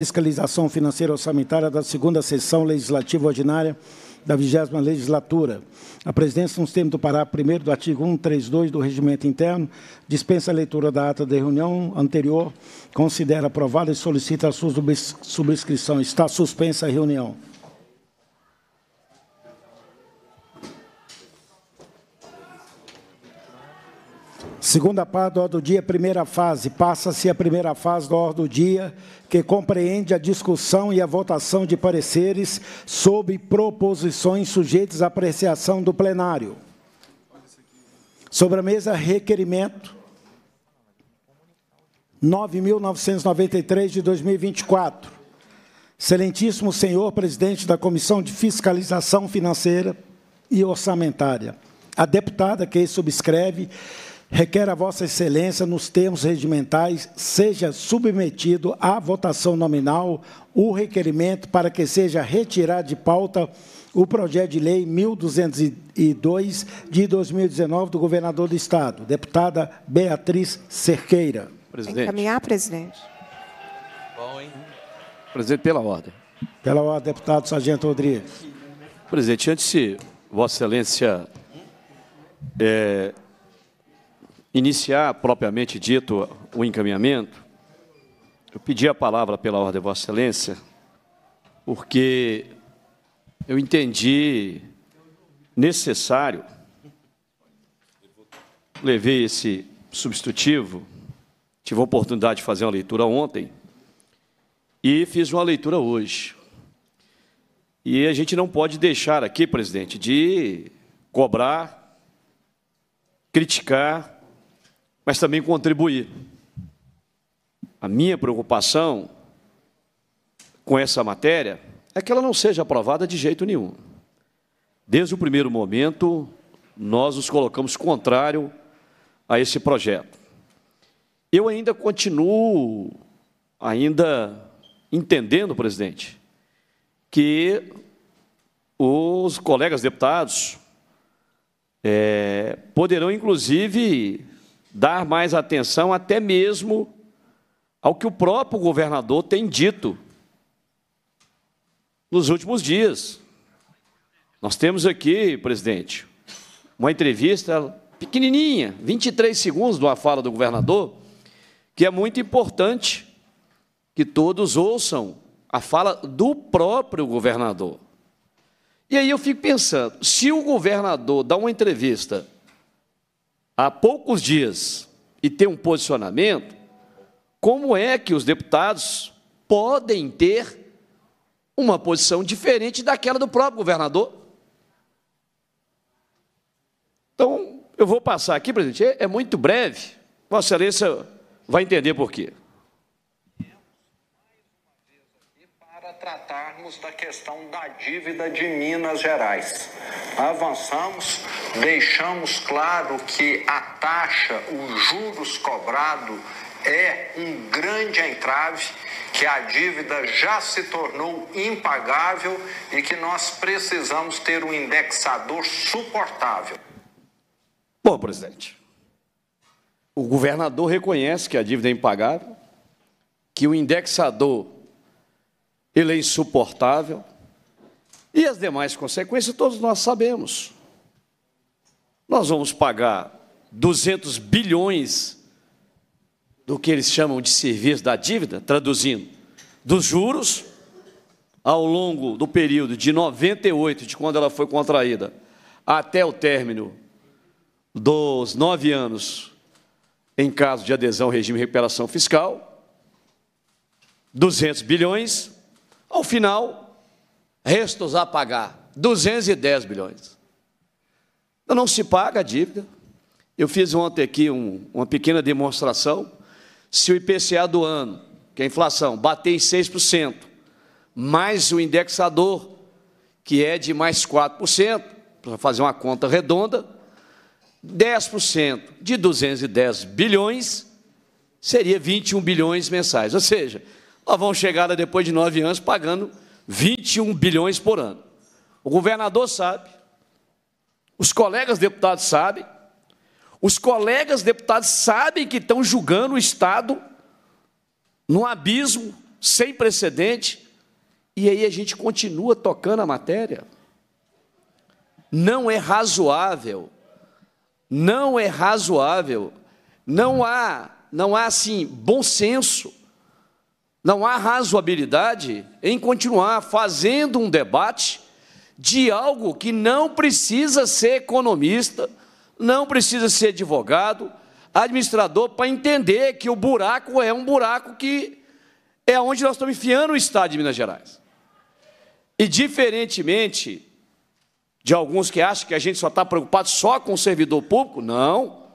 Fiscalização Financeira Orçamentária da segunda sessão legislativa ordinária da 20 legislatura. A presidência, nos termos do parágrafo 1 do artigo 132 do Regimento Interno, dispensa a leitura da ata da reunião anterior, considera aprovada e solicita a sua subscrição. Está suspensa a reunião. Segunda parte da ordem do dia, primeira fase. Passa-se a primeira fase da ordem do dia, que compreende a discussão e a votação de pareceres sobre proposições sujeitas à apreciação do plenário. Sobre a mesa, requerimento 9.993 de 2024. Excelentíssimo senhor presidente da Comissão de Fiscalização Financeira e Orçamentária, a deputada que subscreve requer a Vossa Excelência, nos termos regimentais, seja submetido à votação nominal o requerimento para que seja retirado de pauta o projeto de lei 1202 de 2019 do governador do Estado, deputada Beatriz Cerqueira. Presidente. Encaminhar, presidente. Bom, hein? Presidente, pela ordem. Pela ordem, deputado Sargento Rodrigues. Presidente, antes se Vossa Excelência é, iniciar propriamente dito o encaminhamento, eu pedi a palavra pela ordem de Vossa Excelência, porque eu entendi necessário, levei esse substitutivo, tive a oportunidade de fazer uma leitura ontem e fiz uma leitura hoje. E a gente não pode deixar aqui, presidente, de cobrar, criticar mas também contribuir. A minha preocupação com essa matéria é que ela não seja aprovada de jeito nenhum. Desde o primeiro momento, nós nos colocamos contrário a esse projeto. Eu ainda continuo ainda entendendo, presidente, que os colegas deputados é, poderão, inclusive, dar mais atenção até mesmo ao que o próprio governador tem dito nos últimos dias. Nós temos aqui, presidente, uma entrevista pequenininha, 23 segundos de uma fala do governador, que é muito importante que todos ouçam a fala do próprio governador. E aí eu fico pensando, se o governador dá uma entrevista há poucos dias e ter um posicionamento, como é que os deputados podem ter uma posição diferente daquela do próprio governador? Então, eu vou passar aqui, presidente, é, é muito breve, Vossa Excelência vai entender por quê. tratarmos da questão da dívida de Minas Gerais. Avançamos, deixamos claro que a taxa, os juros cobrado é um grande entrave, que a dívida já se tornou impagável e que nós precisamos ter um indexador suportável. Bom, presidente, o governador reconhece que a dívida é impagável, que o indexador ele é insuportável. E as demais consequências todos nós sabemos. Nós vamos pagar 200 bilhões do que eles chamam de serviço da dívida, traduzindo, dos juros, ao longo do período de 98, de quando ela foi contraída, até o término dos nove anos em caso de adesão ao regime de recuperação fiscal, 200 bilhões, ao final, restos a pagar, 210 bilhões. não se paga a dívida. Eu fiz ontem aqui um, uma pequena demonstração. Se o IPCA do ano, que é a inflação, bater em 6%, mais o indexador, que é de mais 4%, para fazer uma conta redonda, 10% de 210 bilhões seria 21 bilhões mensais. Ou seja, vão chegar depois de nove anos pagando 21 bilhões por ano. O governador sabe, os colegas deputados sabem, os colegas deputados sabem que estão julgando o Estado num abismo sem precedente, e aí a gente continua tocando a matéria. Não é razoável, não é razoável, não há, não há assim bom senso não há razoabilidade em continuar fazendo um debate de algo que não precisa ser economista, não precisa ser advogado, administrador, para entender que o buraco é um buraco que é onde nós estamos enfiando o Estado de Minas Gerais. E, diferentemente de alguns que acham que a gente só está preocupado só com o servidor público, não.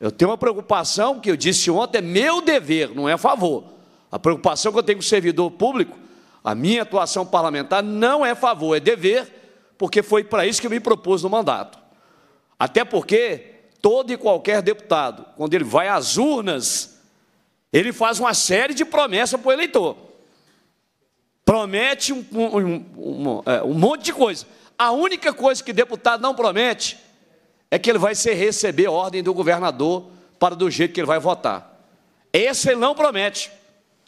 Eu tenho uma preocupação que eu disse ontem, é meu dever, não é a favor a preocupação que eu tenho com o servidor público, a minha atuação parlamentar não é favor, é dever, porque foi para isso que eu me propus no mandato. Até porque todo e qualquer deputado, quando ele vai às urnas, ele faz uma série de promessas para o eleitor. Promete um, um, um, um é, monte de coisa. A única coisa que deputado não promete é que ele vai ser receber ordem do governador para do jeito que ele vai votar. Esse ele não promete.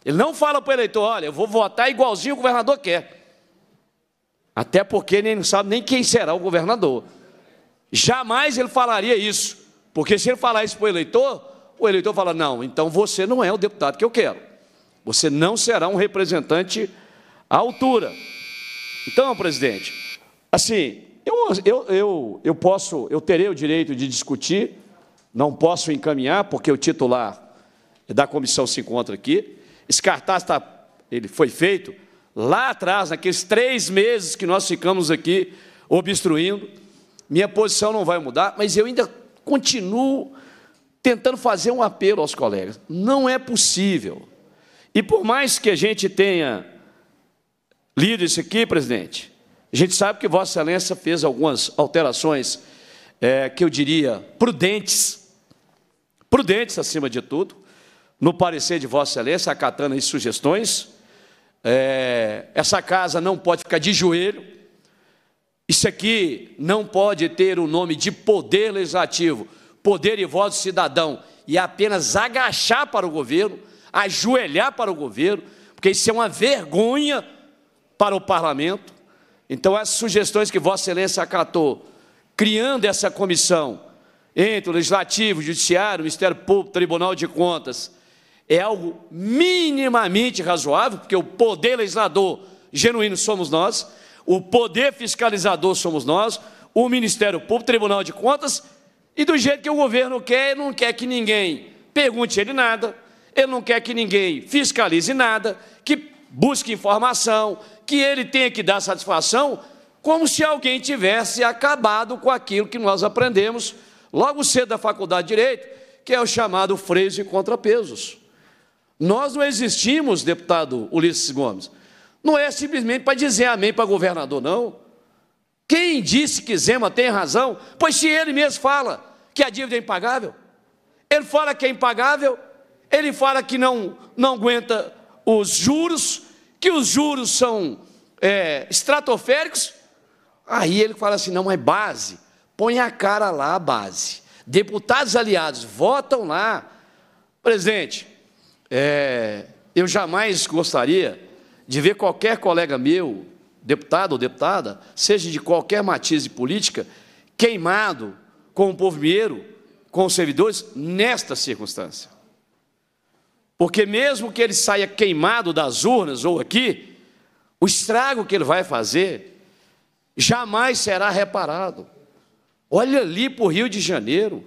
Ele não fala para o eleitor, olha, eu vou votar igualzinho o governador quer. Até porque ele não sabe nem quem será o governador. Jamais ele falaria isso. Porque se ele falar isso para o eleitor, o eleitor fala, não, então você não é o deputado que eu quero. Você não será um representante à altura. Então, presidente, assim, eu, eu, eu, eu posso, eu terei o direito de discutir, não posso encaminhar, porque o titular da comissão se encontra aqui, esse cartaz tá, ele foi feito lá atrás, naqueles três meses que nós ficamos aqui obstruindo. Minha posição não vai mudar, mas eu ainda continuo tentando fazer um apelo aos colegas. Não é possível. E por mais que a gente tenha lido isso aqui, presidente, a gente sabe que Vossa Excelência fez algumas alterações é, que eu diria prudentes, prudentes acima de tudo, no parecer de Vossa Excelência, acatando as sugestões. É, essa casa não pode ficar de joelho. Isso aqui não pode ter o nome de poder legislativo, poder e voz do cidadão, e é apenas agachar para o governo, ajoelhar para o governo, porque isso é uma vergonha para o parlamento. Então, as sugestões que Vossa Excelência acatou, criando essa comissão entre o Legislativo, o Judiciário, o Ministério Público, o Tribunal de Contas, é algo minimamente razoável, porque o poder legislador genuíno somos nós, o poder fiscalizador somos nós, o Ministério Público, Tribunal de Contas, e do jeito que o governo quer, ele não quer que ninguém pergunte ele nada, ele não quer que ninguém fiscalize nada, que busque informação, que ele tenha que dar satisfação, como se alguém tivesse acabado com aquilo que nós aprendemos logo cedo da Faculdade de Direito, que é o chamado freio e contrapesos. Nós não existimos, deputado Ulisses Gomes. Não é simplesmente para dizer amém para governador, não. Quem disse que Zema tem razão, pois se ele mesmo fala que a dívida é impagável, ele fala que é impagável, ele fala que não, não aguenta os juros, que os juros são é, estratosféricos, aí ele fala assim, não, é base, põe a cara lá, a base. Deputados aliados, votam lá. Presidente, é, eu jamais gostaria de ver qualquer colega meu, deputado ou deputada, seja de qualquer matiz de política, queimado com o povo mineiro, com os servidores, nesta circunstância. Porque mesmo que ele saia queimado das urnas ou aqui, o estrago que ele vai fazer jamais será reparado. Olha ali para o Rio de Janeiro,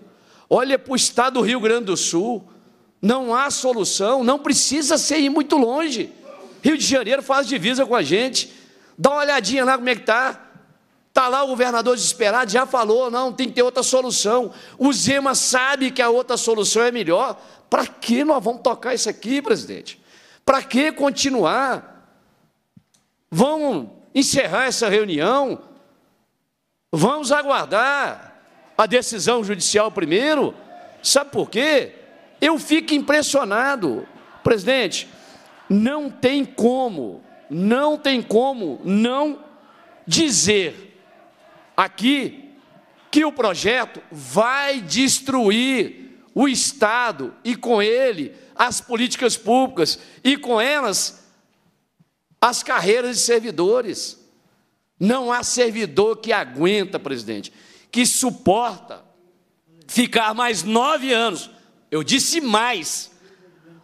olha para o estado do Rio Grande do Sul, não há solução, não precisa ser ir muito longe. Rio de Janeiro faz divisa com a gente. Dá uma olhadinha lá como é que está. Está lá o governador desesperado, já falou, não, tem que ter outra solução. O Zema sabe que a outra solução é melhor. Para que nós vamos tocar isso aqui, presidente? Para que continuar? Vamos encerrar essa reunião? Vamos aguardar a decisão judicial primeiro? Sabe por quê? Eu fico impressionado, presidente. Não tem como, não tem como não dizer aqui que o projeto vai destruir o Estado e, com ele, as políticas públicas e, com elas, as carreiras de servidores. Não há servidor que aguenta, presidente, que suporta ficar mais nove anos eu disse mais.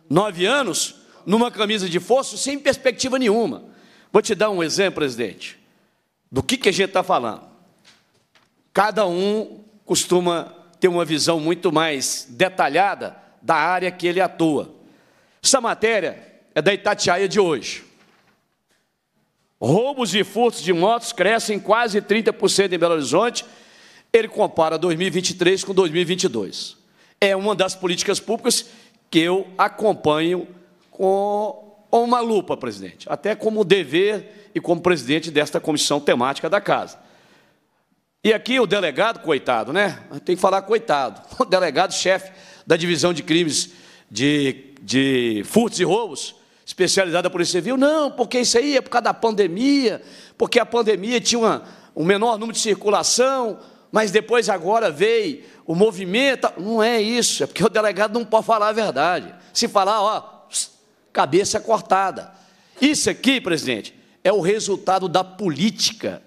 Nove anos numa camisa de força sem perspectiva nenhuma. Vou te dar um exemplo, presidente, do que, que a gente está falando. Cada um costuma ter uma visão muito mais detalhada da área que ele atua. Essa matéria é da Itatiaia de hoje. Roubos e furtos de motos crescem quase 30% em Belo Horizonte. Ele compara 2023 com 2022 é uma das políticas públicas que eu acompanho com uma lupa, presidente, até como dever e como presidente desta comissão temática da Casa. E aqui o delegado, coitado, né? Tem que falar coitado. O delegado chefe da divisão de crimes de, de furtos e roubos, especializada da Polícia Civil, não, porque isso aí é por causa da pandemia, porque a pandemia tinha uma, um menor número de circulação, mas depois agora veio o movimento. Não é isso, é porque o delegado não pode falar a verdade. Se falar, ó, cabeça cortada. Isso aqui, presidente, é o resultado da política,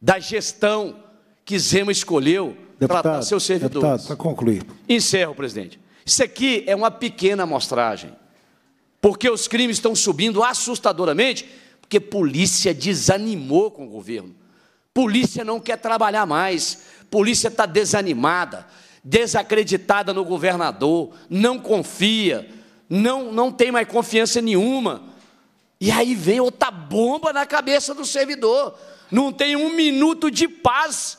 da gestão que Zema escolheu para tratar seus servidores. Deputado, para concluir. Encerro, presidente. Isso aqui é uma pequena amostragem, porque os crimes estão subindo assustadoramente, porque polícia desanimou com o governo. Polícia não quer trabalhar mais, polícia está desanimada, desacreditada no governador, não confia, não, não tem mais confiança nenhuma. E aí vem outra bomba na cabeça do servidor. Não tem um minuto de paz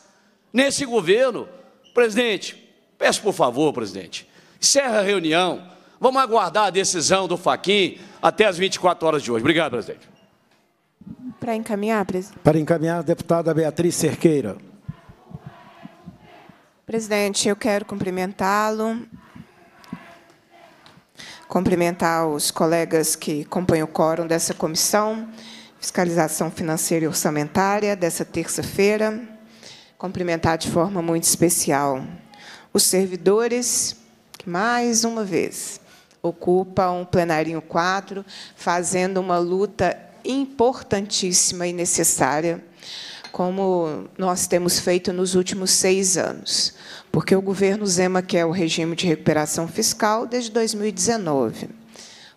nesse governo. Presidente, peço por favor, presidente, encerra a reunião. Vamos aguardar a decisão do Faquim até as 24 horas de hoje. Obrigado, presidente. Para encaminhar, presidente. Para encaminhar, deputada Beatriz Cerqueira. Presidente, eu quero cumprimentá-lo, cumprimentar os colegas que compõem o quórum dessa comissão, fiscalização financeira e orçamentária, dessa terça-feira, cumprimentar de forma muito especial os servidores, que mais uma vez ocupam o plenarinho 4, fazendo uma luta importantíssima e necessária, como nós temos feito nos últimos seis anos, porque o governo Zema quer é o regime de recuperação fiscal desde 2019.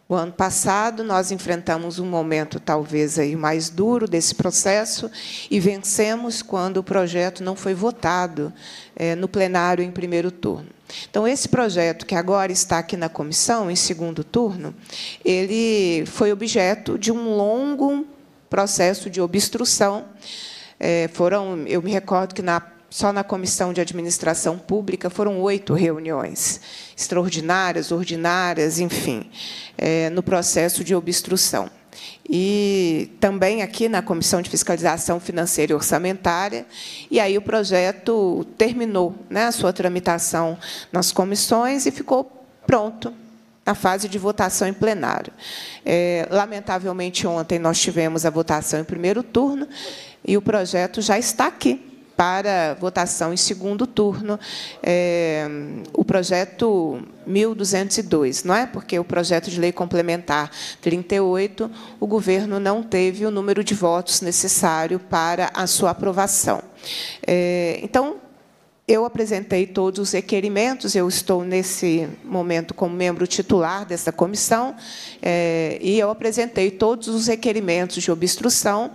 O ano passado, nós enfrentamos um momento talvez aí mais duro desse processo e vencemos quando o projeto não foi votado eh, no plenário em primeiro turno. Então, esse projeto que agora está aqui na comissão, em segundo turno, ele foi objeto de um longo processo de obstrução. É, foram, eu me recordo que na, só na comissão de administração pública foram oito reuniões extraordinárias, ordinárias, enfim, é, no processo de obstrução e também aqui na Comissão de Fiscalização Financeira e Orçamentária. E aí o projeto terminou né, a sua tramitação nas comissões e ficou pronto na fase de votação em plenário. É, lamentavelmente, ontem nós tivemos a votação em primeiro turno e o projeto já está aqui para votação em segundo turno é, o projeto 1202, não é? Porque o projeto de lei complementar 38, o governo não teve o número de votos necessário para a sua aprovação. É, então, eu apresentei todos os requerimentos, eu estou nesse momento como membro titular dessa comissão, é, e eu apresentei todos os requerimentos de obstrução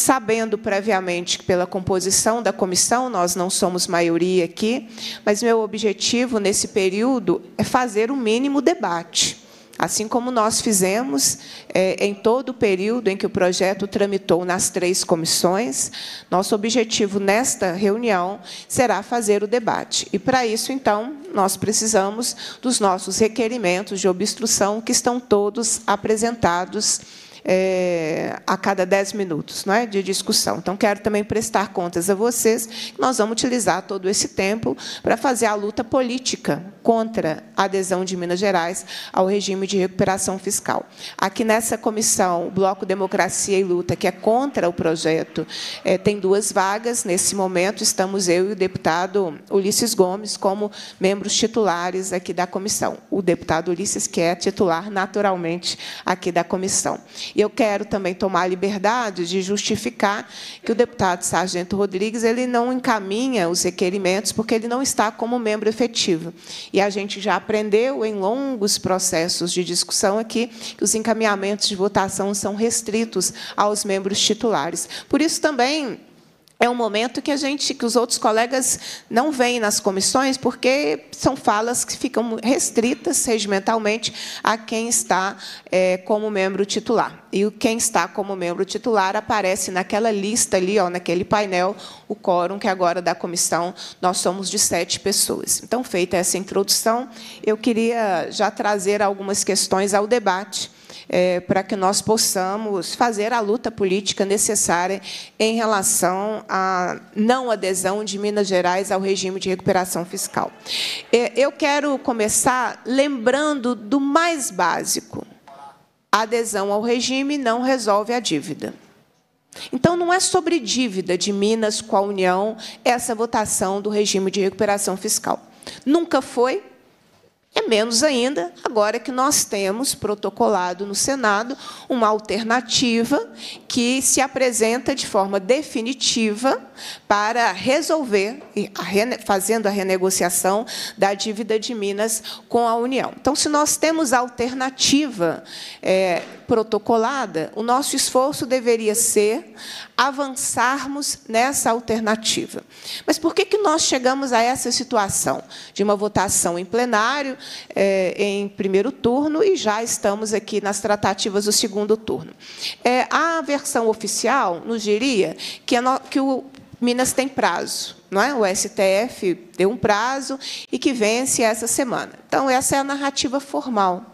sabendo previamente que, pela composição da comissão, nós não somos maioria aqui, mas meu objetivo nesse período é fazer o mínimo debate. Assim como nós fizemos é, em todo o período em que o projeto tramitou nas três comissões, nosso objetivo nesta reunião será fazer o debate. E, para isso, então, nós precisamos dos nossos requerimentos de obstrução, que estão todos apresentados é, a cada 10 minutos não é, de discussão. Então, quero também prestar contas a vocês que nós vamos utilizar todo esse tempo para fazer a luta política contra a adesão de Minas Gerais ao regime de recuperação fiscal. Aqui nessa comissão, o Bloco Democracia e Luta, que é contra o projeto, é, tem duas vagas. Nesse momento, estamos eu e o deputado Ulisses Gomes como membros titulares aqui da comissão. O deputado Ulisses, que é titular naturalmente aqui da comissão. E eu quero também tomar a liberdade de justificar que o deputado Sargento Rodrigues ele não encaminha os requerimentos porque ele não está como membro efetivo. E a gente já aprendeu em longos processos de discussão aqui que os encaminhamentos de votação são restritos aos membros titulares. Por isso também é um momento que a gente, que os outros colegas não vêm nas comissões, porque são falas que ficam restritas regimentalmente a quem está é, como membro titular. E quem está como membro titular aparece naquela lista ali, ó, naquele painel, o quórum que agora da comissão nós somos de sete pessoas. Então, feita essa introdução, eu queria já trazer algumas questões ao debate é, para que nós possamos fazer a luta política necessária em relação à não adesão de Minas Gerais ao regime de recuperação fiscal. É, eu quero começar lembrando do mais básico. A adesão ao regime não resolve a dívida. Então, não é sobre dívida de Minas com a União essa votação do regime de recuperação fiscal. Nunca foi, é menos ainda agora que nós temos protocolado no Senado uma alternativa que se apresenta de forma definitiva para resolver, fazendo a renegociação da dívida de Minas com a União. Então, se nós temos alternativa é, protocolada, o nosso esforço deveria ser avançarmos nessa alternativa. Mas por que, que nós chegamos a essa situação de uma votação em plenário, é, em primeiro turno, e já estamos aqui nas tratativas do segundo turno? É, a versão oficial nos diria que, a no, que o Minas tem prazo, não é? O STF deu um prazo e que vence essa semana. Então essa é a narrativa formal.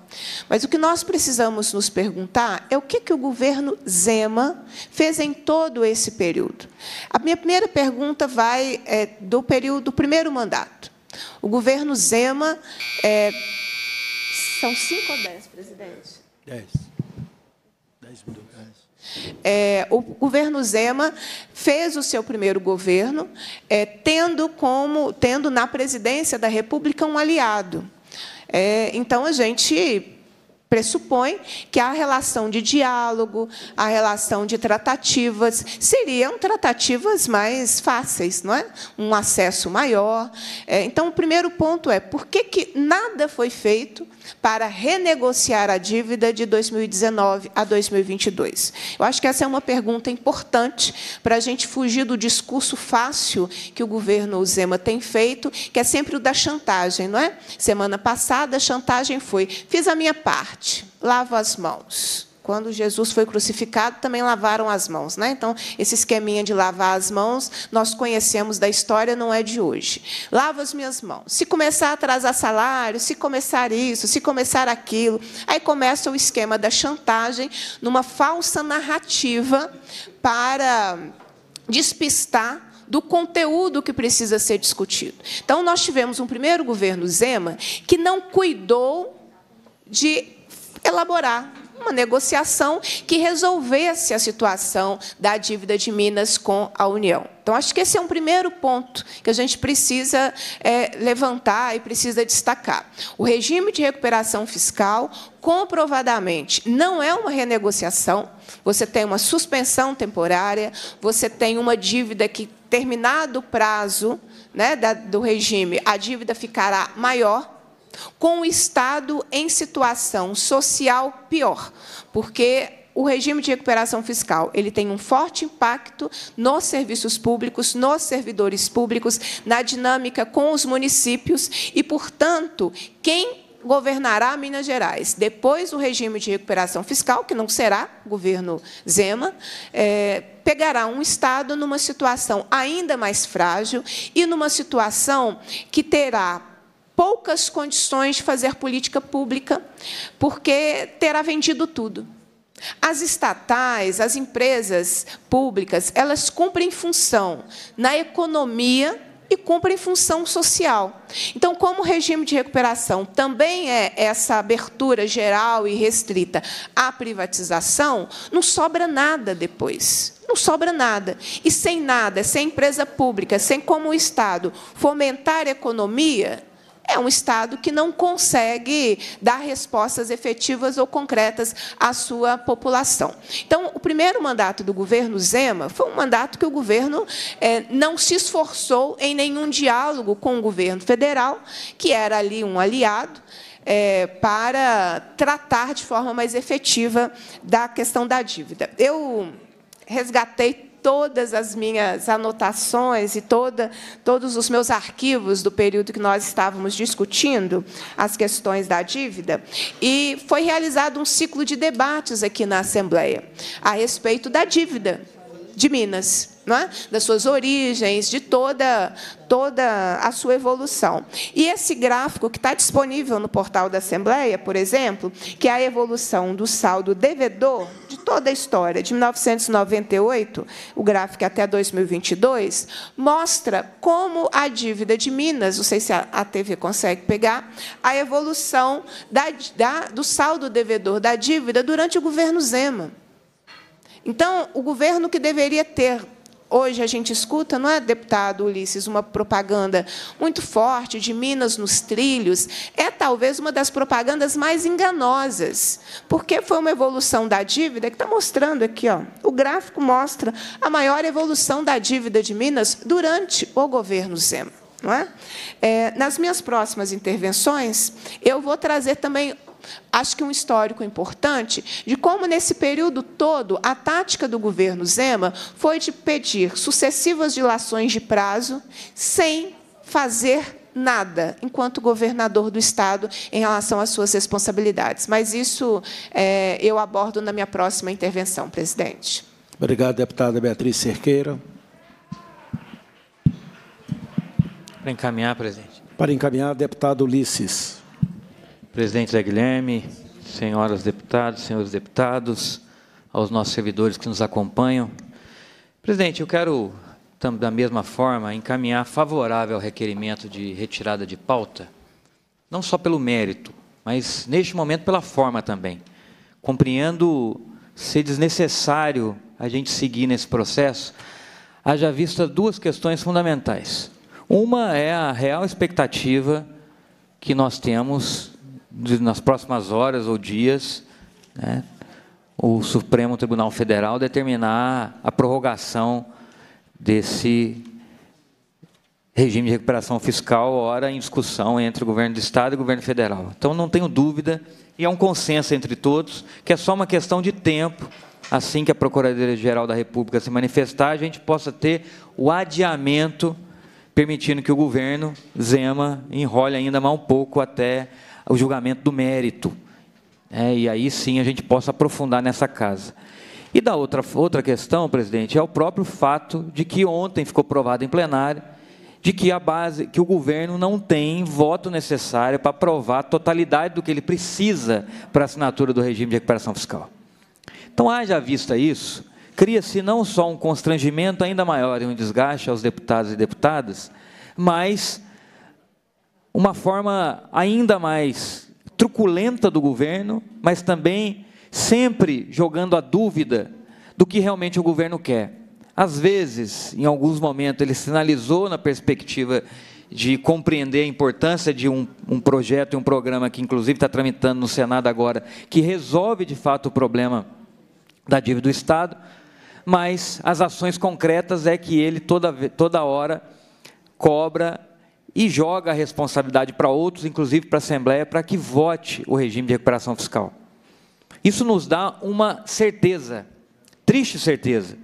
Mas o que nós precisamos nos perguntar é o que que o governo Zema fez em todo esse período. A minha primeira pergunta vai é, do período do primeiro mandato. O governo Zema é, são cinco ou dez, presidente? Dez. Dez minutos. É, o governo Zema fez o seu primeiro governo, é, tendo como tendo na presidência da República um aliado. É, então a gente pressupõe que a relação de diálogo, a relação de tratativas, seriam tratativas mais fáceis, não é? um acesso maior. É, então, o primeiro ponto é por que, que nada foi feito para renegociar a dívida de 2019 a 2022? Eu acho que essa é uma pergunta importante para a gente fugir do discurso fácil que o governo Zema tem feito, que é sempre o da chantagem, não é? Semana passada, a chantagem foi: fiz a minha parte, lavo as mãos quando Jesus foi crucificado, também lavaram as mãos. Né? Então, esse esqueminha de lavar as mãos, nós conhecemos da história, não é de hoje. Lava as minhas mãos. Se começar a atrasar salário, se começar isso, se começar aquilo, aí começa o esquema da chantagem numa falsa narrativa para despistar do conteúdo que precisa ser discutido. Então, nós tivemos um primeiro governo Zema que não cuidou de elaborar uma negociação que resolvesse a situação da dívida de Minas com a União. Então, acho que esse é um primeiro ponto que a gente precisa é, levantar e precisa destacar. O regime de recuperação fiscal, comprovadamente, não é uma renegociação. Você tem uma suspensão temporária, você tem uma dívida que, terminado o prazo né, da, do regime, a dívida ficará maior com o Estado em situação social pior, porque o regime de recuperação fiscal ele tem um forte impacto nos serviços públicos, nos servidores públicos, na dinâmica com os municípios e, portanto, quem governará Minas Gerais depois do regime de recuperação fiscal, que não será governo Zema, é, pegará um Estado numa situação ainda mais frágil e numa situação que terá poucas condições de fazer política pública, porque terá vendido tudo. As estatais, as empresas públicas, elas cumprem função na economia e cumprem função social. Então, como o regime de recuperação também é essa abertura geral e restrita à privatização, não sobra nada depois. Não sobra nada. E sem nada, sem empresa pública, sem como o Estado fomentar a economia, é um Estado que não consegue dar respostas efetivas ou concretas à sua população. Então, o primeiro mandato do governo Zema foi um mandato que o governo é, não se esforçou em nenhum diálogo com o governo federal, que era ali um aliado. É, para tratar de forma mais efetiva da questão da dívida. Eu resgatei todas as minhas anotações e toda, todos os meus arquivos do período que nós estávamos discutindo as questões da dívida, e foi realizado um ciclo de debates aqui na Assembleia a respeito da dívida de Minas, não é? das suas origens, de toda, toda a sua evolução. E esse gráfico que está disponível no portal da Assembleia, por exemplo, que é a evolução do saldo devedor de toda a história, de 1998, o gráfico é até 2022, mostra como a dívida de Minas, não sei se a TV consegue pegar, a evolução da, da, do saldo devedor da dívida durante o governo Zema. Então, o governo que deveria ter hoje a gente escuta, não é, deputado Ulisses, uma propaganda muito forte de Minas nos trilhos, é talvez uma das propagandas mais enganosas, porque foi uma evolução da dívida que está mostrando aqui, ó, o gráfico mostra a maior evolução da dívida de Minas durante o governo Zema. Não é? é nas minhas próximas intervenções, eu vou trazer também acho que um histórico importante de como, nesse período todo, a tática do governo Zema foi de pedir sucessivas dilações de prazo sem fazer nada enquanto governador do Estado em relação às suas responsabilidades. Mas isso é, eu abordo na minha próxima intervenção, presidente. Obrigado, deputada Beatriz Cerqueira. Para encaminhar, presidente. Para encaminhar, deputado Ulisses presidente Zé Guilherme, senhoras deputadas, senhores deputados, aos nossos servidores que nos acompanham. Presidente, eu quero, da mesma forma, encaminhar favorável ao requerimento de retirada de pauta, não só pelo mérito, mas, neste momento, pela forma também. Compreendo ser desnecessário a gente seguir nesse processo, haja vista duas questões fundamentais. Uma é a real expectativa que nós temos nas próximas horas ou dias, né, o Supremo Tribunal Federal determinar a prorrogação desse regime de recuperação fiscal, ora em discussão entre o governo do Estado e o governo federal. Então, não tenho dúvida, e é um consenso entre todos, que é só uma questão de tempo, assim que a Procuradoria-Geral da República se manifestar, a gente possa ter o adiamento, permitindo que o governo Zema enrole ainda mais um pouco até o julgamento do mérito. É, e aí sim a gente possa aprofundar nessa casa. E da outra, outra questão, presidente, é o próprio fato de que ontem ficou provado em plenário de que a base, que o governo não tem voto necessário para aprovar a totalidade do que ele precisa para a assinatura do regime de recuperação fiscal. Então, haja vista isso, cria-se não só um constrangimento ainda maior e um desgaste aos deputados e deputadas, mas uma forma ainda mais truculenta do governo, mas também sempre jogando a dúvida do que realmente o governo quer. Às vezes, em alguns momentos, ele sinalizou na perspectiva de compreender a importância de um, um projeto e um programa que, inclusive, está tramitando no Senado agora, que resolve de fato o problema da dívida do Estado, mas as ações concretas é que ele toda, toda hora cobra e joga a responsabilidade para outros, inclusive para a Assembleia, para que vote o regime de recuperação fiscal. Isso nos dá uma certeza, triste certeza,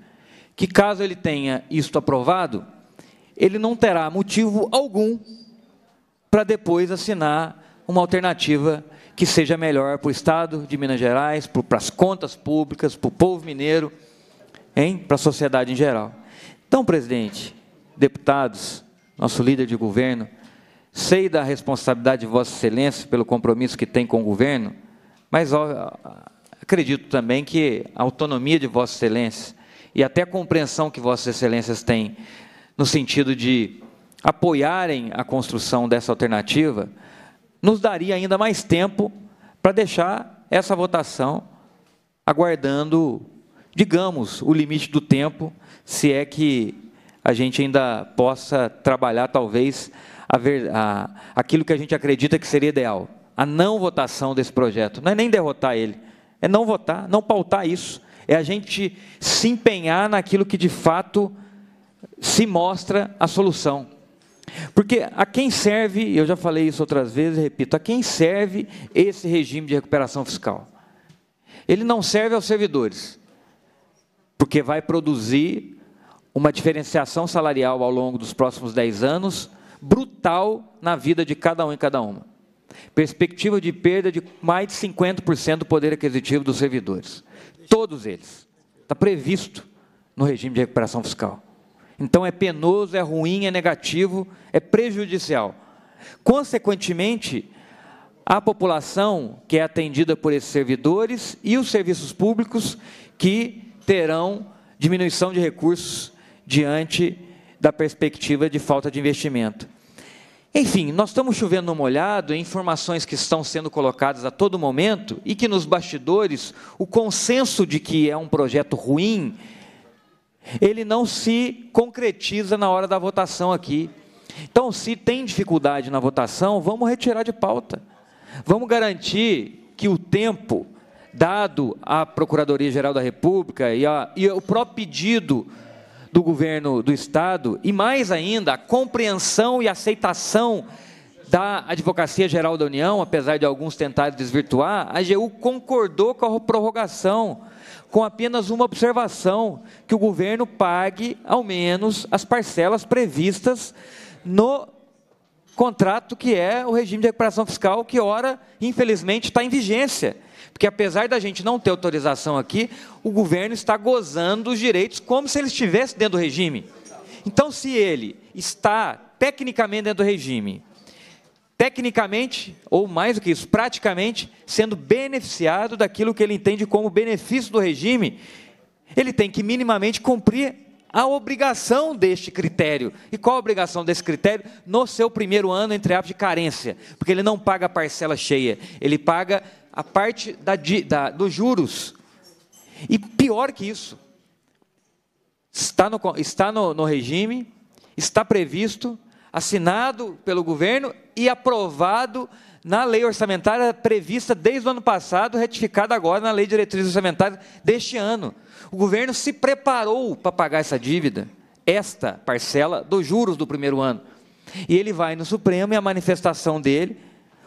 que caso ele tenha isto aprovado, ele não terá motivo algum para depois assinar uma alternativa que seja melhor para o Estado de Minas Gerais, para as contas públicas, para o povo mineiro, hein? para a sociedade em geral. Então, presidente, deputados, nosso líder de governo, sei da responsabilidade de Vossa Excelência pelo compromisso que tem com o governo, mas ó, acredito também que a autonomia de Vossa Excelência e até a compreensão que Vossas Excelências têm no sentido de apoiarem a construção dessa alternativa, nos daria ainda mais tempo para deixar essa votação aguardando, digamos, o limite do tempo, se é que a gente ainda possa trabalhar, talvez, a ver, a, aquilo que a gente acredita que seria ideal. A não votação desse projeto. Não é nem derrotar ele, é não votar, não pautar isso. É a gente se empenhar naquilo que de fato se mostra a solução. Porque a quem serve, eu já falei isso outras vezes, repito, a quem serve esse regime de recuperação fiscal? Ele não serve aos servidores, porque vai produzir uma diferenciação salarial ao longo dos próximos 10 anos brutal na vida de cada um e cada uma. Perspectiva de perda de mais de 50% do poder aquisitivo dos servidores. Todos eles. Está previsto no regime de recuperação fiscal. Então é penoso, é ruim, é negativo, é prejudicial. Consequentemente, a população que é atendida por esses servidores e os serviços públicos que terão diminuição de recursos diante da perspectiva de falta de investimento. Enfim, nós estamos chovendo no molhado em informações que estão sendo colocadas a todo momento e que nos bastidores o consenso de que é um projeto ruim, ele não se concretiza na hora da votação aqui. Então, se tem dificuldade na votação, vamos retirar de pauta. Vamos garantir que o tempo dado à Procuradoria-Geral da República e, a, e o próprio pedido do governo do Estado e, mais ainda, a compreensão e aceitação da Advocacia Geral da União, apesar de alguns tentarem desvirtuar, a AGU concordou com a prorrogação, com apenas uma observação: que o governo pague, ao menos, as parcelas previstas no contrato que é o regime de recuperação fiscal, que, ora, infelizmente, está em vigência. Porque apesar da gente não ter autorização aqui, o governo está gozando os direitos como se ele estivesse dentro do regime. Então, se ele está tecnicamente dentro do regime, tecnicamente, ou mais do que isso, praticamente, sendo beneficiado daquilo que ele entende como benefício do regime, ele tem que minimamente cumprir a obrigação deste critério. E qual a obrigação desse critério? No seu primeiro ano, entre aspas, de carência. Porque ele não paga parcela cheia, ele paga a parte da, da, dos juros. E pior que isso, está, no, está no, no regime, está previsto, assinado pelo governo e aprovado na lei orçamentária prevista desde o ano passado, retificada agora na lei de diretrizes orçamentárias deste ano. O governo se preparou para pagar essa dívida, esta parcela dos juros do primeiro ano. E ele vai no Supremo e a manifestação dele,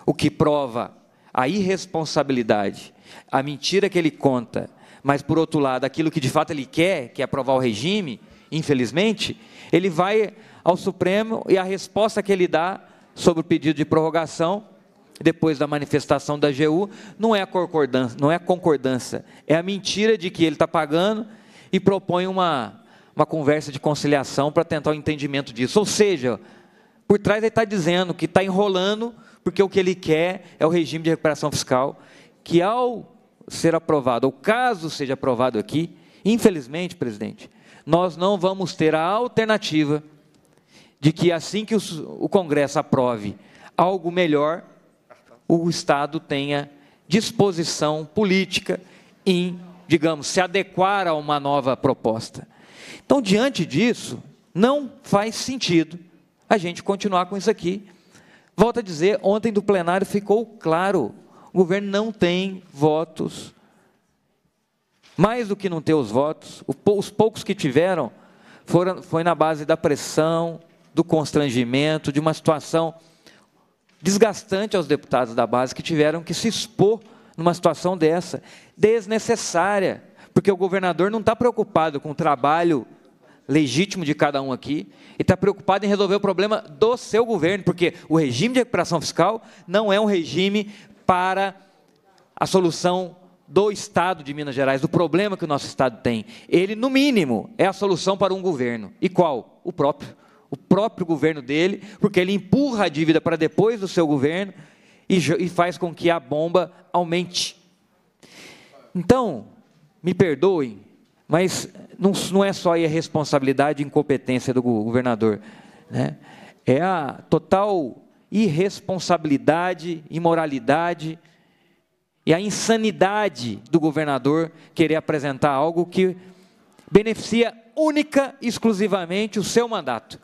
o que prova a irresponsabilidade, a mentira que ele conta, mas por outro lado, aquilo que de fato ele quer, que é aprovar o regime, infelizmente, ele vai ao Supremo e a resposta que ele dá sobre o pedido de prorrogação, depois da manifestação da GU, não é a concordância, não é a concordância, é a mentira de que ele está pagando e propõe uma, uma conversa de conciliação para tentar o entendimento disso. Ou seja, por trás ele está dizendo que está enrolando porque o que ele quer é o regime de recuperação fiscal, que ao ser aprovado, ou caso seja aprovado aqui, infelizmente, presidente, nós não vamos ter a alternativa de que assim que o Congresso aprove algo melhor, o Estado tenha disposição política em, digamos, se adequar a uma nova proposta. Então, diante disso, não faz sentido a gente continuar com isso aqui, Volto a dizer, ontem do plenário ficou claro: o governo não tem votos. Mais do que não ter os votos, os poucos que tiveram foram, foi na base da pressão, do constrangimento, de uma situação desgastante aos deputados da base que tiveram que se expor numa situação dessa, desnecessária, porque o governador não está preocupado com o trabalho legítimo de cada um aqui e está preocupado em resolver o problema do seu governo, porque o regime de recuperação fiscal não é um regime para a solução do Estado de Minas Gerais, do problema que o nosso Estado tem. Ele, no mínimo, é a solução para um governo. E qual? O próprio. O próprio governo dele, porque ele empurra a dívida para depois do seu governo e, e faz com que a bomba aumente. Então, me perdoem, mas não, não é só a responsabilidade e incompetência do governador, né? é a total irresponsabilidade, imoralidade e a insanidade do governador querer apresentar algo que beneficia única e exclusivamente o seu mandato.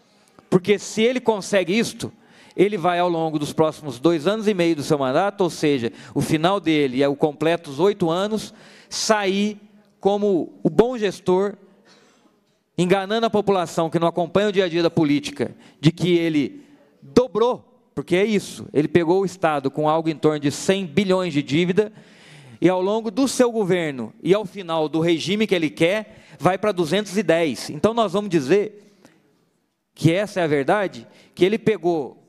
Porque se ele consegue isto, ele vai ao longo dos próximos dois anos e meio do seu mandato, ou seja, o final dele é o completo dos oito anos, sair como o bom gestor, enganando a população que não acompanha o dia a dia da política, de que ele dobrou, porque é isso, ele pegou o Estado com algo em torno de 100 bilhões de dívida, e ao longo do seu governo e ao final do regime que ele quer, vai para 210. Então nós vamos dizer que essa é a verdade, que ele pegou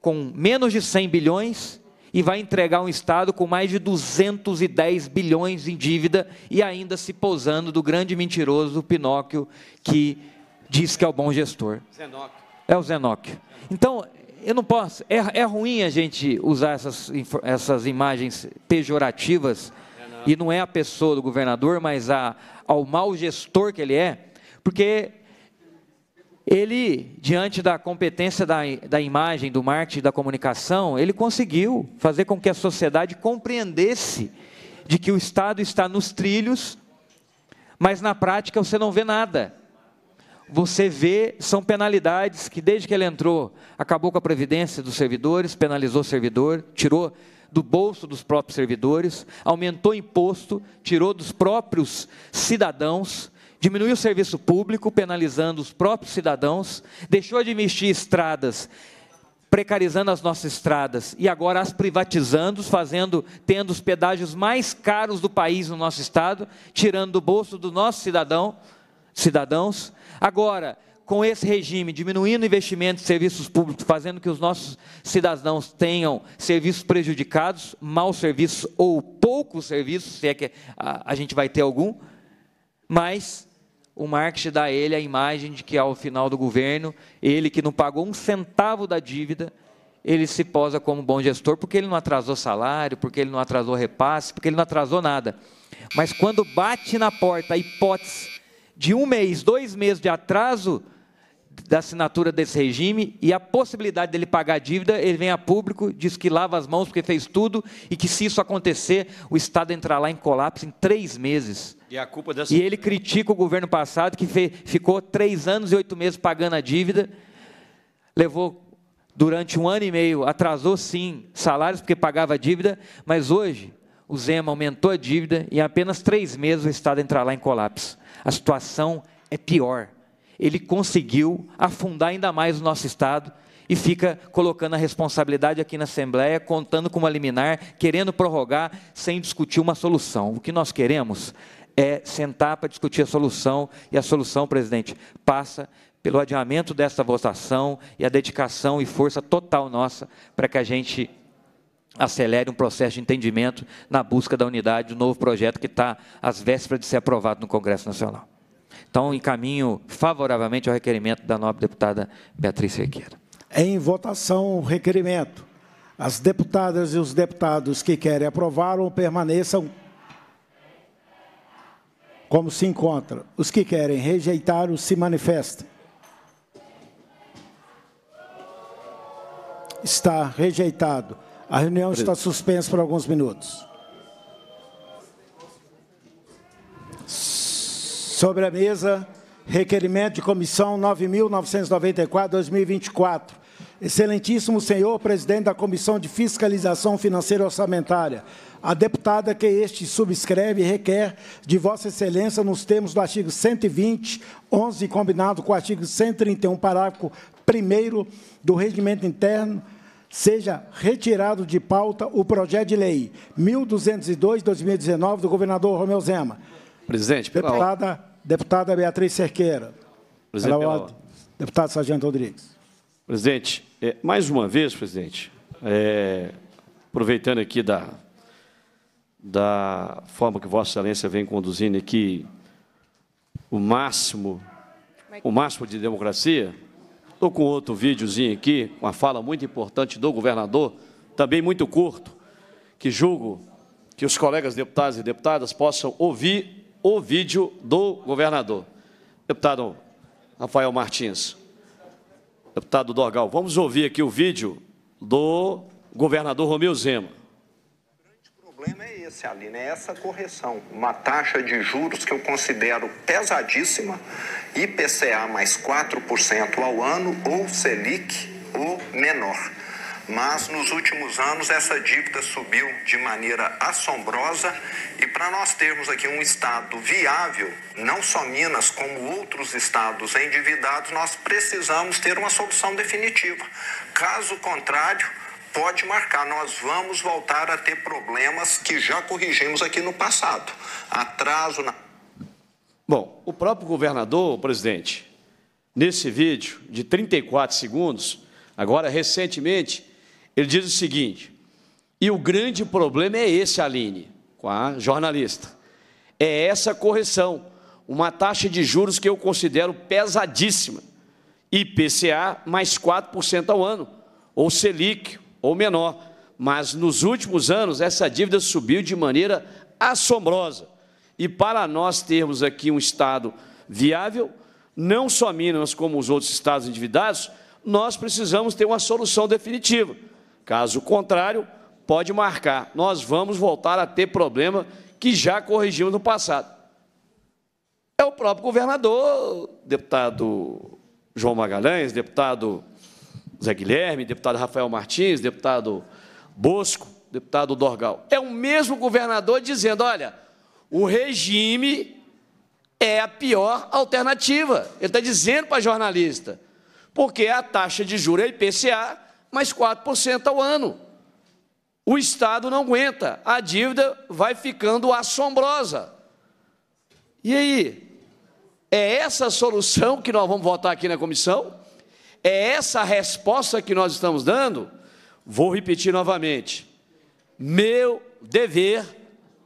com menos de 100 bilhões e vai entregar um Estado com mais de 210 bilhões em dívida e ainda se posando do grande mentiroso Pinóquio, que diz que é o bom gestor. Zenóquio. É o Zenóquio. Então, eu não posso. É, é ruim a gente usar essas, essas imagens pejorativas, é não. e não é a pessoa do governador, mas a, ao mau gestor que ele é, porque ele, diante da competência da, da imagem, do marketing, da comunicação, ele conseguiu fazer com que a sociedade compreendesse de que o Estado está nos trilhos, mas na prática você não vê nada. Você vê, são penalidades que desde que ele entrou, acabou com a previdência dos servidores, penalizou o servidor, tirou do bolso dos próprios servidores, aumentou imposto, tirou dos próprios cidadãos, Diminuiu o serviço público, penalizando os próprios cidadãos, deixou de investir estradas, precarizando as nossas estradas e agora as privatizando, fazendo, tendo os pedágios mais caros do país no nosso estado, tirando do bolso do nosso cidadão, cidadãos. Agora, com esse regime, diminuindo investimentos em serviços públicos, fazendo que os nossos cidadãos tenham serviços prejudicados, maus serviços ou poucos serviços, se é que a, a gente vai ter algum, mas o Marx dá a ele a imagem de que ao final do governo, ele que não pagou um centavo da dívida, ele se posa como bom gestor porque ele não atrasou salário, porque ele não atrasou repasse, porque ele não atrasou nada. Mas quando bate na porta a hipótese de um mês, dois meses de atraso, da assinatura desse regime e a possibilidade dele pagar a dívida, ele vem a público, diz que lava as mãos porque fez tudo e que se isso acontecer, o Estado entrará lá em colapso em três meses. E, a culpa dessa... e ele critica o governo passado que fe... ficou três anos e oito meses pagando a dívida, levou durante um ano e meio, atrasou sim salários porque pagava a dívida, mas hoje o Zema aumentou a dívida e em apenas três meses o Estado entrará lá em colapso. A situação é pior ele conseguiu afundar ainda mais o nosso Estado e fica colocando a responsabilidade aqui na Assembleia, contando com uma liminar, querendo prorrogar sem discutir uma solução. O que nós queremos é sentar para discutir a solução, e a solução, presidente, passa pelo adiamento desta votação e a dedicação e força total nossa para que a gente acelere um processo de entendimento na busca da unidade do novo projeto que está às vésperas de ser aprovado no Congresso Nacional. Então, encaminho favoravelmente ao requerimento da nobre deputada Beatriz Sequeira. Em votação, o requerimento. As deputadas e os deputados que querem aprovar ou permaneçam como se encontra. Os que querem rejeitar ou se manifestem. Está rejeitado. A reunião está suspensa por alguns minutos. Sobre a mesa, requerimento de comissão 9.994-2024. Excelentíssimo senhor presidente da Comissão de Fiscalização Financeira e Orçamentária, a deputada que este subscreve requer de Vossa Excelência, nos termos do artigo 120, 11, combinado com o artigo 131, parágrafo 1 do Regimento Interno, seja retirado de pauta o projeto de lei 1202-2019 do governador Romeu Zema. Presidente, pela deputada Deputada Beatriz Cerqueira. Presidente Pela é ordem. Deputado Sargento Rodrigues. Presidente, é, mais uma vez, presidente, é, aproveitando aqui da, da forma que Vossa Excelência vem conduzindo aqui o máximo, o máximo de democracia, estou com outro videozinho aqui, uma fala muito importante do governador, também muito curto, que julgo que os colegas deputados e deputadas possam ouvir o vídeo do governador. Deputado Rafael Martins, deputado Dorgal, vamos ouvir aqui o vídeo do governador Romeu Zema. O problema é esse, Aline, é essa correção. Uma taxa de juros que eu considero pesadíssima, IPCA mais 4% ao ano, ou Selic, ou menor mas nos últimos anos essa dívida subiu de maneira assombrosa e para nós termos aqui um estado viável, não só Minas como outros estados endividados, nós precisamos ter uma solução definitiva. Caso contrário, pode marcar, nós vamos voltar a ter problemas que já corrigimos aqui no passado. Atraso na Bom, o próprio governador, presidente, nesse vídeo de 34 segundos, agora recentemente ele diz o seguinte: e o grande problema é esse, Aline, com a jornalista. É essa correção, uma taxa de juros que eu considero pesadíssima. IPCA mais 4% ao ano, ou Selic, ou menor. Mas nos últimos anos, essa dívida subiu de maneira assombrosa. E para nós termos aqui um Estado viável, não só Minas, como os outros Estados endividados, nós precisamos ter uma solução definitiva. Caso contrário, pode marcar. Nós vamos voltar a ter problema que já corrigimos no passado. É o próprio governador, deputado João Magalhães, deputado Zé Guilherme, deputado Rafael Martins, deputado Bosco, deputado Dorgal. É o mesmo governador dizendo: olha, o regime é a pior alternativa. Ele está dizendo para jornalista, porque a taxa de juros, é a IPCA, mais 4% ao ano. O Estado não aguenta, a dívida vai ficando assombrosa. E aí? É essa solução que nós vamos votar aqui na comissão? É essa a resposta que nós estamos dando? Vou repetir novamente. Meu dever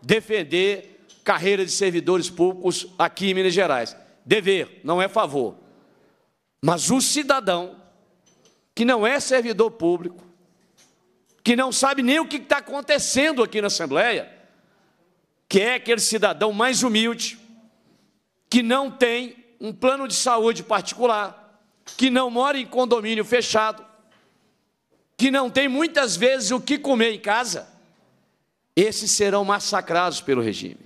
defender carreira de servidores públicos aqui em Minas Gerais. Dever, não é favor. Mas o cidadão que não é servidor público, que não sabe nem o que está acontecendo aqui na Assembleia, que é aquele cidadão mais humilde, que não tem um plano de saúde particular, que não mora em condomínio fechado, que não tem muitas vezes o que comer em casa, esses serão massacrados pelo regime.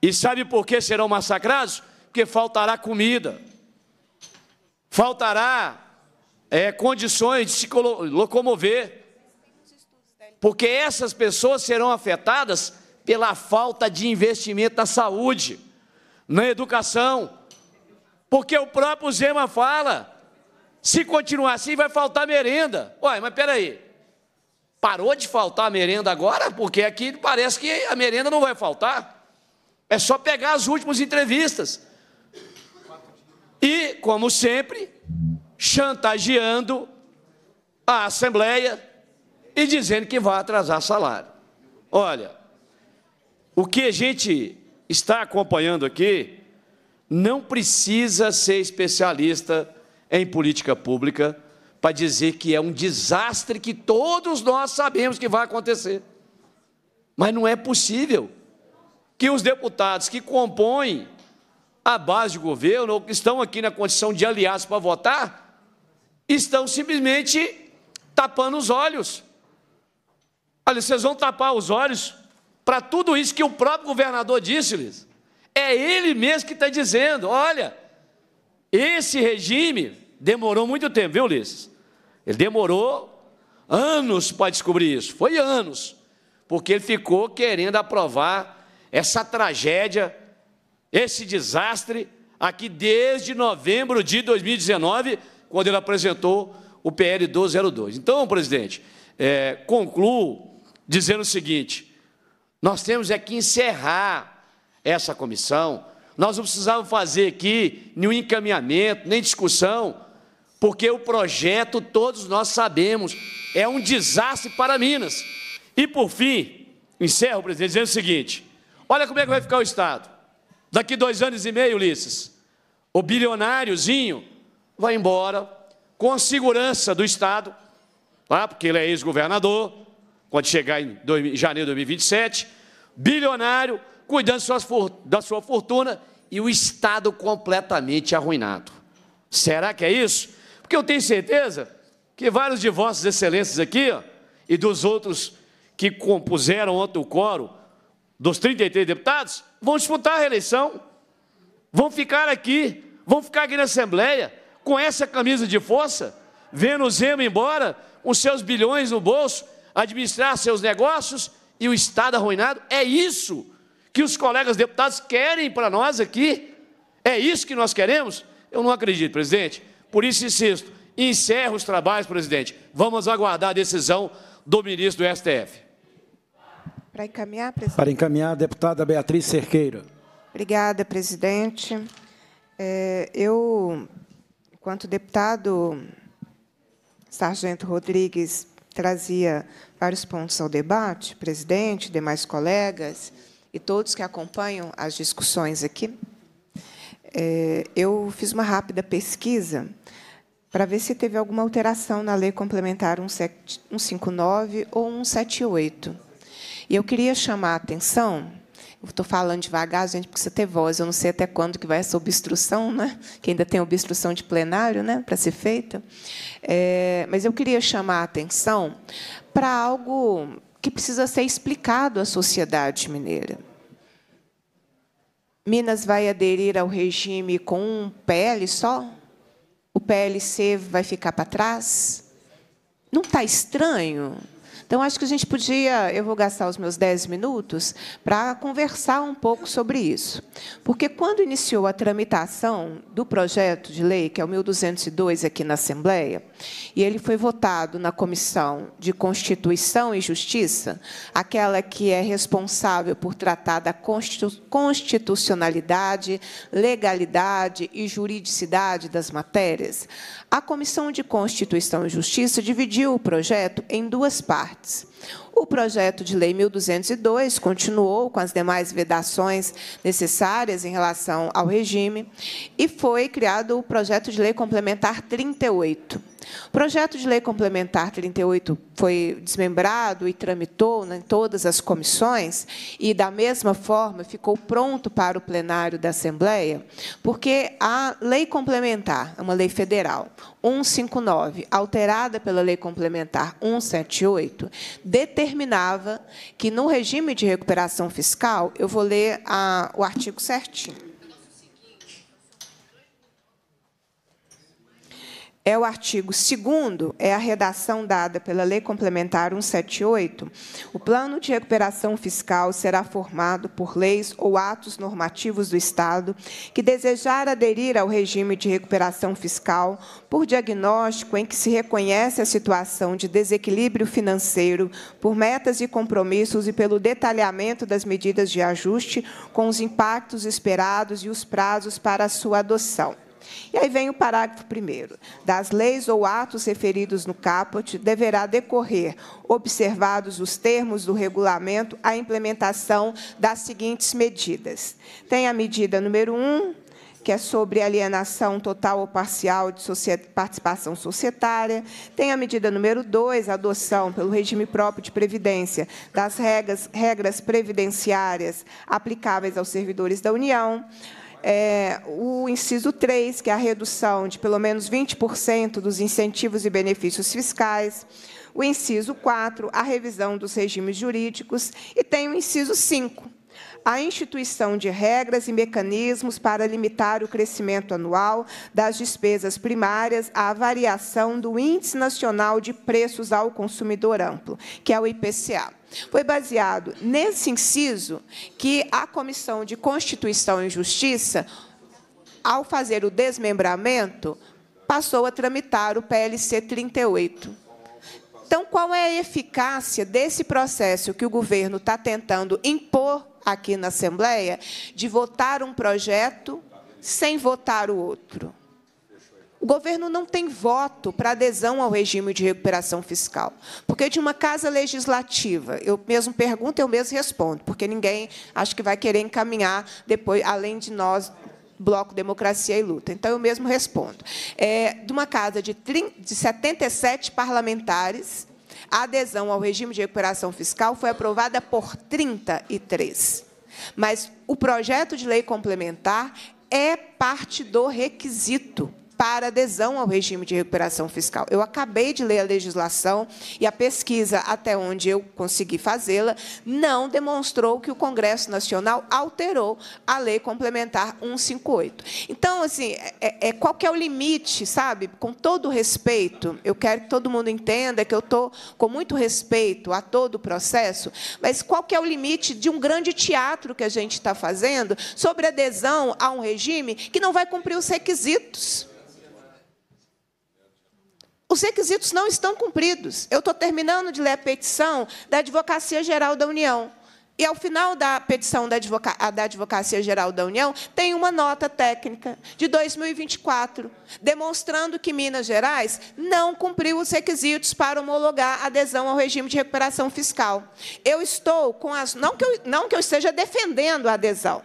E sabe por que serão massacrados? Porque faltará comida, faltará é, condições de se locomover. Porque essas pessoas serão afetadas pela falta de investimento na saúde, na educação. Porque o próprio Zema fala: se continuar assim, vai faltar merenda. Olha, mas peraí. Parou de faltar merenda agora? Porque aqui parece que a merenda não vai faltar. É só pegar as últimas entrevistas. E, como sempre, chantageando a Assembleia e dizendo que vai atrasar salário. Olha, o que a gente está acompanhando aqui não precisa ser especialista em política pública para dizer que é um desastre que todos nós sabemos que vai acontecer. Mas não é possível que os deputados que compõem a base de governo ou que estão aqui na condição de aliados para votar estão simplesmente tapando os olhos. Olha, vocês vão tapar os olhos para tudo isso que o próprio governador disse-lhes. É ele mesmo que está dizendo: olha, esse regime demorou muito tempo, viu, Ulisses? Ele demorou anos para descobrir isso, foi anos, porque ele ficou querendo aprovar essa tragédia, esse desastre, aqui desde novembro de 2019 quando ele apresentou o PL 1202. Então, presidente, é, concluo dizendo o seguinte: nós temos é que encerrar essa comissão. Nós não precisamos fazer aqui nenhum encaminhamento, nem discussão, porque o projeto, todos nós sabemos, é um desastre para Minas. E, por fim, encerro, presidente, dizendo o seguinte: olha como é que vai ficar o Estado. Daqui dois anos e meio, Ulisses, o bilionáriozinho vai embora com a segurança do Estado, tá? porque ele é ex-governador, quando chegar em janeiro de 2027, bilionário, cuidando da sua fortuna e o Estado completamente arruinado. Será que é isso? Porque eu tenho certeza que vários de vossas excelências aqui ó, e dos outros que compuseram ontem o coro, dos 33 deputados, vão disputar a reeleição, vão ficar aqui, vão ficar aqui na Assembleia, com essa camisa de força, vendo o Zema embora, com seus bilhões no bolso, administrar seus negócios e o Estado arruinado. É isso que os colegas deputados querem para nós aqui. É isso que nós queremos? Eu não acredito, presidente. Por isso insisto, encerro os trabalhos, presidente. Vamos aguardar a decisão do ministro do STF. Para encaminhar, presidente. Para encaminhar, deputada Beatriz Cerqueira. Obrigada, presidente. É, eu Enquanto o deputado Sargento Rodrigues trazia vários pontos ao debate, presidente, demais colegas e todos que acompanham as discussões aqui, é, eu fiz uma rápida pesquisa para ver se teve alguma alteração na Lei Complementar 159 ou 178. E eu queria chamar a atenção eu estou falando devagar, gente, porque você ter voz. Eu não sei até quando que vai essa obstrução, né? que ainda tem obstrução de plenário né? para ser feita. É, mas eu queria chamar a atenção para algo que precisa ser explicado à sociedade mineira. Minas vai aderir ao regime com um PL só? O PLC vai ficar para trás? Não está estranho? Então, acho que a gente podia, eu vou gastar os meus 10 minutos para conversar um pouco sobre isso. Porque quando iniciou a tramitação do projeto de lei, que é o 1202 aqui na Assembleia, e ele foi votado na Comissão de Constituição e Justiça, aquela que é responsável por tratar da constitucionalidade, legalidade e juridicidade das matérias, a Comissão de Constituição e Justiça dividiu o projeto em duas partes. O projeto de lei 1202 continuou com as demais vedações necessárias em relação ao regime e foi criado o projeto de lei complementar 38 o projeto de lei complementar 38 foi desmembrado e tramitou né, em todas as comissões e, da mesma forma, ficou pronto para o plenário da Assembleia, porque a lei complementar, uma lei federal, 159, alterada pela Lei Complementar 178, determinava que, no regime de recuperação fiscal, eu vou ler a, o artigo certinho. é o artigo 2 é a redação dada pela Lei Complementar 178. O plano de recuperação fiscal será formado por leis ou atos normativos do Estado que desejar aderir ao regime de recuperação fiscal por diagnóstico em que se reconhece a situação de desequilíbrio financeiro por metas e compromissos e pelo detalhamento das medidas de ajuste com os impactos esperados e os prazos para a sua adoção. E aí vem o parágrafo primeiro. Das leis ou atos referidos no caput deverá decorrer, observados os termos do regulamento, a implementação das seguintes medidas. Tem a medida número 1, um, que é sobre alienação total ou parcial de participação societária. Tem a medida número 2, adoção pelo regime próprio de previdência das regras, regras previdenciárias aplicáveis aos servidores da União é, o inciso 3, que é a redução de pelo menos 20% dos incentivos e benefícios fiscais, o inciso 4, a revisão dos regimes jurídicos, e tem o inciso 5, a instituição de regras e mecanismos para limitar o crescimento anual das despesas primárias à variação do Índice Nacional de Preços ao Consumidor Amplo, que é o IPCA. Foi baseado nesse inciso que a Comissão de Constituição e Justiça, ao fazer o desmembramento, passou a tramitar o PLC 38. Então, qual é a eficácia desse processo que o governo está tentando impor aqui na Assembleia de votar um projeto sem votar o outro. O governo não tem voto para adesão ao regime de recuperação fiscal, porque de uma casa legislativa, eu mesmo pergunto, eu mesmo respondo, porque ninguém acho que vai querer encaminhar depois, além de nós, Bloco Democracia e Luta. Então, eu mesmo respondo. É, de uma casa de, 30, de 77 parlamentares, a adesão ao regime de recuperação fiscal foi aprovada por 33. Mas o projeto de lei complementar é parte do requisito para adesão ao regime de recuperação fiscal. Eu acabei de ler a legislação e a pesquisa, até onde eu consegui fazê-la, não demonstrou que o Congresso Nacional alterou a Lei Complementar 158. Então, assim, é, é, qual que é o limite, sabe? Com todo respeito, eu quero que todo mundo entenda que eu estou com muito respeito a todo o processo, mas qual que é o limite de um grande teatro que a gente está fazendo sobre adesão a um regime que não vai cumprir os requisitos? Os requisitos não estão cumpridos. Eu estou terminando de ler a petição da Advocacia Geral da União. E, ao final da petição da, Advoca da Advocacia Geral da União, tem uma nota técnica de 2024, demonstrando que Minas Gerais não cumpriu os requisitos para homologar adesão ao regime de recuperação fiscal. Eu estou com as. Não que eu, não que eu esteja defendendo a adesão,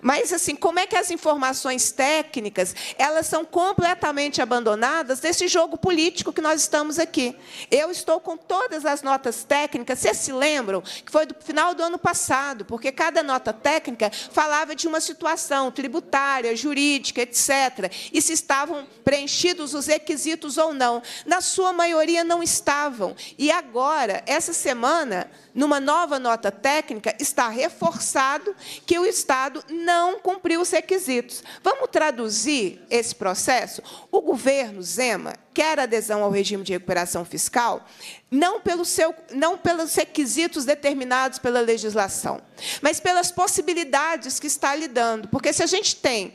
mas assim, como é que as informações técnicas, elas são completamente abandonadas desse jogo político que nós estamos aqui. Eu estou com todas as notas técnicas, vocês se lembram que foi do final do ano passado, porque cada nota técnica falava de uma situação tributária, jurídica, etc, e se estavam preenchidos os requisitos ou não. Na sua maioria não estavam. E agora, essa semana, numa nova nota técnica, está reforçado que o Estado não cumpriu os requisitos. Vamos traduzir esse processo? O governo Zema quer adesão ao regime de recuperação fiscal não, pelo seu, não pelos requisitos determinados pela legislação, mas pelas possibilidades que está lhe dando. Porque se a gente tem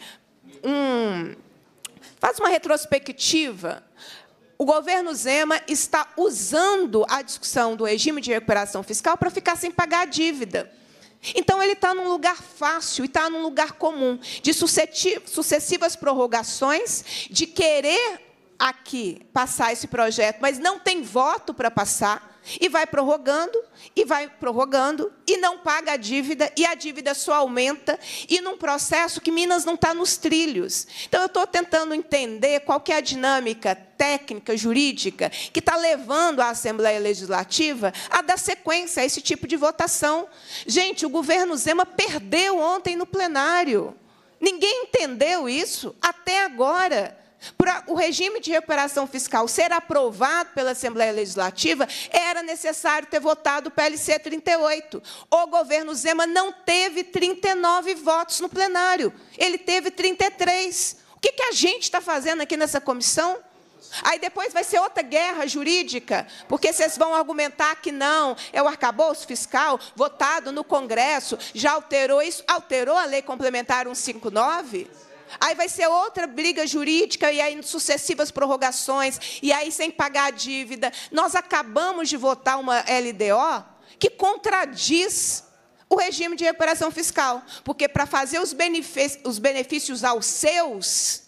um. Faz uma retrospectiva o governo Zema está usando a discussão do regime de recuperação fiscal para ficar sem pagar a dívida. Então, ele está num lugar fácil e está num lugar comum de sucessivas prorrogações, de querer aqui passar esse projeto, mas não tem voto para passar, e vai prorrogando, e vai prorrogando, e não paga a dívida, e a dívida só aumenta, e num processo que Minas não está nos trilhos. Então, eu estou tentando entender qual é a dinâmica técnica, jurídica, que está levando a Assembleia Legislativa a dar sequência a esse tipo de votação. Gente, o governo Zema perdeu ontem no plenário. Ninguém entendeu isso até agora. Para o regime de reparação fiscal ser aprovado pela Assembleia Legislativa, era necessário ter votado o PLC 38. O governo Zema não teve 39 votos no plenário, ele teve 33. O que, que a gente está fazendo aqui nessa comissão? Aí depois vai ser outra guerra jurídica, porque vocês vão argumentar que não, é o arcabouço fiscal votado no Congresso, já alterou isso, alterou a lei complementar 159? Aí vai ser outra briga jurídica e aí sucessivas prorrogações, e aí sem pagar a dívida. Nós acabamos de votar uma LDO que contradiz o regime de reparação fiscal, porque para fazer os benefícios, os benefícios aos seus,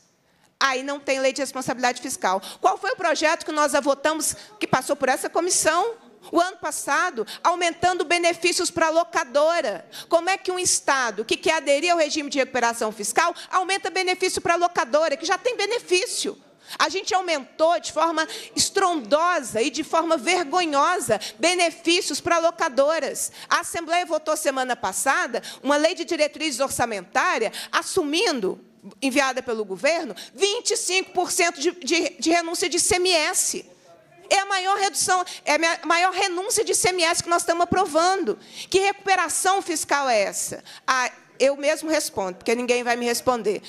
aí não tem lei de responsabilidade fiscal. Qual foi o projeto que nós votamos, que passou por essa comissão o ano passado, aumentando benefícios para a locadora. Como é que um Estado que quer aderir ao regime de recuperação fiscal aumenta benefício para a locadora, que já tem benefício? A gente aumentou de forma estrondosa e de forma vergonhosa benefícios para locadoras. A Assembleia votou semana passada uma lei de diretrizes orçamentária assumindo, enviada pelo governo, 25% de, de, de renúncia de CMS. É a maior redução, é a maior renúncia de ICMS que nós estamos aprovando. Que recuperação fiscal é essa? Ah, eu mesmo respondo, porque ninguém vai me responder.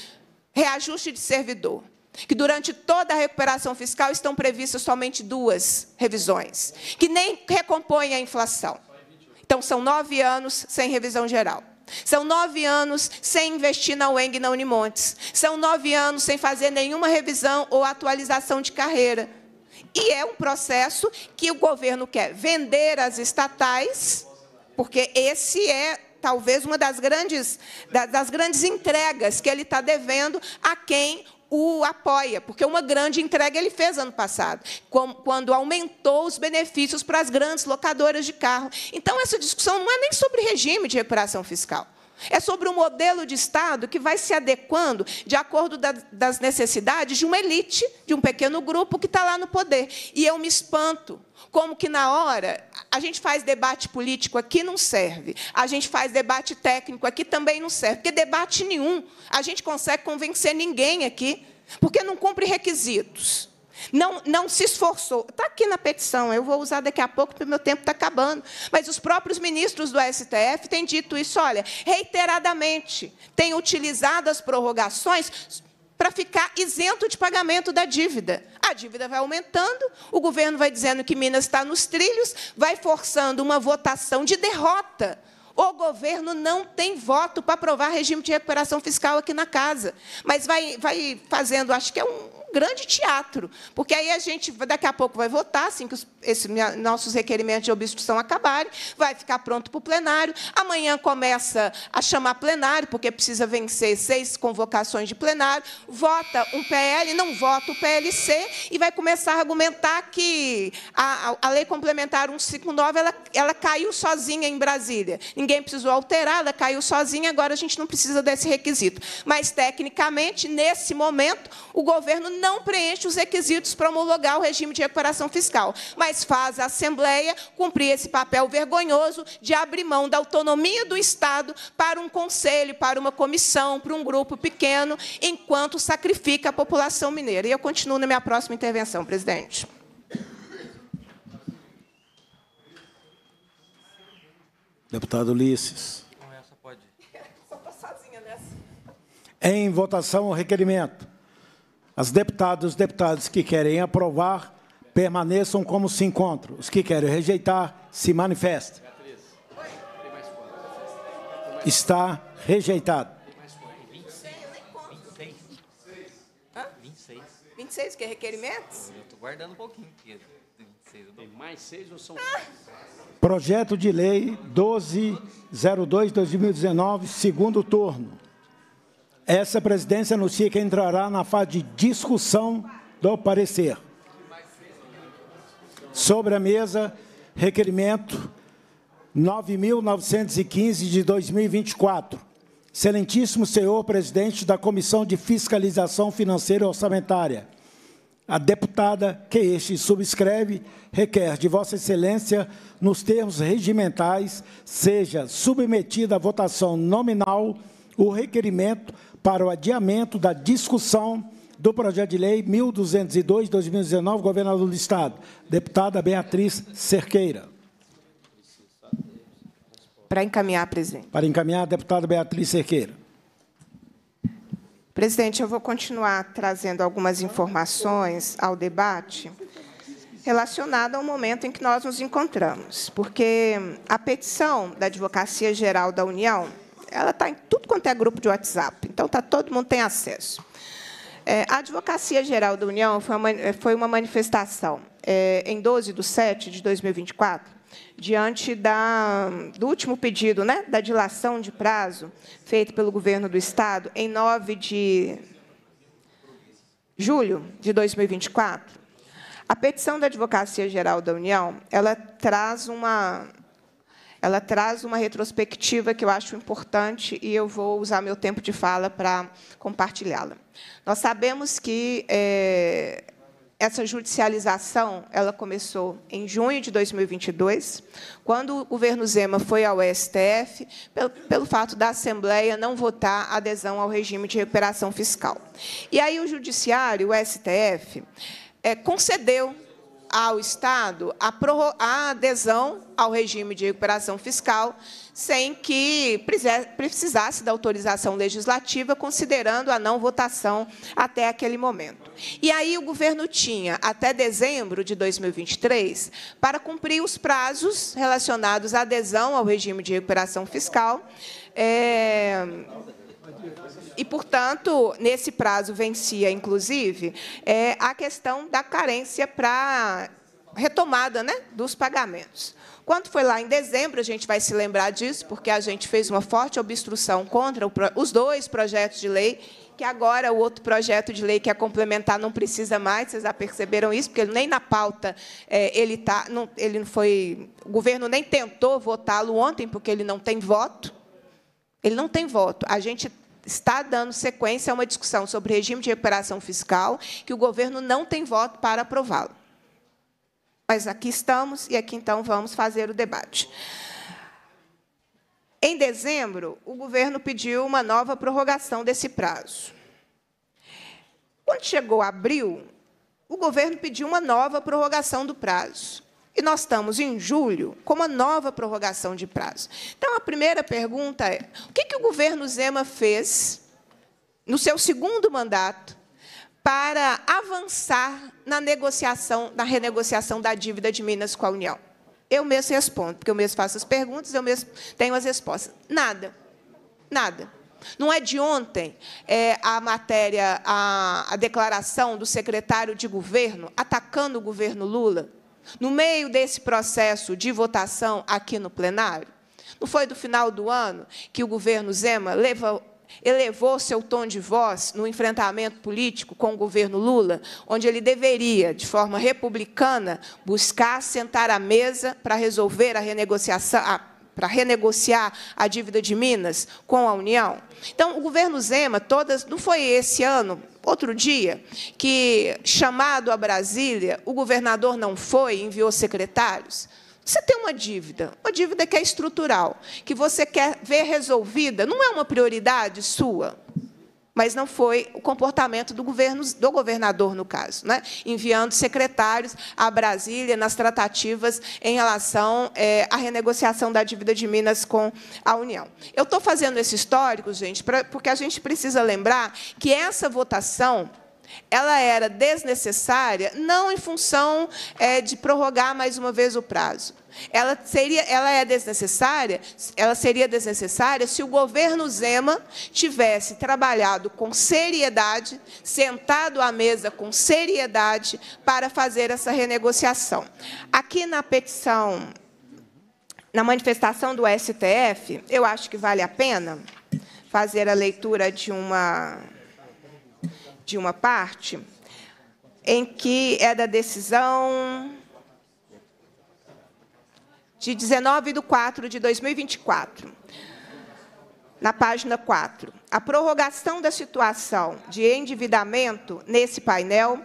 Reajuste de servidor que durante toda a recuperação fiscal estão previstas somente duas revisões, que nem recompõem a inflação. Então, são nove anos sem revisão geral. São nove anos sem investir na UENG e na Unimontes. São nove anos sem fazer nenhuma revisão ou atualização de carreira. E é um processo que o governo quer vender as estatais, porque esse é talvez uma das grandes, das grandes entregas que ele está devendo a quem o apoia, porque uma grande entrega ele fez ano passado, quando aumentou os benefícios para as grandes locadoras de carro. Então, essa discussão não é nem sobre regime de reparação fiscal. É sobre um modelo de Estado que vai se adequando de acordo das necessidades de uma elite, de um pequeno grupo que está lá no poder. E eu me espanto como que, na hora, a gente faz debate político aqui, não serve. A gente faz debate técnico aqui, também não serve. Porque debate nenhum a gente consegue convencer ninguém aqui, porque não cumpre requisitos. Não, não se esforçou. Está aqui na petição, eu vou usar daqui a pouco, porque o meu tempo está acabando. Mas os próprios ministros do STF têm dito isso, olha, reiteradamente, têm utilizado as prorrogações para ficar isento de pagamento da dívida. A dívida vai aumentando, o governo vai dizendo que Minas está nos trilhos, vai forçando uma votação de derrota. O governo não tem voto para aprovar regime de recuperação fiscal aqui na casa, mas vai, vai fazendo, acho que é um, grande teatro, porque aí a gente daqui a pouco vai votar, assim que os, esse, nossos requerimentos de obstrução acabarem, vai ficar pronto para o plenário. Amanhã começa a chamar plenário, porque precisa vencer seis convocações de plenário, vota um PL, não vota o PLC, e vai começar a argumentar que a, a Lei Complementar 159 ela, ela caiu sozinha em Brasília. Ninguém precisou alterar, ela caiu sozinha, agora a gente não precisa desse requisito. Mas, tecnicamente, nesse momento, o governo não preenche os requisitos para homologar o regime de recuperação fiscal, mas faz a Assembleia cumprir esse papel vergonhoso de abrir mão da autonomia do Estado para um conselho, para uma comissão, para um grupo pequeno, enquanto sacrifica a população mineira. E eu continuo na minha próxima intervenção, presidente. Deputado Ulisses. Tá em votação o requerimento. As deputadas e os deputados que querem aprovar permaneçam como se encontram. Os que querem rejeitar, se manifestem. Está rejeitado. 26, que é requerimentos? Eu estou guardando um pouquinho, porque 26 Tem mais seis ou são ah. Projeto de lei 1202-2019, segundo turno. Essa presidência anuncia que entrará na fase de discussão do parecer. Sobre a mesa, requerimento 9.915 de 2024. Excelentíssimo senhor presidente da Comissão de Fiscalização Financeira e Orçamentária, a deputada que este subscreve requer de Vossa Excelência, nos termos regimentais, seja submetida à votação nominal o requerimento para o adiamento da discussão do projeto de lei 1202-2019, governador do Estado, deputada Beatriz Cerqueira. Para encaminhar, presidente. Para encaminhar, deputada Beatriz Cerqueira. Presidente, eu vou continuar trazendo algumas informações ao debate relacionada ao momento em que nós nos encontramos, porque a petição da Advocacia Geral da União ela está em tudo quanto é grupo de WhatsApp. Então, tá, todo mundo tem acesso. É, a Advocacia Geral da União foi uma, é, foi uma manifestação é, em 12 de 7 de 2024, diante da, do último pedido né, da dilação de prazo feito pelo governo do Estado em 9 de julho de 2024. A petição da Advocacia Geral da União ela traz uma, ela traz uma retrospectiva que eu acho importante e eu vou usar meu tempo de fala para compartilhá-la. Nós sabemos que é, essa judicialização ela começou em junho de 2022, quando o governo Zema foi ao STF pelo, pelo fato da Assembleia não votar adesão ao regime de recuperação fiscal. E aí o Judiciário, o STF, é, concedeu ao Estado a, adesão ao regime de recuperação fiscal, sem que precisasse da autorização legislativa, considerando a não votação até aquele momento. E aí o governo tinha até dezembro de 2023 para cumprir os prazos relacionados à adesão ao regime de recuperação fiscal. É e, portanto, nesse prazo vencia, inclusive, é, a questão da carência para retomada né, dos pagamentos. Quando foi lá em dezembro, a gente vai se lembrar disso, porque a gente fez uma forte obstrução contra os dois projetos de lei, que agora o outro projeto de lei que é complementar não precisa mais, vocês já perceberam isso, porque nem na pauta é, ele tá, não, ele não foi, o governo nem tentou votá-lo ontem, porque ele não tem voto. Ele não tem voto. A gente está dando sequência a uma discussão sobre regime de recuperação fiscal que o governo não tem voto para aprová-lo. Mas aqui estamos e aqui então vamos fazer o debate. Em dezembro, o governo pediu uma nova prorrogação desse prazo. Quando chegou abril, o governo pediu uma nova prorrogação do prazo. E nós estamos em julho com uma nova prorrogação de prazo. Então, a primeira pergunta é: o que, que o governo Zema fez no seu segundo mandato para avançar na negociação, na renegociação da dívida de Minas com a União? Eu mesmo respondo, porque eu mesmo faço as perguntas, eu mesmo tenho as respostas. Nada. Nada. Não é de ontem é, a matéria, a, a declaração do secretário de governo atacando o governo Lula? no meio desse processo de votação aqui no plenário? Não foi do final do ano que o governo Zema levou elevou seu tom de voz no enfrentamento político com o governo Lula, onde ele deveria, de forma republicana, buscar sentar à mesa para resolver a renegociação, a para renegociar a dívida de Minas com a União? Então, o governo Zema, todas, não foi esse ano, outro dia, que chamado a Brasília, o governador não foi, enviou secretários? Você tem uma dívida, uma dívida que é estrutural, que você quer ver resolvida, não é uma prioridade sua? mas não foi o comportamento do, governo, do governador, no caso, né? enviando secretários a Brasília nas tratativas em relação é, à renegociação da dívida de Minas com a União. Eu estou fazendo esse histórico, gente, pra, porque a gente precisa lembrar que essa votação ela era desnecessária, não em função é, de prorrogar mais uma vez o prazo. Ela, seria, ela é desnecessária, ela seria desnecessária se o governo Zema tivesse trabalhado com seriedade, sentado à mesa com seriedade para fazer essa renegociação. Aqui na petição, na manifestação do STF, eu acho que vale a pena fazer a leitura de uma de uma parte em que é da decisão de 19 de 4 de 2024, na página 4. A prorrogação da situação de endividamento nesse painel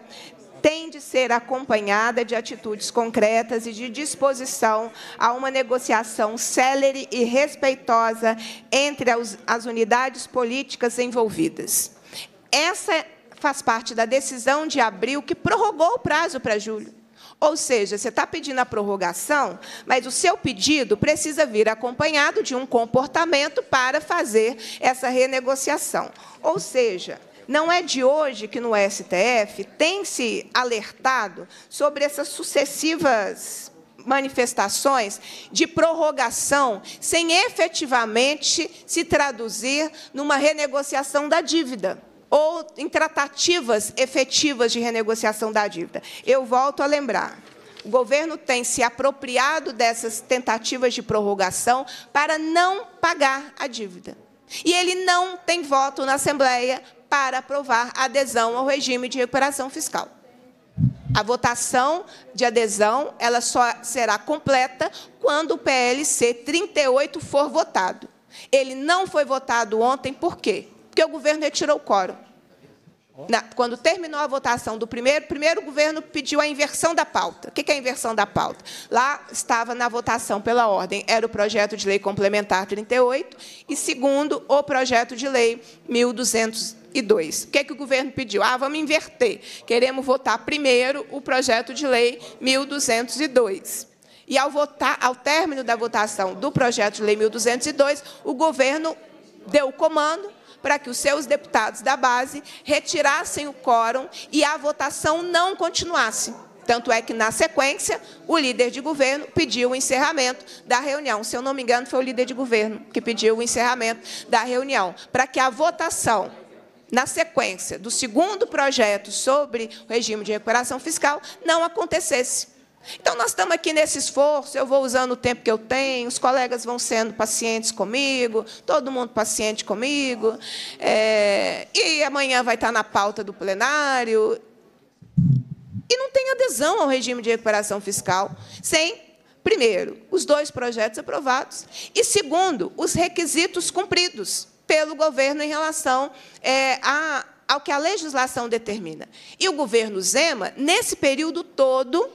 tem de ser acompanhada de atitudes concretas e de disposição a uma negociação célere e respeitosa entre as unidades políticas envolvidas. Essa faz parte da decisão de abril que prorrogou o prazo para julho. Ou seja, você está pedindo a prorrogação, mas o seu pedido precisa vir acompanhado de um comportamento para fazer essa renegociação. Ou seja, não é de hoje que no STF tem se alertado sobre essas sucessivas manifestações de prorrogação sem efetivamente se traduzir numa renegociação da dívida ou em tratativas efetivas de renegociação da dívida. Eu volto a lembrar. O governo tem se apropriado dessas tentativas de prorrogação para não pagar a dívida. E ele não tem voto na Assembleia para aprovar a adesão ao regime de recuperação fiscal. A votação de adesão ela só será completa quando o PLC 38 for votado. Ele não foi votado ontem, por quê? porque o governo retirou o quórum. Na, quando terminou a votação do primeiro, primeiro o governo pediu a inversão da pauta. O que é a inversão da pauta? Lá estava na votação pela ordem, era o projeto de lei complementar 38 e, segundo, o projeto de lei 1202. O que, é que o governo pediu? Ah, vamos inverter. Queremos votar primeiro o projeto de lei 1202. E, ao, votar, ao término da votação do projeto de lei 1202, o governo deu o comando para que os seus deputados da base retirassem o quórum e a votação não continuasse. Tanto é que, na sequência, o líder de governo pediu o encerramento da reunião. Se eu não me engano, foi o líder de governo que pediu o encerramento da reunião, para que a votação na sequência do segundo projeto sobre o regime de recuperação fiscal não acontecesse. Então, nós estamos aqui nesse esforço, eu vou usando o tempo que eu tenho, os colegas vão sendo pacientes comigo, todo mundo paciente comigo, é, e amanhã vai estar na pauta do plenário. E não tem adesão ao regime de recuperação fiscal sem, primeiro, os dois projetos aprovados, e, segundo, os requisitos cumpridos pelo governo em relação é, a, ao que a legislação determina. E o governo Zema, nesse período todo,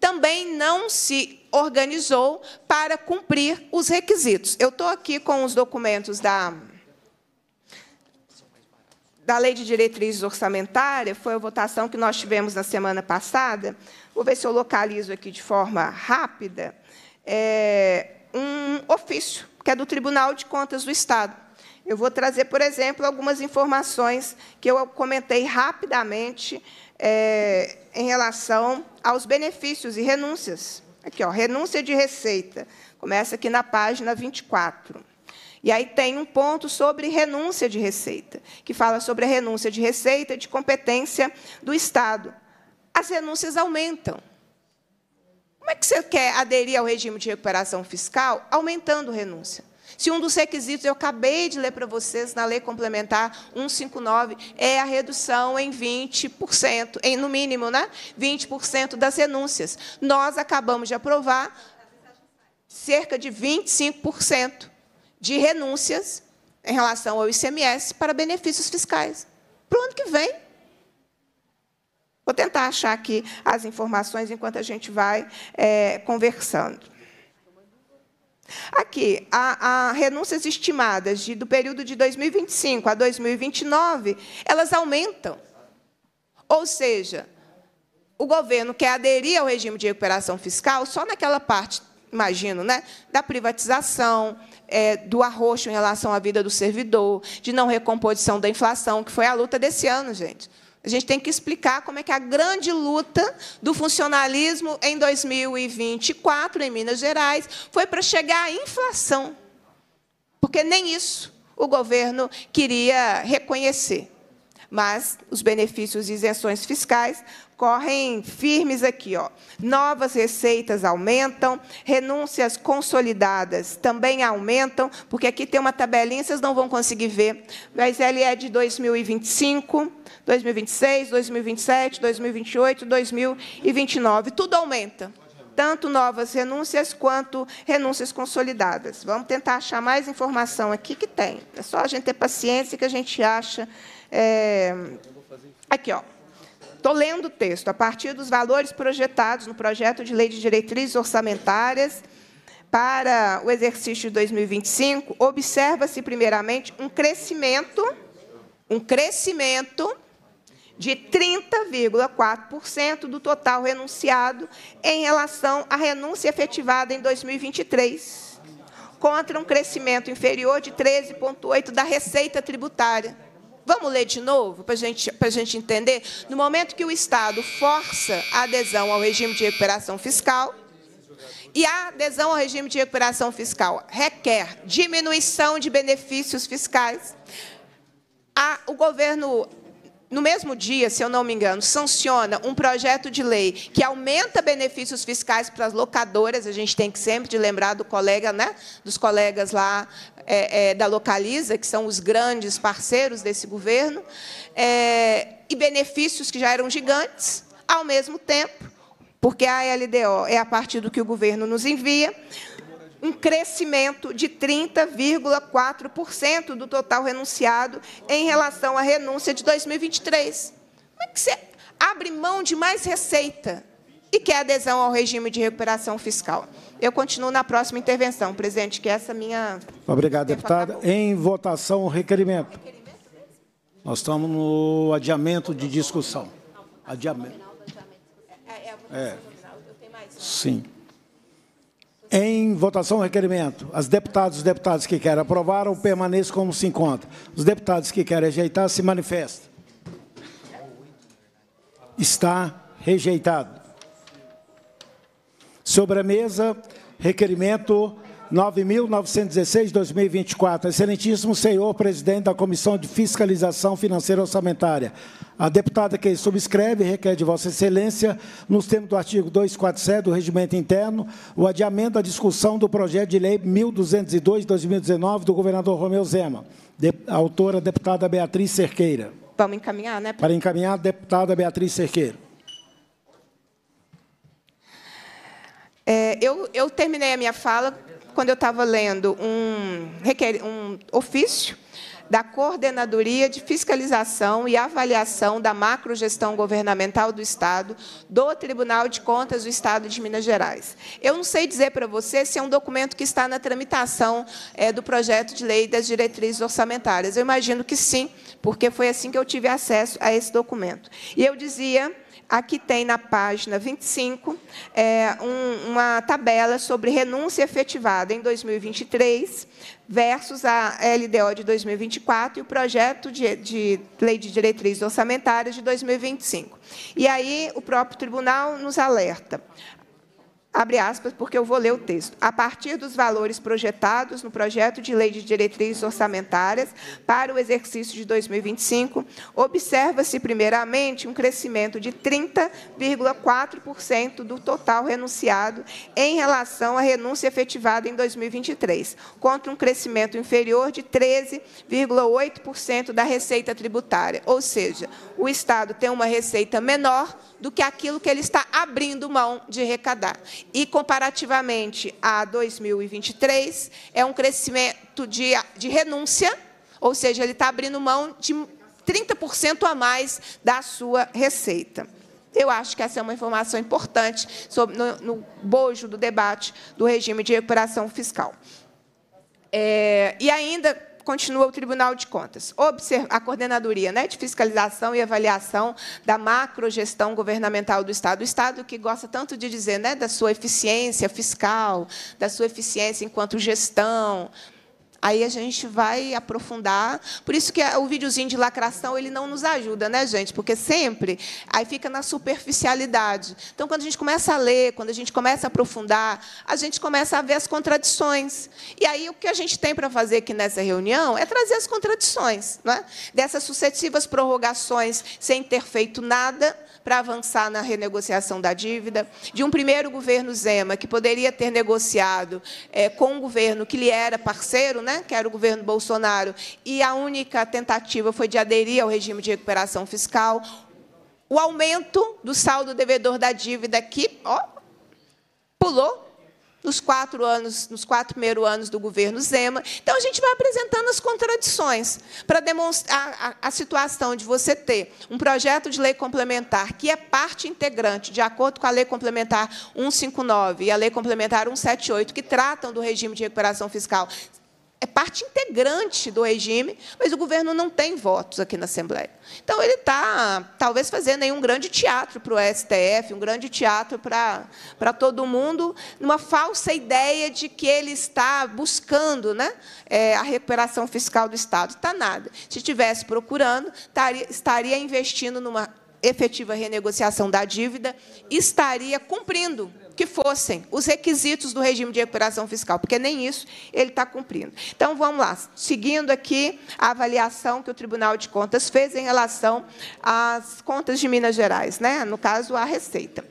também não se organizou para cumprir os requisitos. Eu estou aqui com os documentos da, da Lei de Diretrizes orçamentárias, foi a votação que nós tivemos na semana passada. Vou ver se eu localizo aqui de forma rápida. É, um ofício, que é do Tribunal de Contas do Estado. Eu vou trazer, por exemplo, algumas informações que eu comentei rapidamente é, em relação aos benefícios e renúncias. Aqui, ó, renúncia de receita. Começa aqui na página 24. E aí tem um ponto sobre renúncia de receita, que fala sobre a renúncia de receita de competência do Estado. As renúncias aumentam. Como é que você quer aderir ao regime de recuperação fiscal aumentando renúncia? Se um dos requisitos, eu acabei de ler para vocês na Lei Complementar 159, é a redução em 20%, em, no mínimo, né? 20% das renúncias. Nós acabamos de aprovar cerca de 25% de renúncias em relação ao ICMS para benefícios fiscais. Para o ano que vem, Vou tentar achar aqui as informações enquanto a gente vai é, conversando. Aqui, as renúncias estimadas de, do período de 2025 a 2029, elas aumentam. Ou seja, o governo quer aderir ao regime de recuperação fiscal só naquela parte, imagino, né, da privatização, é, do arroxo em relação à vida do servidor, de não recomposição da inflação, que foi a luta desse ano, gente. A gente tem que explicar como é que é a grande luta do funcionalismo em 2024 em Minas Gerais foi para chegar à inflação. Porque nem isso o governo queria reconhecer. Mas os benefícios e isenções fiscais correm firmes aqui. Ó. Novas receitas aumentam, renúncias consolidadas também aumentam, porque aqui tem uma tabelinha, vocês não vão conseguir ver, mas ela é de 2025 2026, 2027, 2028, 2029. Tudo aumenta. Tanto novas renúncias quanto renúncias consolidadas. Vamos tentar achar mais informação aqui que tem. É só a gente ter paciência que a gente acha. É... Aqui, ó. Estou lendo o texto. A partir dos valores projetados no projeto de lei de diretrizes orçamentárias para o exercício de 2025, observa-se primeiramente um crescimento, um crescimento de 30,4% do total renunciado em relação à renúncia efetivada em 2023, contra um crescimento inferior de 13,8% da receita tributária. Vamos ler de novo para gente, a gente entender? No momento que o Estado força a adesão ao regime de recuperação fiscal, e a adesão ao regime de recuperação fiscal requer diminuição de benefícios fiscais. A, o governo no mesmo dia, se eu não me engano, sanciona um projeto de lei que aumenta benefícios fiscais para as locadoras. A gente tem que sempre lembrar do colega, né, dos colegas lá é, é, da Localiza, que são os grandes parceiros desse governo, é, e benefícios que já eram gigantes, ao mesmo tempo, porque a LDO é a partir do que o governo nos envia, um crescimento de 30,4% do total renunciado em relação à renúncia de 2023. Como é que você abre mão de mais receita e quer adesão ao regime de recuperação fiscal? Eu continuo na próxima intervenção, presidente, que é essa minha. Obrigado, deputada. Acabou. Em votação, o requerimento. requerimento Nós estamos no adiamento de discussão. Adiamento. É. é, é. Sim. Em votação, requerimento. As deputadas e os deputados que querem aprovar ou permaneçam como se encontra. Os deputados que querem rejeitar se manifestam. Está rejeitado. Sobre a mesa requerimento 9.916-2024. Excelentíssimo senhor presidente da Comissão de Fiscalização Financeira Orçamentária. A deputada que subscreve requer de Vossa Excelência, nos termos do artigo 247 do Regimento Interno, o adiamento à discussão do projeto de lei 1202-2019 do governador Romeu Zema. De, autora, deputada Beatriz Cerqueira. Vamos encaminhar, né? Para encaminhar, deputada Beatriz Cerqueira. É, eu, eu terminei a minha fala quando eu estava lendo um, um ofício da Coordenadoria de Fiscalização e Avaliação da Macrogestão Governamental do Estado, do Tribunal de Contas do Estado de Minas Gerais. Eu não sei dizer para você se é um documento que está na tramitação é, do projeto de lei das diretrizes orçamentárias. Eu imagino que sim, porque foi assim que eu tive acesso a esse documento. E eu dizia Aqui tem na página 25 é, um, uma tabela sobre renúncia efetivada em 2023 versus a LDO de 2024 e o projeto de, de lei de diretrizes orçamentárias de 2025. E aí o próprio tribunal nos alerta abre aspas, porque eu vou ler o texto, a partir dos valores projetados no projeto de lei de diretrizes orçamentárias para o exercício de 2025, observa-se, primeiramente, um crescimento de 30,4% do total renunciado em relação à renúncia efetivada em 2023, contra um crescimento inferior de 13,8% da receita tributária. Ou seja, o Estado tem uma receita menor do que aquilo que ele está abrindo mão de arrecadar e, comparativamente a 2023, é um crescimento de, de renúncia, ou seja, ele está abrindo mão de 30% a mais da sua receita. Eu acho que essa é uma informação importante sobre, no, no bojo do debate do regime de recuperação fiscal. É, e ainda continua o Tribunal de Contas. Observa a coordenadoria né, de fiscalização e avaliação da macrogestão governamental do Estado. O Estado que gosta tanto de dizer né, da sua eficiência fiscal, da sua eficiência enquanto gestão, Aí a gente vai aprofundar. Por isso que o videozinho de lacração ele não nos ajuda, né, gente? Porque sempre aí fica na superficialidade. Então, quando a gente começa a ler, quando a gente começa a aprofundar, a gente começa a ver as contradições. E aí o que a gente tem para fazer aqui nessa reunião é trazer as contradições, né? Dessas sucessivas prorrogações sem ter feito nada para avançar na renegociação da dívida, de um primeiro governo Zema, que poderia ter negociado é, com um governo que lhe era parceiro, né, que era o governo Bolsonaro, e a única tentativa foi de aderir ao regime de recuperação fiscal. O aumento do saldo devedor da dívida, que ó, pulou nos quatro anos, nos quatro primeiros anos do governo Zema. Então a gente vai apresentando as contradições para demonstrar a, a, a, situação de você ter um projeto de lei complementar que é parte integrante, de acordo com a lei complementar 159 e a lei complementar 178, que tratam do regime de recuperação fiscal, é parte integrante do regime, mas o governo não tem votos aqui na Assembleia. Então, ele está, talvez, fazendo aí um grande teatro para o STF, um grande teatro para, para todo mundo, numa falsa ideia de que ele está buscando né, é, a recuperação fiscal do Estado. Está nada. Se estivesse procurando, estaria, estaria investindo numa efetiva renegociação da dívida, estaria cumprindo que fossem os requisitos do regime de recuperação fiscal, porque nem isso ele está cumprindo. Então, vamos lá, seguindo aqui a avaliação que o Tribunal de Contas fez em relação às contas de Minas Gerais, né? no caso, a Receita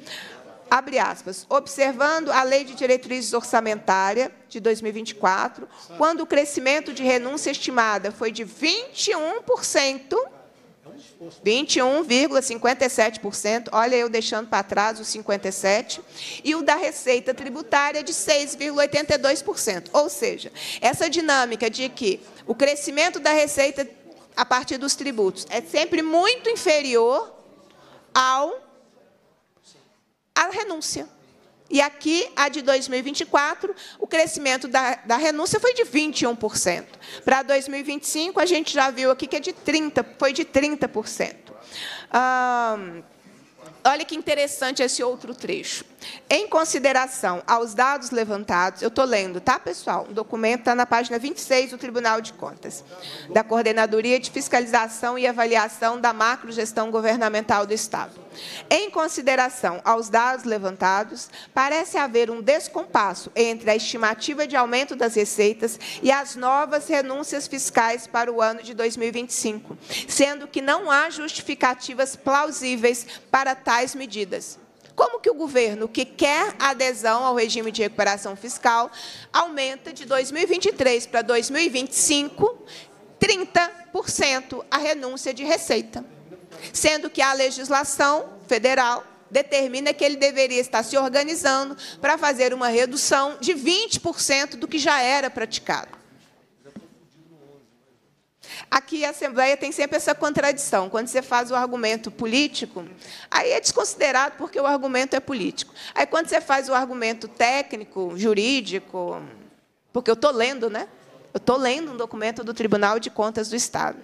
abre aspas, observando a Lei de Diretrizes Orçamentária de 2024, quando o crescimento de renúncia estimada foi de 21%, 21,57%, olha eu deixando para trás os 57%, e o da receita tributária de 6,82%. Ou seja, essa dinâmica de que o crescimento da receita a partir dos tributos é sempre muito inferior ao à renúncia. E aqui, a de 2024, o crescimento da, da renúncia foi de 21%. Para 2025, a gente já viu aqui que é de 30%, foi de 30%. Ah, olha que interessante esse outro trecho. Em consideração aos dados levantados, eu estou lendo, tá, pessoal? O documento está na página 26 do Tribunal de Contas, da Coordenadoria de Fiscalização e Avaliação da Macrogestão Governamental do Estado. Em consideração aos dados levantados, parece haver um descompasso entre a estimativa de aumento das receitas e as novas renúncias fiscais para o ano de 2025, sendo que não há justificativas plausíveis para tais medidas. Como que o governo, que quer adesão ao regime de recuperação fiscal, aumenta de 2023 para 2025 30% a renúncia de receita, sendo que a legislação federal determina que ele deveria estar se organizando para fazer uma redução de 20% do que já era praticado. Aqui a Assembleia tem sempre essa contradição. Quando você faz o argumento político, aí é desconsiderado porque o argumento é político. Aí quando você faz o argumento técnico, jurídico, porque eu estou lendo, né? Eu estou lendo um documento do Tribunal de Contas do Estado.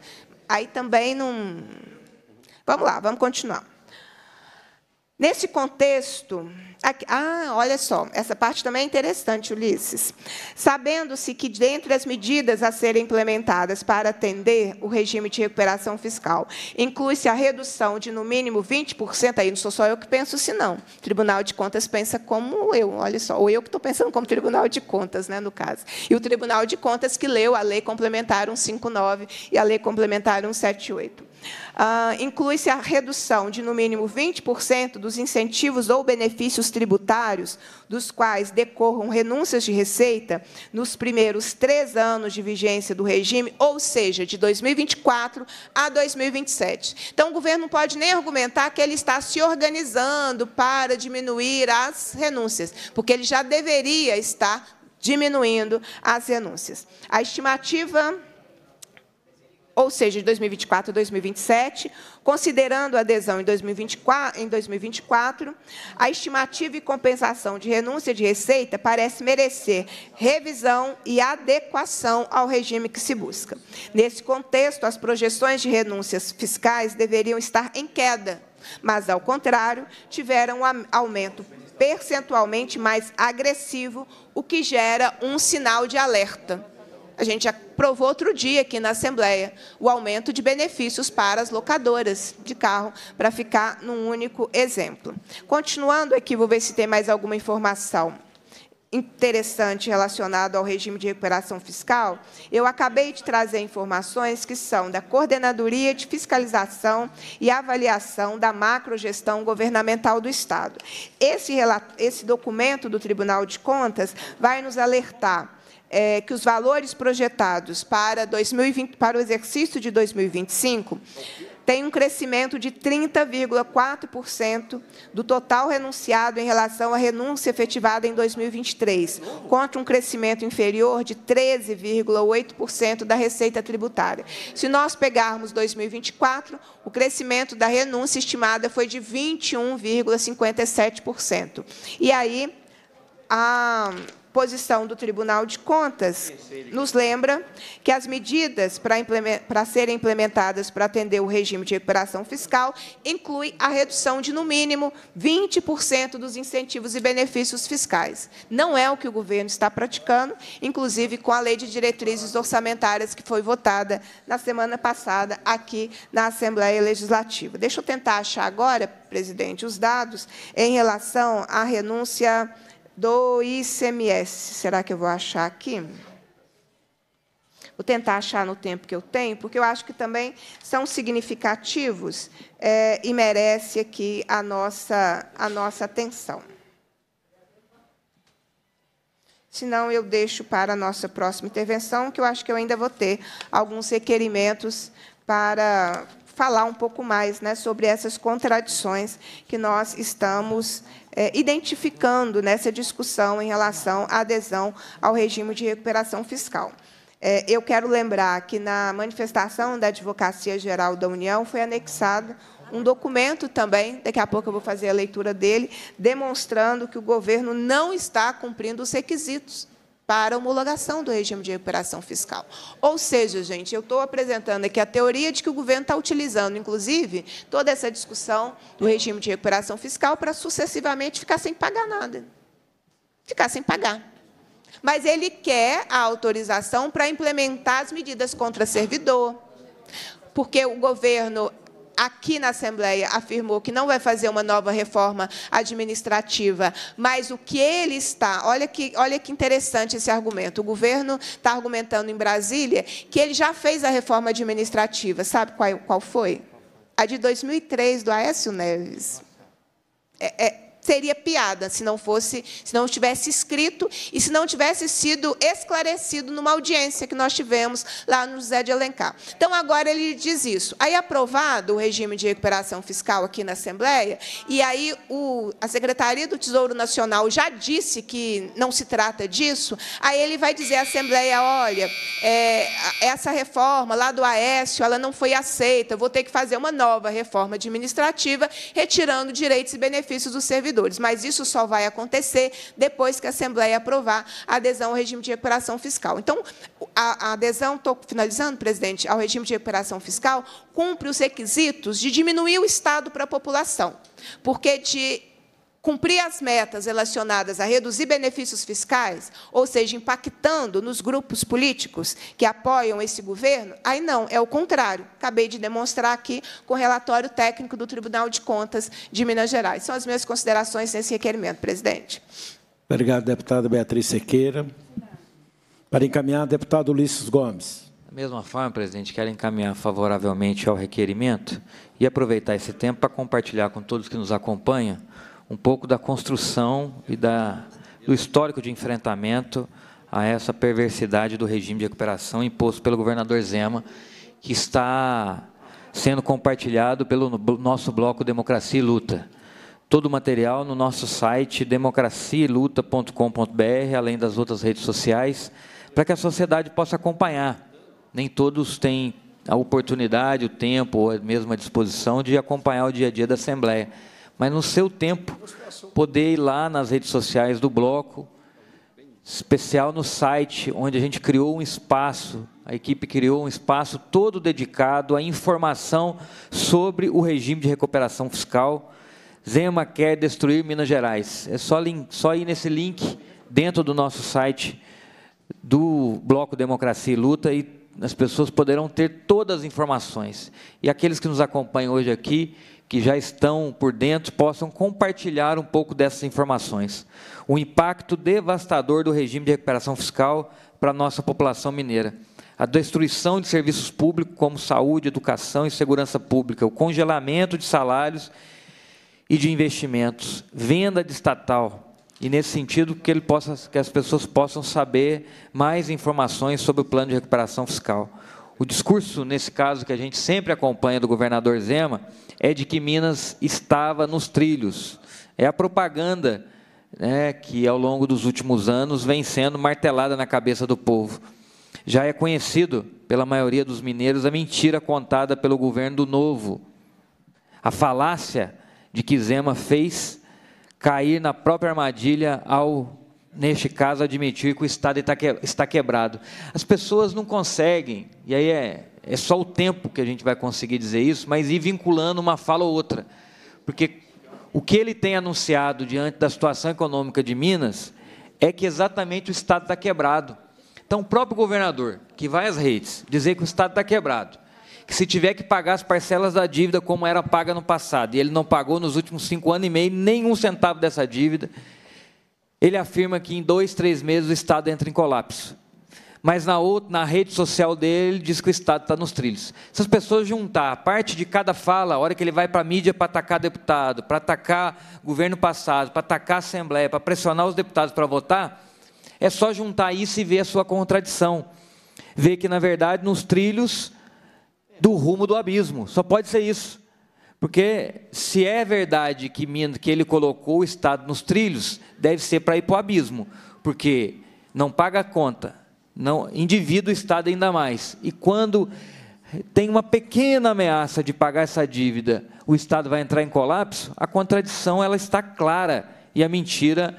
Aí também não. Vamos lá, vamos continuar. Nesse contexto, aqui, ah, olha só, essa parte também é interessante, Ulisses. Sabendo-se que, dentre as medidas a serem implementadas para atender o regime de recuperação fiscal, inclui-se a redução de, no mínimo, 20%, aí não sou só eu que penso se não. O Tribunal de Contas pensa como eu, olha só, ou eu que estou pensando como Tribunal de Contas, né, no caso. E o Tribunal de Contas que leu a Lei Complementar 159 e a Lei Complementar 178. Uh, Inclui-se a redução de, no mínimo, 20% dos incentivos ou benefícios tributários, dos quais decorram renúncias de receita, nos primeiros três anos de vigência do regime, ou seja, de 2024 a 2027. Então, o governo não pode nem argumentar que ele está se organizando para diminuir as renúncias, porque ele já deveria estar diminuindo as renúncias. A estimativa ou seja, de 2024 a 2027, considerando a adesão em 2024, em 2024, a estimativa e compensação de renúncia de receita parece merecer revisão e adequação ao regime que se busca. Nesse contexto, as projeções de renúncias fiscais deveriam estar em queda, mas, ao contrário, tiveram um aumento percentualmente mais agressivo, o que gera um sinal de alerta. A gente aprovou outro dia aqui na Assembleia o aumento de benefícios para as locadoras de carro, para ficar num único exemplo. Continuando aqui, vou ver se tem mais alguma informação interessante relacionado ao regime de recuperação fiscal, eu acabei de trazer informações que são da Coordenadoria de Fiscalização e Avaliação da Macrogestão Governamental do Estado. Esse, esse documento do Tribunal de Contas vai nos alertar é, que os valores projetados para, 2020, para o exercício de 2025 têm um crescimento de 30,4% do total renunciado em relação à renúncia efetivada em 2023, contra um crescimento inferior de 13,8% da receita tributária. Se nós pegarmos 2024, o crescimento da renúncia estimada foi de 21,57%. E aí, a posição do Tribunal de Contas nos lembra que as medidas para, para serem implementadas para atender o regime de recuperação fiscal inclui a redução de, no mínimo, 20% dos incentivos e benefícios fiscais. Não é o que o governo está praticando, inclusive com a Lei de Diretrizes Orçamentárias que foi votada na semana passada aqui na Assembleia Legislativa. Deixa eu tentar achar agora, presidente, os dados em relação à renúncia do ICMS. Será que eu vou achar aqui? Vou tentar achar no tempo que eu tenho, porque eu acho que também são significativos é, e merece aqui a nossa, a nossa atenção. Senão, eu deixo para a nossa próxima intervenção, que eu acho que eu ainda vou ter alguns requerimentos para falar um pouco mais né, sobre essas contradições que nós estamos é, identificando nessa discussão em relação à adesão ao regime de recuperação fiscal. É, eu quero lembrar que, na manifestação da Advocacia Geral da União, foi anexado um documento também, daqui a pouco eu vou fazer a leitura dele, demonstrando que o governo não está cumprindo os requisitos para a homologação do regime de recuperação fiscal. Ou seja, gente, eu estou apresentando aqui a teoria de que o governo está utilizando, inclusive, toda essa discussão do regime de recuperação fiscal para sucessivamente ficar sem pagar nada. Ficar sem pagar. Mas ele quer a autorização para implementar as medidas contra servidor, porque o governo aqui na Assembleia afirmou que não vai fazer uma nova reforma administrativa, mas o que ele está, olha que, olha que interessante esse argumento. O governo está argumentando em Brasília que ele já fez a reforma administrativa. Sabe qual, qual foi? A de 2003 do Aécio Neves. É, é, seria piada se não fosse, se não tivesse escrito e se não tivesse sido esclarecido numa audiência que nós tivemos lá no José de Alencar. Então agora ele diz isso. Aí aprovado o regime de recuperação fiscal aqui na Assembleia, e aí o, a Secretaria do Tesouro Nacional já disse que não se trata disso, aí ele vai dizer à Assembleia, olha, é, essa reforma lá do Aécio, ela não foi aceita, vou ter que fazer uma nova reforma administrativa, retirando direitos e benefícios dos servidores servidores. Mas isso só vai acontecer depois que a Assembleia aprovar a adesão ao regime de recuperação fiscal. Então, a, adesão, estou finalizando, presidente, ao regime de recuperação fiscal, cumpre os requisitos de diminuir o Estado para a população, porque de cumprir as metas relacionadas a reduzir benefícios fiscais, ou seja, impactando nos grupos políticos que apoiam esse governo, aí não, é o contrário. Acabei de demonstrar aqui com o relatório técnico do Tribunal de Contas de Minas Gerais. São as minhas considerações nesse requerimento, presidente. Obrigado, deputada Beatriz Sequeira. Para encaminhar, deputado Ulisses Gomes. Da mesma forma, presidente, quero encaminhar favoravelmente ao requerimento e aproveitar esse tempo para compartilhar com todos que nos acompanham um pouco da construção e da, do histórico de enfrentamento a essa perversidade do regime de recuperação imposto pelo governador Zema, que está sendo compartilhado pelo nosso bloco Democracia e Luta. Todo o material no nosso site democracialuta.com.br, além das outras redes sociais, para que a sociedade possa acompanhar. Nem todos têm a oportunidade, o tempo ou é mesmo a disposição de acompanhar o dia a dia da Assembleia mas no seu tempo poder ir lá nas redes sociais do bloco, especial no site, onde a gente criou um espaço, a equipe criou um espaço todo dedicado à informação sobre o regime de recuperação fiscal. Zema quer destruir Minas Gerais. É só, link, só ir nesse link dentro do nosso site do Bloco Democracia e Luta e as pessoas poderão ter todas as informações. E aqueles que nos acompanham hoje aqui, que já estão por dentro possam compartilhar um pouco dessas informações. O impacto devastador do regime de recuperação fiscal para a nossa população mineira. A destruição de serviços públicos como saúde, educação e segurança pública, o congelamento de salários e de investimentos, venda de estatal, e nesse sentido que, ele possa, que as pessoas possam saber mais informações sobre o plano de recuperação fiscal. O discurso, nesse caso, que a gente sempre acompanha do governador Zema, é de que Minas estava nos trilhos. É a propaganda né, que, ao longo dos últimos anos, vem sendo martelada na cabeça do povo. Já é conhecido pela maioria dos mineiros a mentira contada pelo governo do Novo, a falácia de que Zema fez cair na própria armadilha ao neste caso, admitir que o Estado está quebrado. As pessoas não conseguem, e aí é, é só o tempo que a gente vai conseguir dizer isso, mas ir vinculando uma fala ou outra. Porque o que ele tem anunciado diante da situação econômica de Minas é que exatamente o Estado está quebrado. Então, o próprio governador, que vai às redes dizer que o Estado está quebrado, que se tiver que pagar as parcelas da dívida como era paga no passado, e ele não pagou nos últimos cinco anos e meio nenhum centavo dessa dívida, ele afirma que em dois, três meses o Estado entra em colapso. Mas na outra, na rede social dele, ele diz que o Estado está nos trilhos. Se as pessoas juntar parte de cada fala, a hora que ele vai para a mídia para atacar deputado, para atacar governo passado, para atacar a Assembleia, para pressionar os deputados para votar, é só juntar isso e ver a sua contradição. Ver que, na verdade, nos trilhos do rumo do abismo. Só pode ser isso. Porque se é verdade que, que ele colocou o Estado nos trilhos, deve ser para ir para o abismo, porque não paga a conta, não endivida o Estado ainda mais. E quando tem uma pequena ameaça de pagar essa dívida, o Estado vai entrar em colapso, a contradição ela está clara e a mentira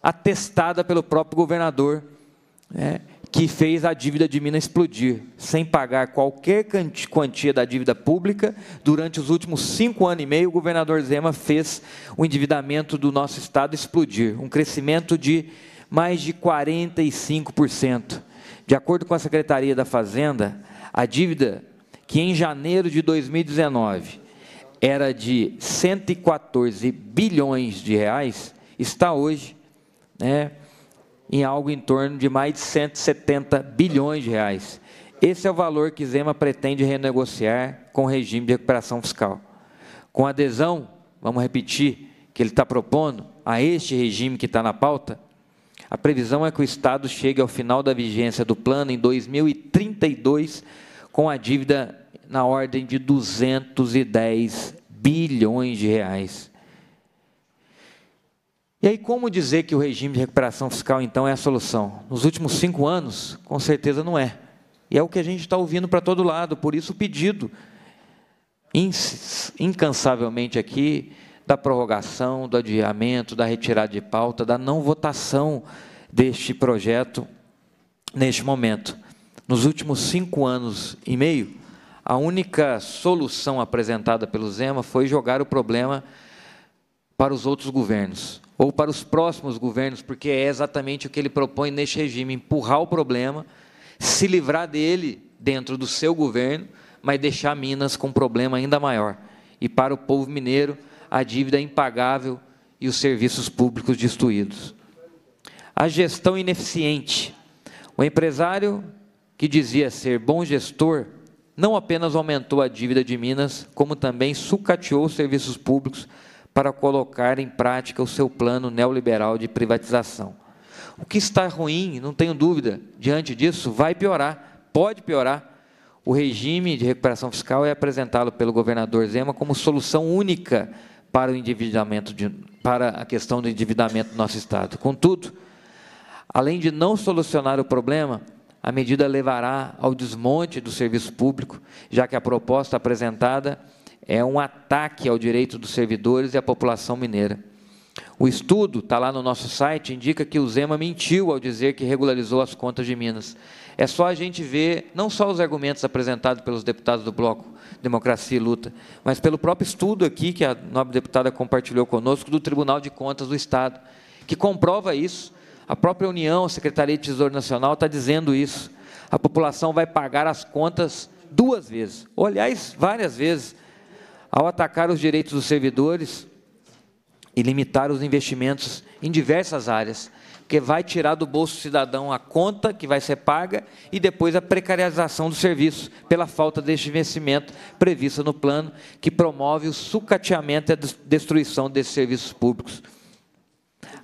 atestada pelo próprio governador. Né? que fez a dívida de Minas explodir, sem pagar qualquer quantia da dívida pública. Durante os últimos cinco anos e meio, o governador Zema fez o endividamento do nosso estado explodir, um crescimento de mais de 45%. De acordo com a Secretaria da Fazenda, a dívida que em janeiro de 2019 era de 114 bilhões de reais, está hoje né, em algo em torno de mais de 170 bilhões de reais. Esse é o valor que Zema pretende renegociar com o regime de recuperação fiscal. Com adesão, vamos repetir, que ele está propondo a este regime que está na pauta, a previsão é que o Estado chegue ao final da vigência do plano em 2032 com a dívida na ordem de 210 bilhões de reais. E aí, como dizer que o regime de recuperação fiscal, então, é a solução? Nos últimos cinco anos, com certeza não é. E é o que a gente está ouvindo para todo lado, por isso o pedido, incansavelmente aqui, da prorrogação, do adiamento, da retirada de pauta, da não votação deste projeto neste momento. Nos últimos cinco anos e meio, a única solução apresentada pelo Zema foi jogar o problema para os outros governos ou para os próximos governos, porque é exatamente o que ele propõe neste regime: empurrar o problema, se livrar dele dentro do seu governo, mas deixar Minas com um problema ainda maior. E para o povo mineiro, a dívida é impagável e os serviços públicos destruídos. A gestão ineficiente. O empresário que dizia ser bom gestor não apenas aumentou a dívida de Minas, como também sucateou os serviços públicos para colocar em prática o seu plano neoliberal de privatização. O que está ruim, não tenho dúvida, diante disso, vai piorar, pode piorar. O regime de recuperação fiscal é apresentado pelo governador Zema como solução única para o endividamento de, para a questão do endividamento do nosso estado. Contudo, além de não solucionar o problema, a medida levará ao desmonte do serviço público, já que a proposta apresentada é um ataque ao direito dos servidores e à população mineira. O estudo, está lá no nosso site, indica que o Zema mentiu ao dizer que regularizou as contas de Minas. É só a gente ver, não só os argumentos apresentados pelos deputados do Bloco Democracia e Luta, mas pelo próprio estudo aqui que a nobre deputada compartilhou conosco, do Tribunal de Contas do Estado, que comprova isso. A própria União, a Secretaria de Tesouro Nacional, está dizendo isso. A população vai pagar as contas duas vezes, ou aliás, várias vezes, ao atacar os direitos dos servidores e limitar os investimentos em diversas áreas, porque vai tirar do bolso cidadão a conta que vai ser paga e depois a precarização do serviço pela falta deste investimento prevista no plano, que promove o sucateamento e a destruição desses serviços públicos.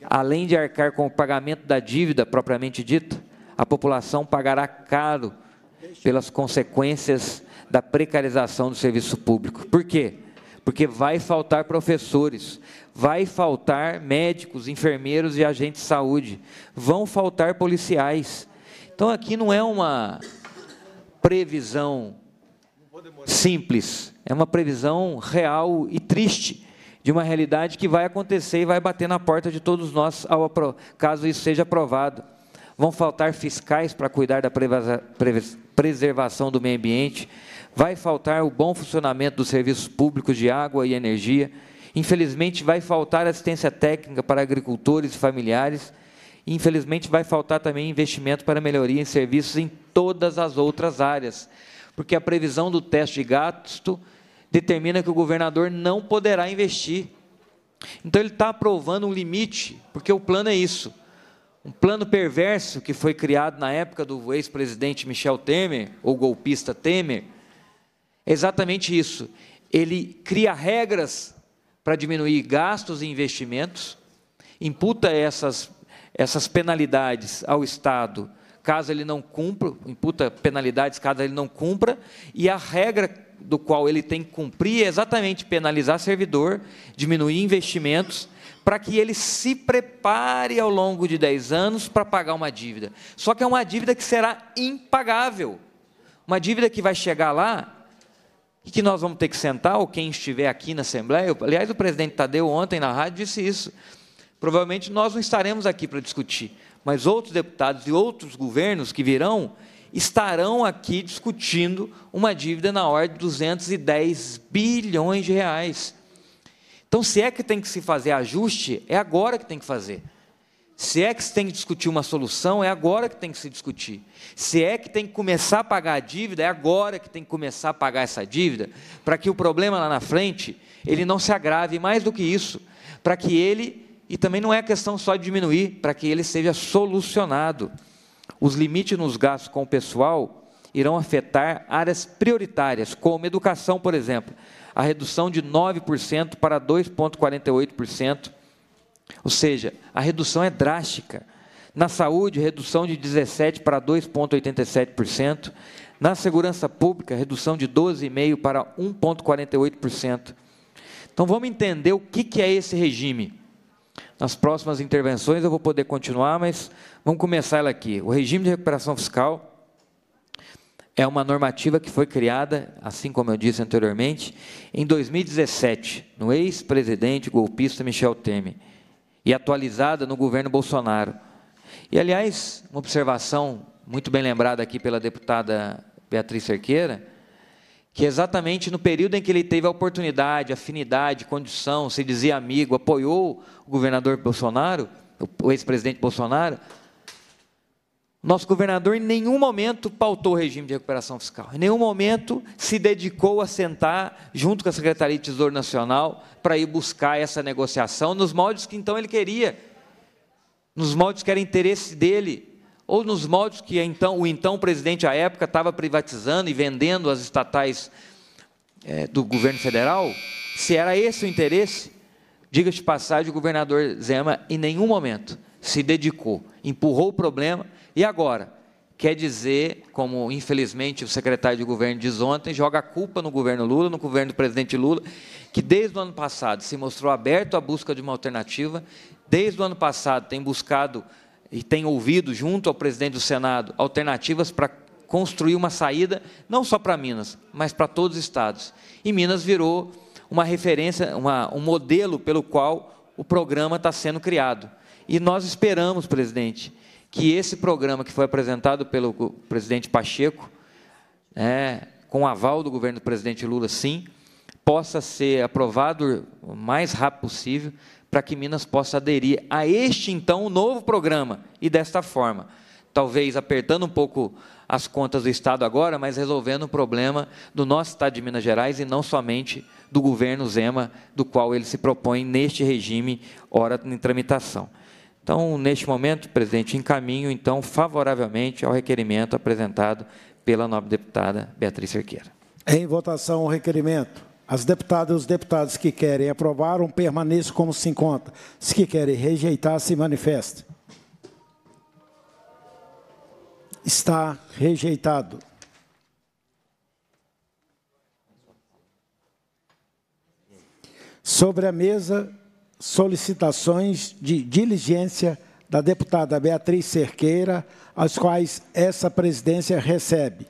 Além de arcar com o pagamento da dívida propriamente dita, a população pagará caro pelas consequências da precarização do serviço público. Por quê? Porque vai faltar professores, vai faltar médicos, enfermeiros e agentes de saúde, vão faltar policiais. Então aqui não é uma previsão simples, é uma previsão real e triste de uma realidade que vai acontecer e vai bater na porta de todos nós ao, caso isso seja aprovado. Vão faltar fiscais para cuidar da preservação do meio ambiente, vai faltar o bom funcionamento dos serviços públicos de água e energia, infelizmente vai faltar assistência técnica para agricultores e familiares, e infelizmente vai faltar também investimento para melhoria em serviços em todas as outras áreas, porque a previsão do teste de gasto determina que o governador não poderá investir. Então ele está aprovando um limite, porque o plano é isso. Um plano perverso que foi criado na época do ex-presidente Michel Temer, ou golpista Temer, é exatamente isso. Ele cria regras para diminuir gastos e investimentos, imputa essas, essas penalidades ao Estado caso ele não cumpra, imputa penalidades caso ele não cumpra, e a regra do qual ele tem que cumprir é exatamente penalizar servidor, diminuir investimentos, para que ele se prepare ao longo de 10 anos para pagar uma dívida. Só que é uma dívida que será impagável. Uma dívida que vai chegar lá e que nós vamos ter que sentar, ou quem estiver aqui na Assembleia, aliás, o presidente Tadeu ontem na rádio disse isso, provavelmente nós não estaremos aqui para discutir, mas outros deputados e outros governos que virão, estarão aqui discutindo uma dívida na ordem de 210 bilhões de reais. Então, se é que tem que se fazer ajuste, é agora que tem que fazer. Se é que se tem que discutir uma solução, é agora que tem que se discutir. Se é que tem que começar a pagar a dívida, é agora que tem que começar a pagar essa dívida, para que o problema lá na frente ele não se agrave. Mais do que isso, para que ele e também não é questão só de diminuir, para que ele seja solucionado. Os limites nos gastos com o pessoal irão afetar áreas prioritárias, como educação, por exemplo, a redução de 9% para 2,48% ou seja, a redução é drástica. Na saúde, redução de 17 para 2,87%. Na segurança pública, redução de 12,5% para 1,48%. Então vamos entender o que é esse regime. Nas próximas intervenções eu vou poder continuar, mas vamos começar ela aqui. O regime de recuperação fiscal é uma normativa que foi criada, assim como eu disse anteriormente, em 2017, no ex-presidente golpista Michel Temer e atualizada no governo Bolsonaro. E, aliás, uma observação muito bem lembrada aqui pela deputada Beatriz Cerqueira, que exatamente no período em que ele teve a oportunidade, afinidade, condição, se dizia amigo, apoiou o governador Bolsonaro, o ex-presidente Bolsonaro, nosso governador em nenhum momento pautou o regime de recuperação fiscal, em nenhum momento se dedicou a sentar junto com a Secretaria de Tesouro Nacional para ir buscar essa negociação nos moldes que então ele queria, nos moldes que era interesse dele, ou nos moldes que então, o então presidente à época estava privatizando e vendendo as estatais é, do governo federal. Se era esse o interesse, diga-se passagem, o governador Zema em nenhum momento se dedicou, empurrou o problema e agora? Quer dizer, como infelizmente o secretário de governo diz ontem, joga a culpa no governo Lula, no governo do presidente Lula, que desde o ano passado se mostrou aberto à busca de uma alternativa, desde o ano passado tem buscado e tem ouvido, junto ao presidente do Senado, alternativas para construir uma saída, não só para Minas, mas para todos os estados. E Minas virou uma referência, uma, um modelo pelo qual o programa está sendo criado. E nós esperamos, presidente, que esse programa que foi apresentado pelo presidente Pacheco, é, com aval do governo do presidente Lula, sim, possa ser aprovado o mais rápido possível para que Minas possa aderir a este, então, novo programa. E desta forma, talvez apertando um pouco as contas do Estado agora, mas resolvendo o problema do nosso Estado de Minas Gerais e não somente do governo Zema, do qual ele se propõe neste regime, ora em tramitação. Então, neste momento, presidente, encaminho então favoravelmente ao requerimento apresentado pela nobre deputada Beatriz Cerqueira. Em votação o requerimento. As deputadas e os deputados que querem aprovar um permaneçam como se encontra. Os que querem rejeitar, se manifestem. Está rejeitado. Sobre a mesa, solicitações de diligência da deputada Beatriz Cerqueira, as quais essa presidência recebe.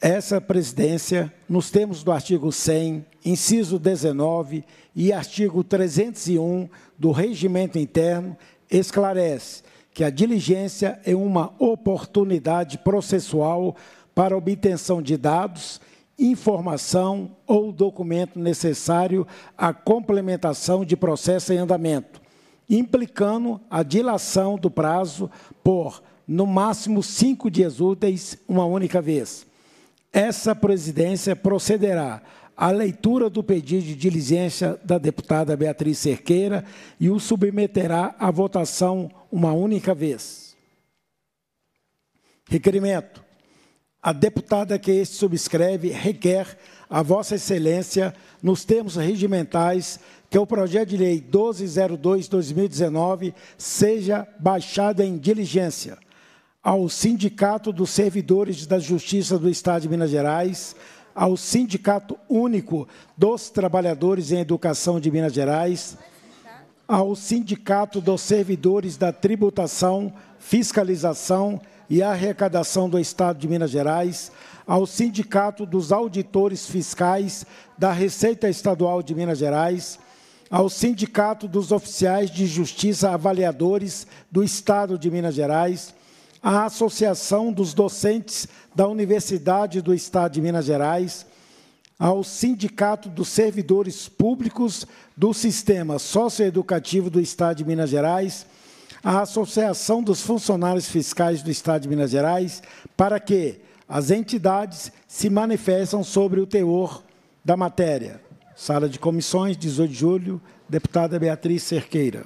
Essa presidência, nos termos do artigo 100, inciso 19 e artigo 301 do Regimento Interno, esclarece que a diligência é uma oportunidade processual para obtenção de dados informação ou documento necessário à complementação de processo em andamento, implicando a dilação do prazo por, no máximo, cinco dias úteis, uma única vez. Essa presidência procederá à leitura do pedido de diligência da deputada Beatriz Cerqueira e o submeterá à votação uma única vez. Requerimento a deputada que este subscreve requer a Vossa Excelência, nos termos regimentais, que o projeto de lei 1202-2019 seja baixado em diligência ao Sindicato dos Servidores da Justiça do Estado de Minas Gerais, ao Sindicato Único dos Trabalhadores em Educação de Minas Gerais, ao Sindicato dos Servidores da Tributação, Fiscalização, e Arrecadação do Estado de Minas Gerais, ao Sindicato dos Auditores Fiscais da Receita Estadual de Minas Gerais, ao Sindicato dos Oficiais de Justiça Avaliadores do Estado de Minas Gerais, à Associação dos Docentes da Universidade do Estado de Minas Gerais, ao Sindicato dos Servidores Públicos do Sistema Socioeducativo do Estado de Minas Gerais, a Associação dos Funcionários Fiscais do Estado de Minas Gerais para que as entidades se manifestam sobre o teor da matéria. Sala de Comissões, 18 de julho, deputada Beatriz Cerqueira.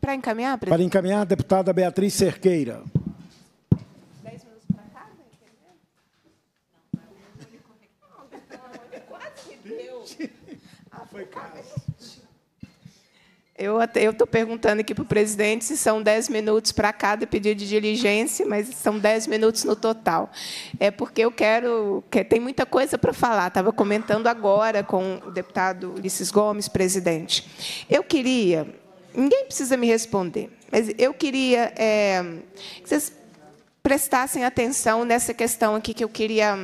Para encaminhar, presidente? Para encaminhar, deputada Beatriz Cerqueira. Eu estou perguntando aqui para o presidente se são 10 minutos para cada pedido de diligência, mas são 10 minutos no total. É porque eu quero. Que, tem muita coisa para falar. Estava comentando agora com o deputado Ulisses Gomes, presidente. Eu queria. Ninguém precisa me responder, mas eu queria é, que vocês prestassem atenção nessa questão aqui que eu queria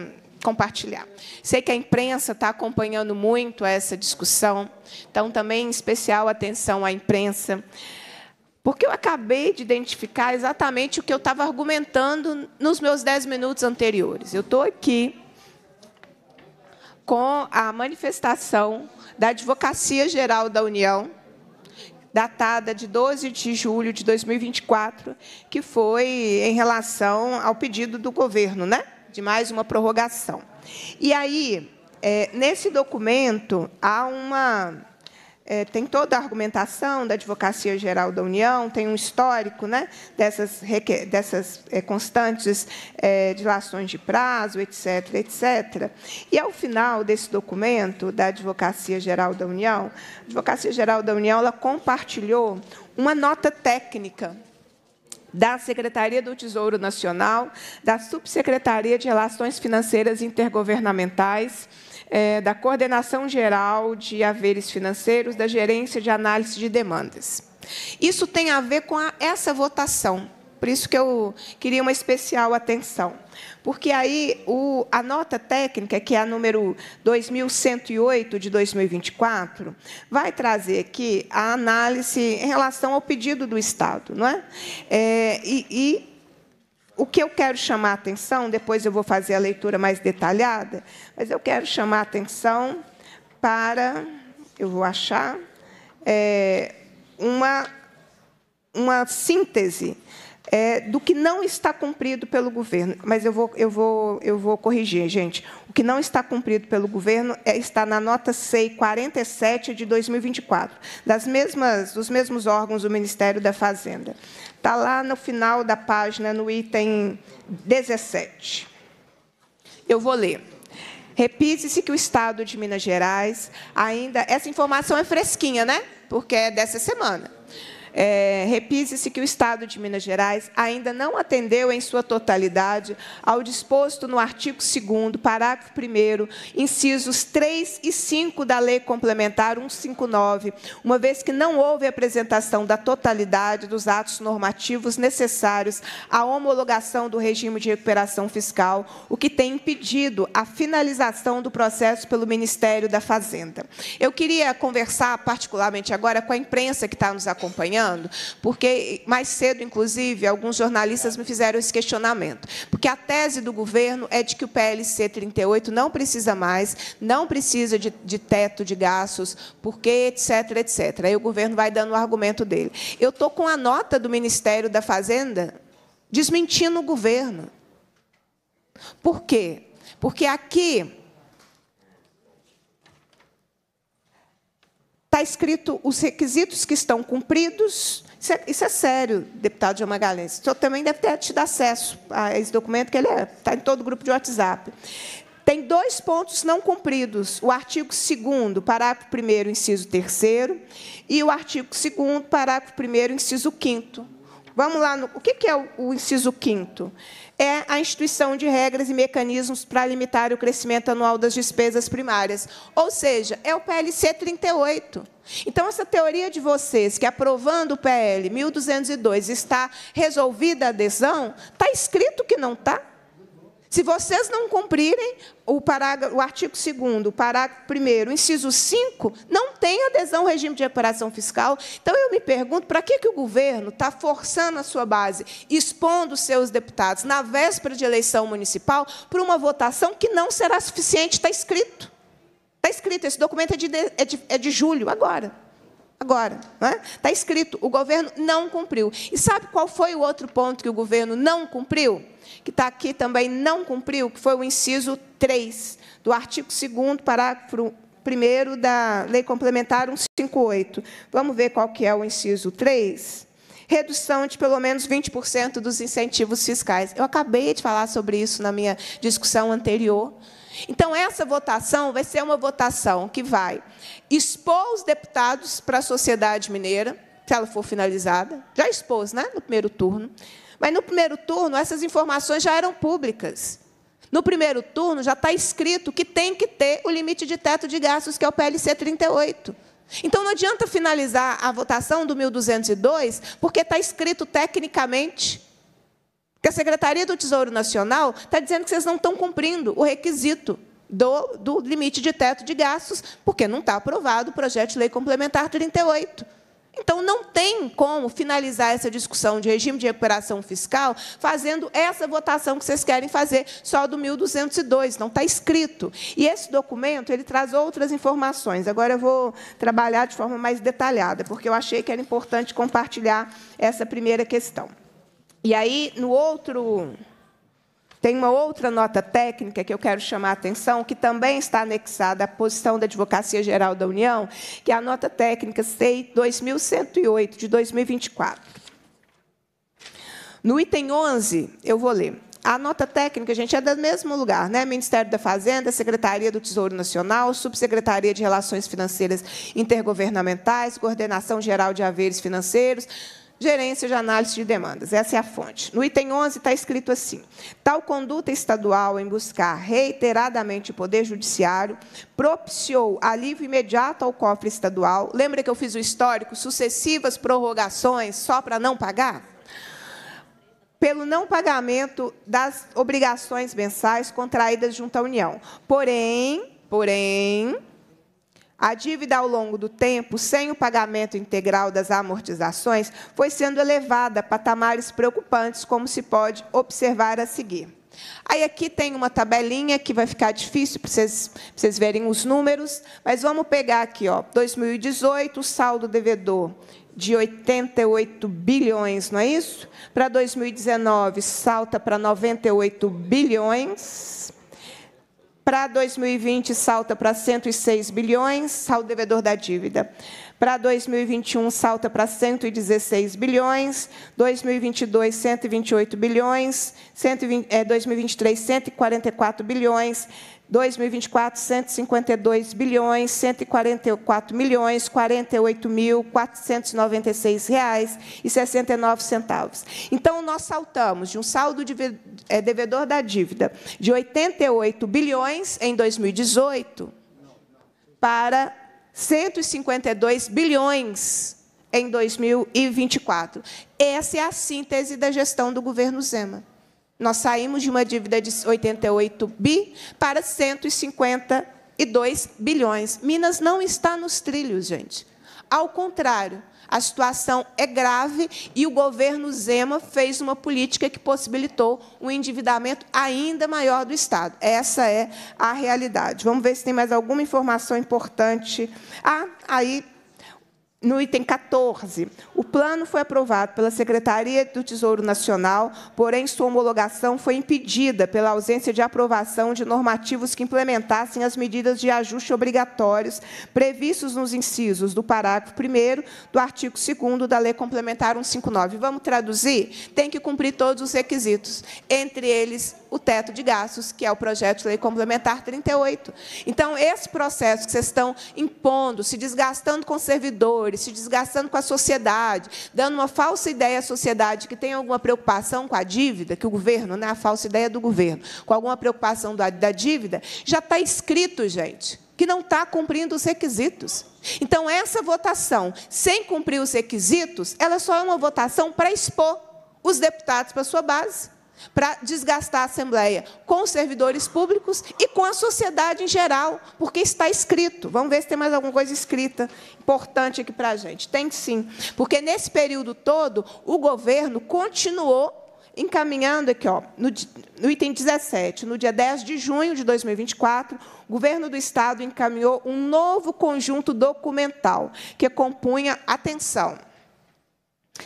compartilhar. Sei que a imprensa está acompanhando muito essa discussão, então também especial atenção à imprensa, porque eu acabei de identificar exatamente o que eu estava argumentando nos meus dez minutos anteriores. Eu estou aqui com a manifestação da Advocacia Geral da União, datada de 12 de julho de 2024, que foi em relação ao pedido do governo, né? de mais uma prorrogação. E aí, é, nesse documento, há uma. É, tem toda a argumentação da Advocacia Geral da União, tem um histórico né, dessas, dessas é, constantes é, dilações de prazo, etc., etc. E, ao final desse documento da Advocacia Geral da União, a Advocacia Geral da União ela compartilhou uma nota técnica da Secretaria do Tesouro Nacional, da Subsecretaria de Relações Financeiras Intergovernamentais, é, da Coordenação Geral de Haveres Financeiros, da Gerência de Análise de Demandas. Isso tem a ver com a, essa votação, por isso que eu queria uma especial atenção. Porque aí o, a nota técnica, que é a número 2108 de 2024, vai trazer aqui a análise em relação ao pedido do Estado. Não é? é e, e o que eu quero chamar a atenção, depois eu vou fazer a leitura mais detalhada, mas eu quero chamar a atenção para, eu vou achar, é, uma, uma síntese é, do que não está cumprido pelo governo. Mas eu vou, eu, vou, eu vou corrigir, gente. O que não está cumprido pelo governo é, está na nota CEI 47 de 2024, das mesmas, dos mesmos órgãos do Ministério da Fazenda. Está lá no final da página, no item 17. Eu vou ler. Repite-se que o Estado de Minas Gerais ainda. Essa informação é fresquinha, né? Porque é dessa semana é, Repise-se que o Estado de Minas Gerais ainda não atendeu em sua totalidade ao disposto no artigo 2 parágrafo 1 incisos 3 e 5 da Lei Complementar 159, uma vez que não houve apresentação da totalidade dos atos normativos necessários à homologação do regime de recuperação fiscal, o que tem impedido a finalização do processo pelo Ministério da Fazenda. Eu queria conversar particularmente agora com a imprensa que está nos acompanhando, trabalhando? Porque mais cedo, inclusive, alguns jornalistas me fizeram esse questionamento. Porque a tese do governo é de que o PLC 38 não precisa mais, não precisa de, de teto de gastos, porque etc, etc. Aí o governo vai dando o argumento dele. Eu estou com a nota do Ministério da Fazenda desmentindo o governo. Por quê? Porque aqui Está escrito os requisitos que estão cumpridos. Isso é, isso é sério, deputado João Magalhães. O senhor também deve ter tido acesso a esse documento, que ele é, está em todo o grupo de WhatsApp. Tem dois pontos não cumpridos: o artigo 2, parágrafo 1, inciso 3, e o artigo 2, parágrafo 1, inciso 5. Vamos lá, no, o que é o, o inciso 5? é a instituição de regras e mecanismos para limitar o crescimento anual das despesas primárias. Ou seja, é o PLC 38. Então, essa teoria de vocês, que aprovando o PL 1202 está resolvida a adesão, está escrito que não está? Se vocês não cumprirem o, parágrafo, o artigo 2 o parágrafo 1 o inciso 5, não tem adesão ao regime de recuperação fiscal. Então, eu me pergunto, para que, que o governo está forçando a sua base, expondo seus deputados na véspera de eleição municipal para uma votação que não será suficiente, está escrito. Está escrito, esse documento é de, é de, é de julho, agora agora. Está né? escrito, o governo não cumpriu. E sabe qual foi o outro ponto que o governo não cumpriu? Que está aqui também não cumpriu, que foi o inciso 3 do artigo 2 parágrafo 1 da Lei Complementar 158. Vamos ver qual que é o inciso 3? redução de pelo menos 20% dos incentivos fiscais. Eu acabei de falar sobre isso na minha discussão anterior. Então, essa votação vai ser uma votação que vai expor os deputados para a sociedade mineira, se ela for finalizada. Já expôs, né? No primeiro turno. Mas no primeiro turno, essas informações já eram públicas. No primeiro turno, já está escrito que tem que ter o limite de teto de gastos, que é o PLC 38. Então, não adianta finalizar a votação do 1202, porque está escrito tecnicamente que a Secretaria do Tesouro Nacional está dizendo que vocês não estão cumprindo o requisito do, do limite de teto de gastos, porque não está aprovado o projeto de lei complementar 38. Então, não tem como finalizar essa discussão de regime de recuperação fiscal fazendo essa votação que vocês querem fazer só do 1.202, não está escrito. E esse documento ele traz outras informações. Agora eu vou trabalhar de forma mais detalhada, porque eu achei que era importante compartilhar essa primeira questão. E aí, no outro. Tem uma outra nota técnica que eu quero chamar a atenção, que também está anexada à posição da Advocacia Geral da União, que é a nota técnica CEI 2108, de 2024. No item 11, eu vou ler. A nota técnica, gente, é do mesmo lugar, né? Ministério da Fazenda, Secretaria do Tesouro Nacional, Subsecretaria de Relações Financeiras Intergovernamentais, Coordenação Geral de Haveres Financeiros, gerência de análise de demandas. Essa é a fonte. No item 11 está escrito assim: tal conduta estadual em buscar reiteradamente o Poder Judiciário propiciou alívio imediato ao cofre estadual. Lembra que eu fiz o histórico? Sucessivas prorrogações só para não pagar? pelo não pagamento das obrigações mensais contraídas junto à União. Porém, porém, a dívida ao longo do tempo, sem o pagamento integral das amortizações, foi sendo elevada a patamares preocupantes, como se pode observar a seguir. Aí aqui tem uma tabelinha que vai ficar difícil para vocês, para vocês verem os números, mas vamos pegar aqui, ó, 2018, o saldo devedor de 88 bilhões, não é isso? Para 2019 salta para 98 bilhões. Para 2020, salta para 106 bilhões saldo devedor da dívida. Para 2021, salta para 116 bilhões, 2022, 128 bilhões, 120, é, 2023, 144 bilhões, 2024, 152 bilhões, 144 milhões, 48 mil, 496 reais e 69 centavos. Então, nós saltamos de um saldo de, é, devedor da dívida de 88 bilhões em 2018 para 152 bilhões em 2024. Essa é a síntese da gestão do governo Zema. Nós saímos de uma dívida de 88 bi para 152 bilhões. Minas não está nos trilhos, gente. Ao contrário, a situação é grave e o governo Zema fez uma política que possibilitou um endividamento ainda maior do Estado. Essa é a realidade. Vamos ver se tem mais alguma informação importante. Ah, aí no item 14, o plano foi aprovado pela Secretaria do Tesouro Nacional, porém sua homologação foi impedida pela ausência de aprovação de normativos que implementassem as medidas de ajuste obrigatórios previstos nos incisos do parágrafo 1 do artigo 2 da Lei Complementar 159. Vamos traduzir? Tem que cumprir todos os requisitos, entre eles o teto de gastos, que é o projeto de lei complementar 38. Então, esse processo que vocês estão impondo, se desgastando com servidores, se desgastando com a sociedade, dando uma falsa ideia à sociedade que tem alguma preocupação com a dívida, que o governo, né, a falsa ideia do governo, com alguma preocupação da dívida, já está escrito, gente que não está cumprindo os requisitos. Então, essa votação, sem cumprir os requisitos, ela só é uma votação para expor os deputados para a sua base para desgastar a Assembleia com os servidores públicos e com a sociedade em geral, porque está escrito. Vamos ver se tem mais alguma coisa escrita importante aqui para a gente. Tem sim, porque nesse período todo o governo continuou encaminhando aqui, ó, no, no, item 17, no dia 10 de junho de 2024, o governo do Estado encaminhou um novo conjunto documental que compunha, atenção,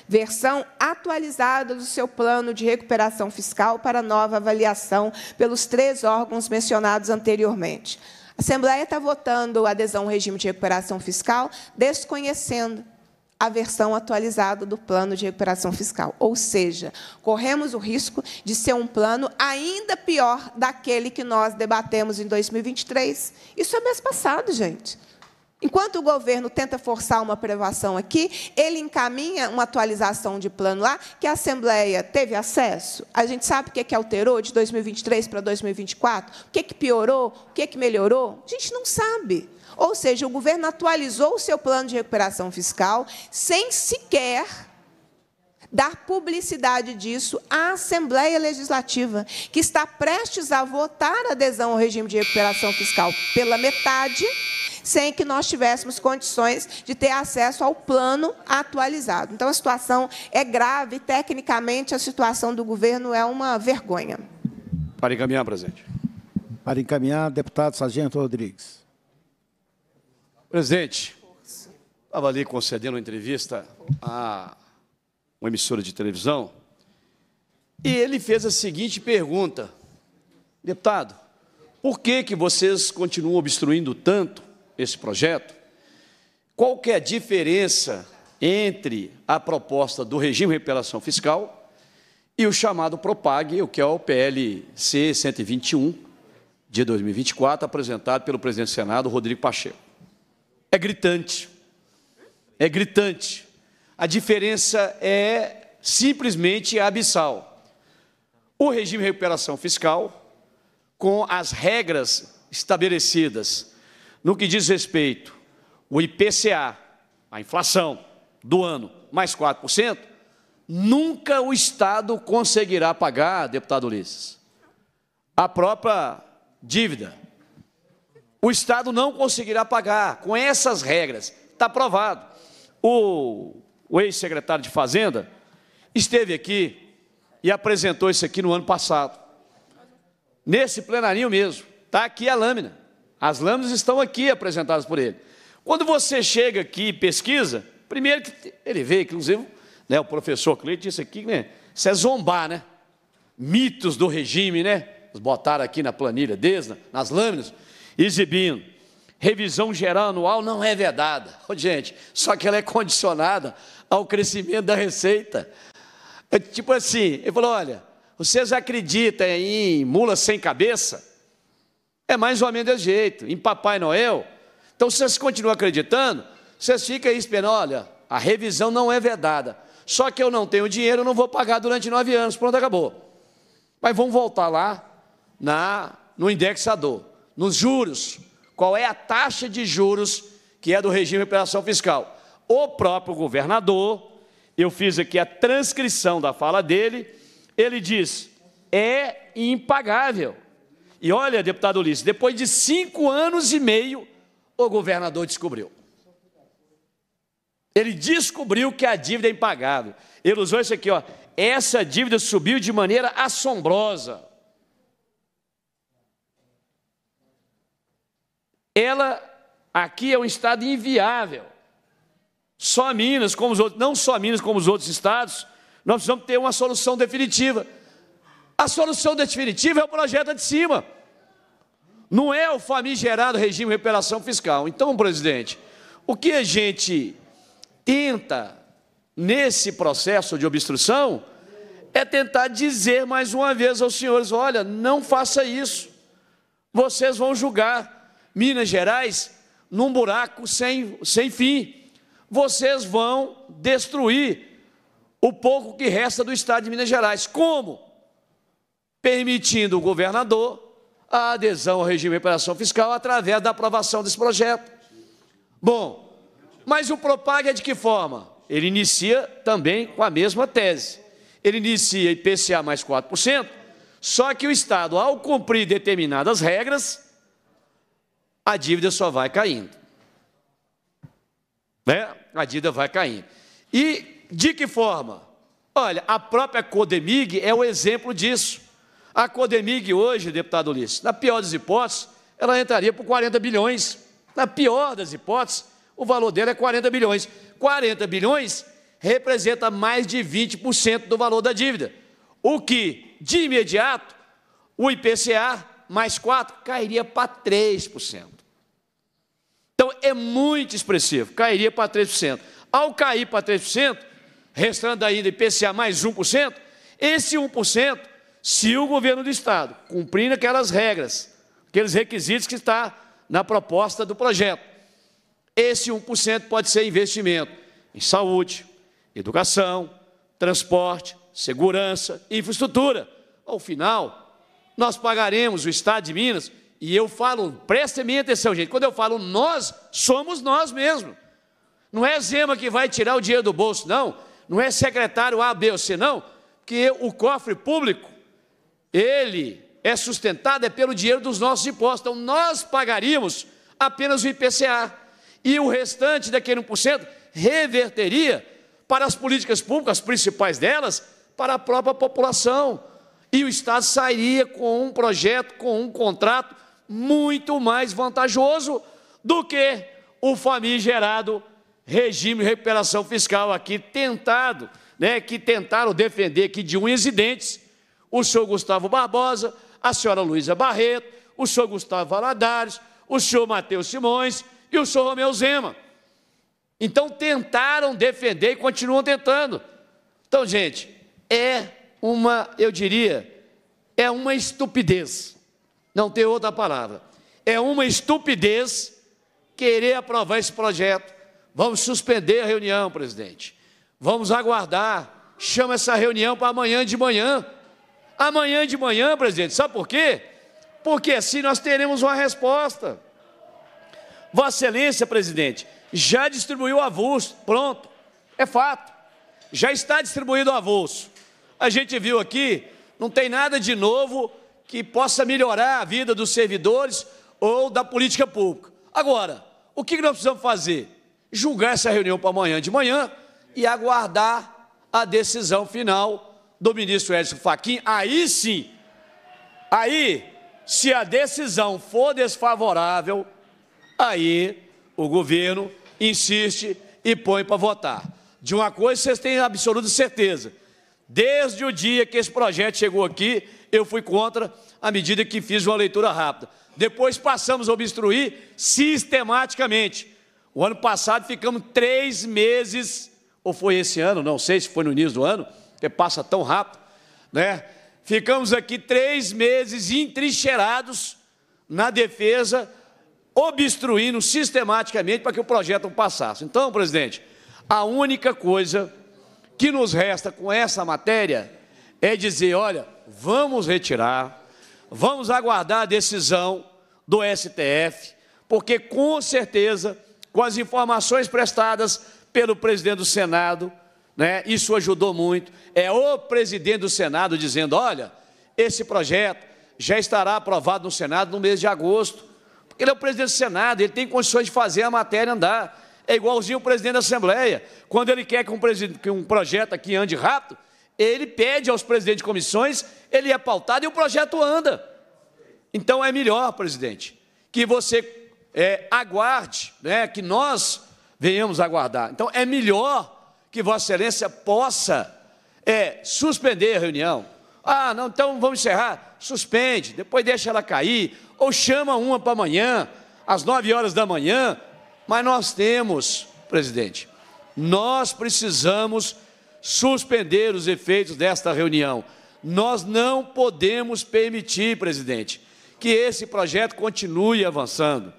Versão atualizada do seu plano de recuperação fiscal para nova avaliação pelos três órgãos mencionados anteriormente. A Assembleia está votando adesão ao regime de recuperação fiscal, desconhecendo a versão atualizada do plano de recuperação fiscal. Ou seja, corremos o risco de ser um plano ainda pior daquele que nós debatemos em 2023 Isso é mês passado, gente. Enquanto o governo tenta forçar uma aprovação aqui, ele encaminha uma atualização de plano lá, que a Assembleia teve acesso. A gente sabe o que, é que alterou de 2023 para 2024, o que, é que piorou, o que, é que melhorou. A gente não sabe. Ou seja, o governo atualizou o seu plano de recuperação fiscal sem sequer dar publicidade disso à Assembleia Legislativa, que está prestes a votar adesão ao regime de recuperação fiscal pela metade, sem que nós tivéssemos condições de ter acesso ao plano atualizado. Então, a situação é grave, tecnicamente, a situação do governo é uma vergonha. Para encaminhar, presidente. Para encaminhar, deputado Sargento Rodrigues. Presidente, estava ali concedendo uma entrevista a uma emissora de televisão, e ele fez a seguinte pergunta: Deputado, por que, que vocês continuam obstruindo tanto esse projeto? Qual que é a diferença entre a proposta do regime de repelação fiscal e o chamado PROPAG, o que é o PLC 121 de 2024, apresentado pelo presidente do Senado, Rodrigo Pacheco? É gritante. É gritante. A diferença é simplesmente abissal. O regime de recuperação fiscal, com as regras estabelecidas no que diz respeito ao IPCA, a inflação do ano, mais 4%, nunca o Estado conseguirá pagar, deputado Ulisses, a própria dívida. O Estado não conseguirá pagar com essas regras. Está aprovado. O o ex-secretário de Fazenda, esteve aqui e apresentou isso aqui no ano passado. Nesse plenarinho mesmo. Está aqui a lâmina. As lâminas estão aqui apresentadas por ele. Quando você chega aqui e pesquisa, primeiro que ele vê, inclusive né, o professor Cleiton disse aqui, né, isso é zombar, né? Mitos do regime, né? Eles botaram aqui na planilha nas lâminas, exibindo. Revisão geral anual não é vedada. gente, só que ela é condicionada ao crescimento da receita. É tipo assim, ele falou: olha, vocês acreditam em mula sem cabeça? É mais ou menos desse jeito, em Papai Noel. Então, se vocês continuam acreditando, vocês ficam aí esperando, olha, a revisão não é vedada. Só que eu não tenho dinheiro, eu não vou pagar durante nove anos, pronto, acabou. Mas vamos voltar lá na, no indexador, nos juros. Qual é a taxa de juros que é do regime de operação fiscal? o próprio governador, eu fiz aqui a transcrição da fala dele, ele diz: é impagável. E olha, deputado Ulisses, depois de cinco anos e meio, o governador descobriu. Ele descobriu que a dívida é impagável. Ele usou isso aqui, ó. Essa dívida subiu de maneira assombrosa. Ela aqui é um estado inviável. Só Minas, como os outros, não só Minas, como os outros estados, nós precisamos ter uma solução definitiva. A solução definitiva é o projeto de cima. Não é o famigerado regime de recuperação fiscal. Então, presidente, o que a gente tenta nesse processo de obstrução é tentar dizer mais uma vez aos senhores: olha, não faça isso. Vocês vão julgar Minas Gerais num buraco sem, sem fim vocês vão destruir o pouco que resta do Estado de Minas Gerais. Como? Permitindo o governador a adesão ao regime de reparação fiscal através da aprovação desse projeto. Bom, mas o PROPAG é de que forma? Ele inicia também com a mesma tese. Ele inicia IPCA mais 4%, só que o Estado, ao cumprir determinadas regras, a dívida só vai caindo né? a dívida vai caindo. E de que forma? Olha, a própria Codemig é o um exemplo disso. A Codemig hoje, deputado Ulisses, na pior das hipóteses, ela entraria por 40 bilhões. Na pior das hipóteses, o valor dela é 40 bilhões. 40 bilhões representa mais de 20% do valor da dívida. O que, de imediato, o IPCA mais 4 cairia para 3%. Então é muito expressivo, cairia para 3%. Ao cair para 3%, restando ainda IPCA mais 1%, esse 1%, se o governo do Estado cumprindo aquelas regras, aqueles requisitos que está na proposta do projeto, esse 1% pode ser investimento em saúde, educação, transporte, segurança, infraestrutura. Ao final, nós pagaremos, o Estado de Minas, e eu falo, prestem minha atenção, gente. Quando eu falo nós, somos nós mesmos. Não é Zema que vai tirar o dinheiro do bolso, não. Não é secretário A, B ou C, não. Porque o cofre público, ele é sustentado é pelo dinheiro dos nossos impostos. Então, nós pagaríamos apenas o IPCA. E o restante daquele 1% reverteria para as políticas públicas, as principais delas, para a própria população. E o Estado sairia com um projeto, com um contrato, muito mais vantajoso do que o famigerado regime de recuperação fiscal aqui tentado, né, que tentaram defender que de unhas e dentes o senhor Gustavo Barbosa, a senhora Luísa Barreto, o senhor Gustavo Valadares, o senhor Matheus Simões e o senhor Romeu Zema. Então tentaram defender e continuam tentando. Então, gente, é uma, eu diria, é uma estupidez não tem outra palavra. É uma estupidez querer aprovar esse projeto. Vamos suspender a reunião, presidente. Vamos aguardar. Chama essa reunião para amanhã de manhã. Amanhã de manhã, presidente. Sabe por quê? Porque assim nós teremos uma resposta. Vossa Excelência, presidente, já distribuiu o avulso. Pronto. É fato. Já está distribuído o avulso. A gente viu aqui, não tem nada de novo que possa melhorar a vida dos servidores ou da política pública. Agora, o que nós precisamos fazer? Julgar essa reunião para amanhã de manhã e aguardar a decisão final do ministro Edson Fachin. Aí sim, aí, se a decisão for desfavorável, aí o governo insiste e põe para votar. De uma coisa vocês têm absoluta certeza: desde o dia que esse projeto chegou aqui, eu fui contra à medida que fiz uma leitura rápida. Depois passamos a obstruir sistematicamente. O ano passado ficamos três meses, ou foi esse ano, não sei se foi no início do ano, porque passa tão rápido, né? Ficamos aqui três meses entrincheirados na defesa, obstruindo sistematicamente para que o projeto não passasse. Então, presidente, a única coisa que nos resta com essa matéria é dizer, olha, vamos retirar, vamos aguardar a decisão do STF, porque com certeza, com as informações prestadas pelo presidente do Senado, né, isso ajudou muito, é o presidente do Senado dizendo, olha, esse projeto já estará aprovado no Senado no mês de agosto, porque ele é o presidente do Senado, ele tem condições de fazer a matéria andar, é igualzinho o presidente da Assembleia. Quando ele quer que um, que um projeto aqui ande rápido, ele pede aos presidentes de comissões ele é pautado e o projeto anda. Então é melhor, presidente, que você é, aguarde, né, que nós venhamos aguardar. Então é melhor que Vossa Excelência possa é, suspender a reunião. Ah, não, então vamos encerrar. Suspende, depois deixa ela cair, ou chama uma para amanhã, às nove horas da manhã. Mas nós temos, presidente, nós precisamos suspender os efeitos desta reunião. Nós não podemos permitir, presidente, que esse projeto continue avançando.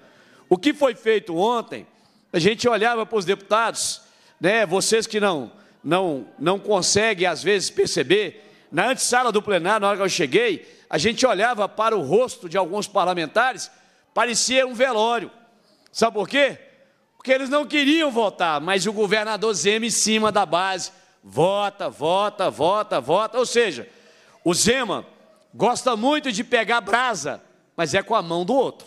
O que foi feito ontem, a gente olhava para os deputados, né, vocês que não, não, não conseguem às vezes perceber, na antessala do plenário, na hora que eu cheguei, a gente olhava para o rosto de alguns parlamentares, parecia um velório. Sabe por quê? Porque eles não queriam votar, mas o governador Zema em cima da base, vota, vota, vota, vota, ou seja, o Zema gosta muito de pegar brasa, mas é com a mão do outro.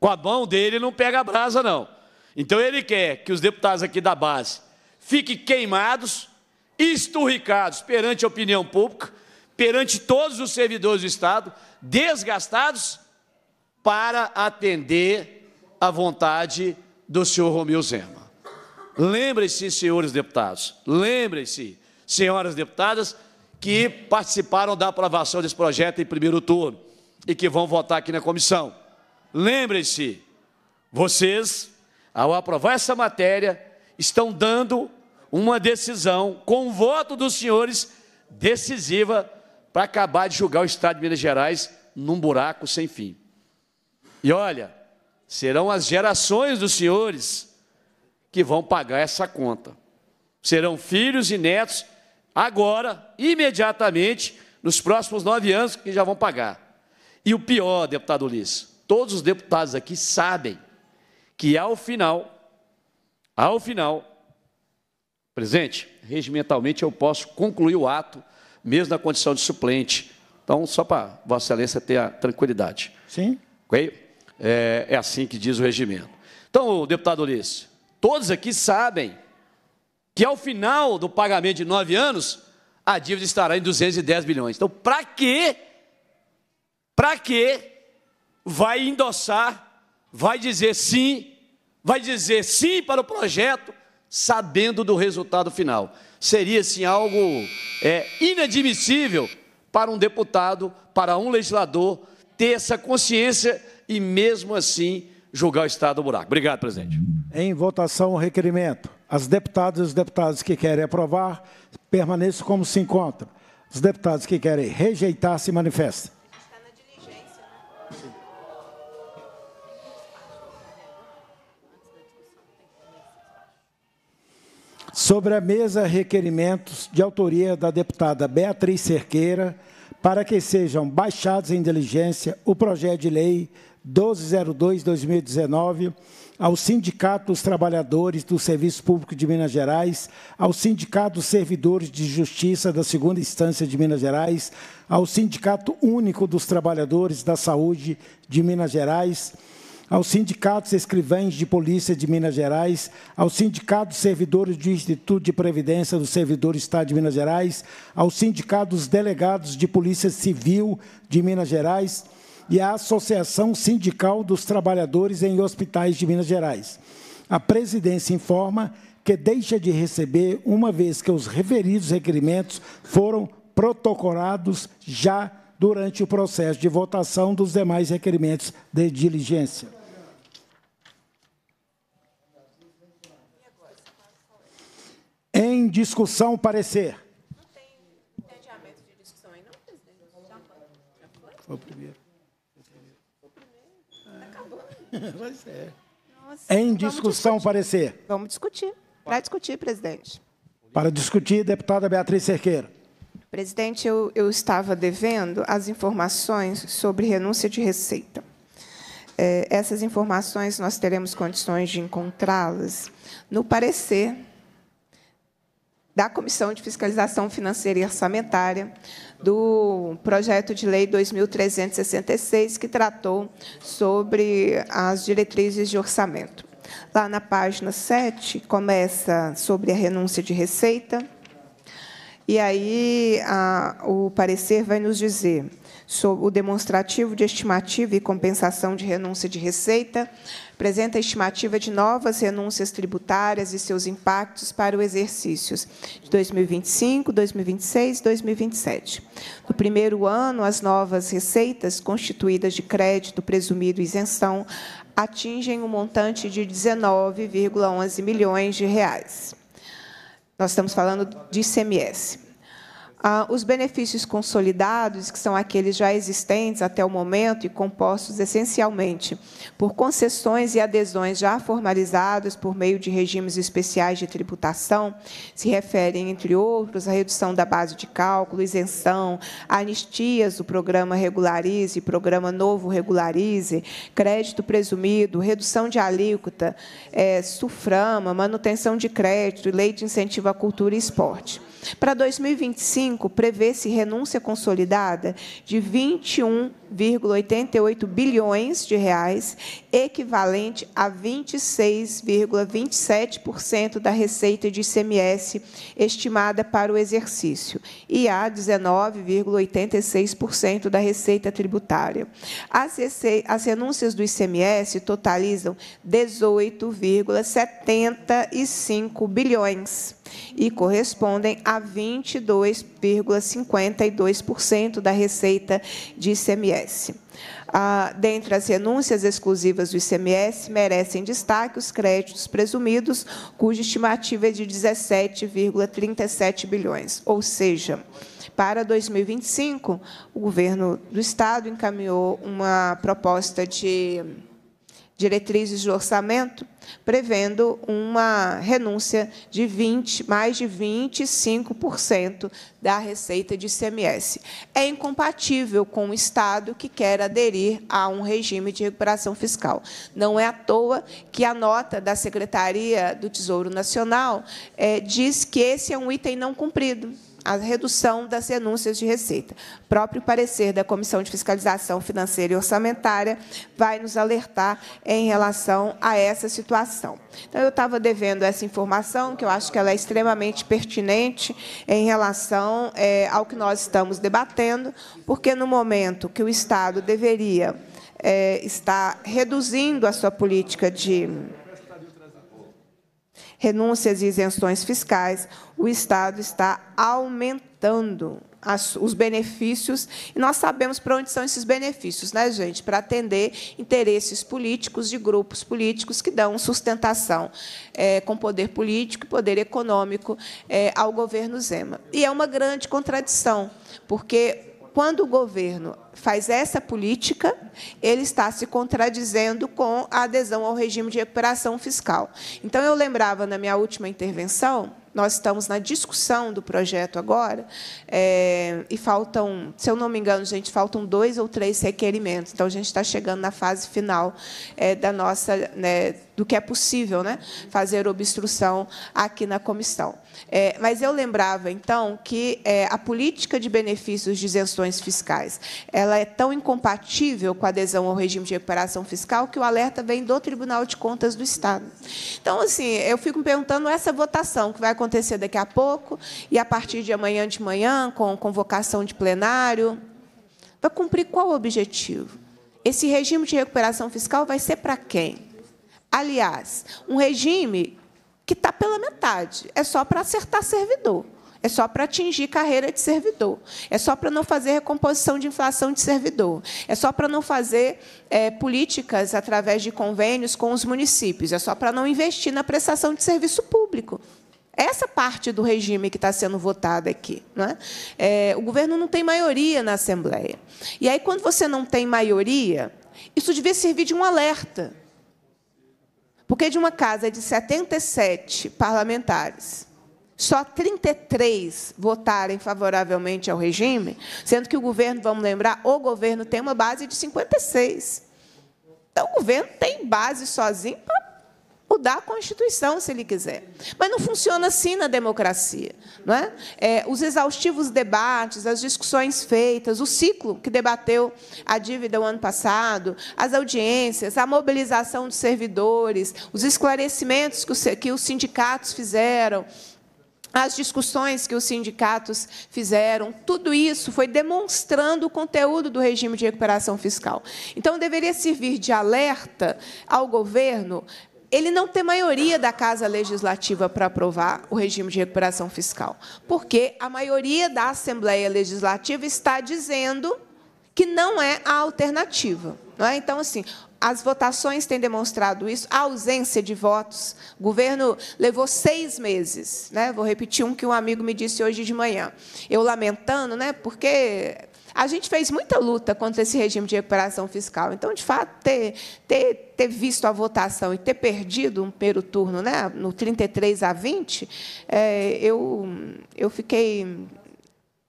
Com a mão dele não pega brasa, não. Então ele quer que os deputados aqui da base fiquem queimados, esturricados perante a opinião pública, perante todos os servidores do Estado, desgastados, para atender a vontade do senhor Romeu Zema. Lembrem-se, senhores deputados, lembrem-se, senhoras deputadas, que participaram da aprovação desse projeto em primeiro turno e que vão votar aqui na comissão. Lembrem-se, vocês, ao aprovar essa matéria, estão dando uma decisão, com o voto dos senhores, decisiva para acabar de julgar o Estado de Minas Gerais num buraco sem fim. E olha, serão as gerações dos senhores que vão pagar essa conta. Serão filhos e netos agora, imediatamente, nos próximos nove anos, que já vão pagar. E o pior, deputado Ulisses, todos os deputados aqui sabem que ao final, ao final, presidente, regimentalmente eu posso concluir o ato, mesmo na condição de suplente. Então, só para Vossa Excelência ter a tranquilidade. Sim. Ok? É, é assim que diz o regimento. Então, deputado Ulisses, todos aqui sabem que ao final do pagamento de nove anos, a dívida estará em 210 bilhões. Então, para que, para que vai endossar, vai dizer sim, vai dizer sim para o projeto, sabendo do resultado final? Seria, assim, algo é, inadmissível para um deputado, para um legislador, ter essa consciência e, mesmo assim, julgar o Estado do buraco. Obrigado, presidente. Em votação, o requerimento. As deputadas e os deputados que querem aprovar, permaneçam como se encontram. Os deputados que querem rejeitar, se manifestem. Está na diligência, né? Sobre a mesa, requerimentos de autoria da deputada Beatriz Cerqueira, para que sejam baixados em diligência o projeto de lei 1202-2019, ao Sindicato dos Trabalhadores do Serviço Público de Minas Gerais, ao Sindicato dos Servidores de Justiça da Segunda Instância de Minas Gerais, ao Sindicato Único dos Trabalhadores da Saúde de Minas Gerais, aos sindicatos escrivães de polícia de Minas Gerais, ao sindicato dos servidores do Instituto de Previdência do Servidor Estado de Minas Gerais, ao sindicato dos delegados de polícia civil de Minas Gerais, e a Associação Sindical dos Trabalhadores em Hospitais de Minas Gerais. A presidência informa que deixa de receber, uma vez que os referidos requerimentos foram protocolados já durante o processo de votação dos demais requerimentos de diligência. Em discussão, parecer. Vai ser. Nossa, em discussão, parecer. Vamos discutir. Para discutir, presidente. Para discutir, deputada Beatriz Cerqueira. Presidente, eu, eu estava devendo as informações sobre renúncia de receita. É, essas informações nós teremos condições de encontrá-las no parecer da Comissão de Fiscalização Financeira e Orçamentária do projeto de lei 2366, que tratou sobre as diretrizes de orçamento. Lá na página 7, começa sobre a renúncia de receita, e aí a, o parecer vai nos dizer sobre o demonstrativo de estimativa e compensação de renúncia de receita apresenta a estimativa de novas renúncias tributárias e seus impactos para os exercícios de 2025, 2026 e 2027. No primeiro ano, as novas receitas constituídas de crédito presumido e isenção atingem um montante de 19,11 milhões de reais. Nós estamos falando de ICMS. Ah, os benefícios consolidados, que são aqueles já existentes até o momento e compostos essencialmente por concessões e adesões já formalizadas por meio de regimes especiais de tributação, se referem, entre outros, à redução da base de cálculo, isenção, anistias do programa Regularize, programa Novo Regularize, crédito presumido, redução de alíquota, é, suframa, manutenção de crédito, lei de incentivo à cultura e esporte. Para 2025, prevê-se renúncia consolidada de 21,88 bilhões de reais, equivalente a 26,27% da receita de ICMS estimada para o exercício e a 19,86% da receita tributária. As renúncias do ICMS totalizam 18,75 bilhões e correspondem a 22,52% da receita de ICMS. Ah, dentre as renúncias exclusivas do ICMS, merecem destaque os créditos presumidos, cuja estimativa é de 17,37 bilhões, ou seja, para 2025, o governo do Estado encaminhou uma proposta de diretrizes de orçamento, prevendo uma renúncia de 20, mais de 25% da receita de CMS É incompatível com o Estado que quer aderir a um regime de recuperação fiscal. Não é à toa que a nota da Secretaria do Tesouro Nacional é, diz que esse é um item não cumprido a redução das renúncias de receita. O próprio parecer da Comissão de Fiscalização Financeira e Orçamentária vai nos alertar em relação a essa situação. Então, eu estava devendo essa informação, que eu acho que ela é extremamente pertinente em relação é, ao que nós estamos debatendo, porque no momento que o Estado deveria é, estar reduzindo a sua política de renúncias e isenções fiscais, o Estado está aumentando as, os benefícios. E nós sabemos para onde são esses benefícios, né, gente? Para atender interesses políticos de grupos políticos que dão sustentação é, com poder político e poder econômico é, ao governo Zema. E é uma grande contradição, porque quando o governo faz essa política, ele está se contradizendo com a adesão ao regime de recuperação fiscal. Então, eu lembrava na minha última intervenção nós estamos na discussão do projeto agora é, e faltam, se eu não me engano, gente, faltam dois ou três requerimentos. Então, a gente está chegando na fase final é, da nossa, né, do que é possível né, fazer obstrução aqui na comissão. É, mas eu lembrava, então, que é, a política de benefícios de isenções fiscais ela é tão incompatível com a adesão ao regime de recuperação fiscal que o alerta vem do Tribunal de Contas do Estado. Então, assim, eu fico me perguntando essa votação que vai acontecer daqui a pouco e a partir de amanhã de manhã, com convocação de plenário, vai cumprir qual objetivo? Esse regime de recuperação fiscal vai ser para quem? Aliás, um regime que está pela metade. É só para acertar servidor. É só para atingir carreira de servidor. É só para não fazer recomposição de inflação de servidor. É só para não fazer é, políticas através de convênios com os municípios. É só para não investir na prestação de serviço público. Essa parte do regime que está sendo votada aqui. Né? É, o governo não tem maioria na Assembleia. E aí, quando você não tem maioria, isso devia servir de um alerta. Porque de uma casa de 77 parlamentares, só 33 votarem favoravelmente ao regime, sendo que o governo, vamos lembrar, o governo tem uma base de 56. Então, o governo tem base sozinho para mudar a Constituição, se ele quiser. Mas não funciona assim na democracia. Não é? é? os exaustivos debates, as discussões feitas, o ciclo que debateu a dívida o ano passado, as audiências, a mobilização dos servidores, os esclarecimentos que os sindicatos fizeram, as discussões que os sindicatos fizeram, tudo isso foi demonstrando o conteúdo do regime de recuperação fiscal. Então, deveria servir de alerta ao governo ele não tem maioria da Casa Legislativa para aprovar o regime de recuperação fiscal, porque a maioria da Assembleia Legislativa está dizendo que não é a alternativa. Não é? Então, assim, as votações têm demonstrado isso, a ausência de votos. O governo levou seis meses. Né? Vou repetir um que um amigo me disse hoje de manhã. Eu lamentando, né? porque a gente fez muita luta contra esse regime de recuperação fiscal. Então, de fato, ter, ter, ter visto a votação e ter perdido um primeiro turno, né, no 33 a 20, é, eu, eu fiquei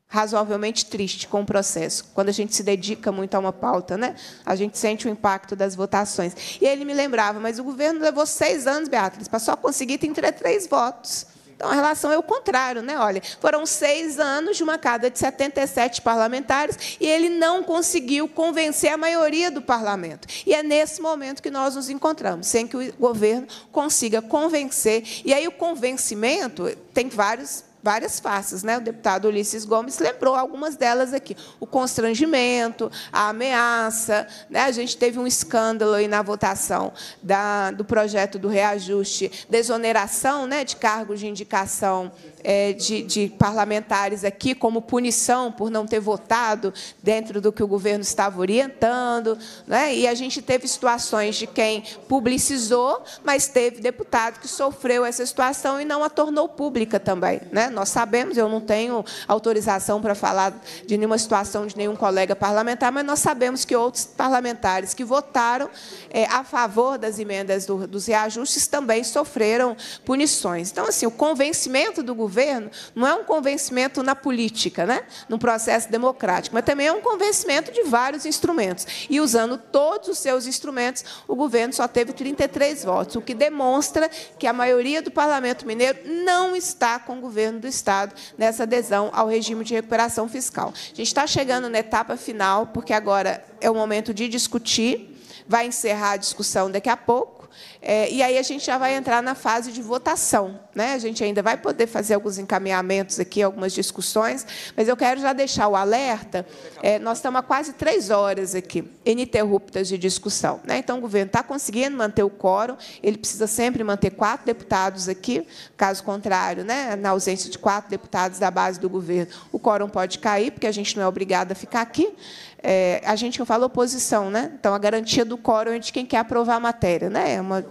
razoavelmente triste com o processo. Quando a gente se dedica muito a uma pauta, né? a gente sente o impacto das votações. E ele me lembrava, mas o governo levou seis anos, Beatriz, para só conseguir ter três votos. Então a relação é o contrário, né? Olha, foram seis anos de uma cada de 77 parlamentares e ele não conseguiu convencer a maioria do parlamento. E é nesse momento que nós nos encontramos, sem que o governo consiga convencer. E aí o convencimento tem vários várias faces, né? O deputado Ulisses Gomes lembrou algumas delas aqui. O constrangimento, a ameaça, né? A gente teve um escândalo aí na votação da, do projeto do reajuste, desoneração, né, de cargos de indicação é, de, de parlamentares aqui como punição por não ter votado dentro do que o governo estava orientando, né? E a gente teve situações de quem publicizou, mas teve deputado que sofreu essa situação e não a tornou pública também, né? Nós sabemos, eu não tenho autorização para falar de nenhuma situação de nenhum colega parlamentar, mas nós sabemos que outros parlamentares que votaram é, a favor das emendas do, dos reajustes também sofreram punições. Então, assim, o convencimento do governo não é um convencimento na política, né? no processo democrático, mas também é um convencimento de vários instrumentos. E usando todos os seus instrumentos, o governo só teve 33 votos, o que demonstra que a maioria do parlamento mineiro não está com o governo governo do Estado nessa adesão ao regime de recuperação fiscal. A gente está chegando na etapa final, porque agora é o momento de discutir, vai encerrar a discussão daqui a pouco, é, e aí a gente já vai entrar na fase de votação. Né? A gente ainda vai poder fazer alguns encaminhamentos aqui, algumas discussões, mas eu quero já deixar o alerta. É, nós estamos há quase três horas aqui, ininterruptas de discussão. Né? Então, o governo está conseguindo manter o quórum, ele precisa sempre manter quatro deputados aqui, caso contrário, né? na ausência de quatro deputados da base do governo, o quórum pode cair, porque a gente não é obrigado a ficar aqui. É, a gente não fala oposição, né? então a garantia do quórum é de quem quer aprovar a matéria. Né? É uma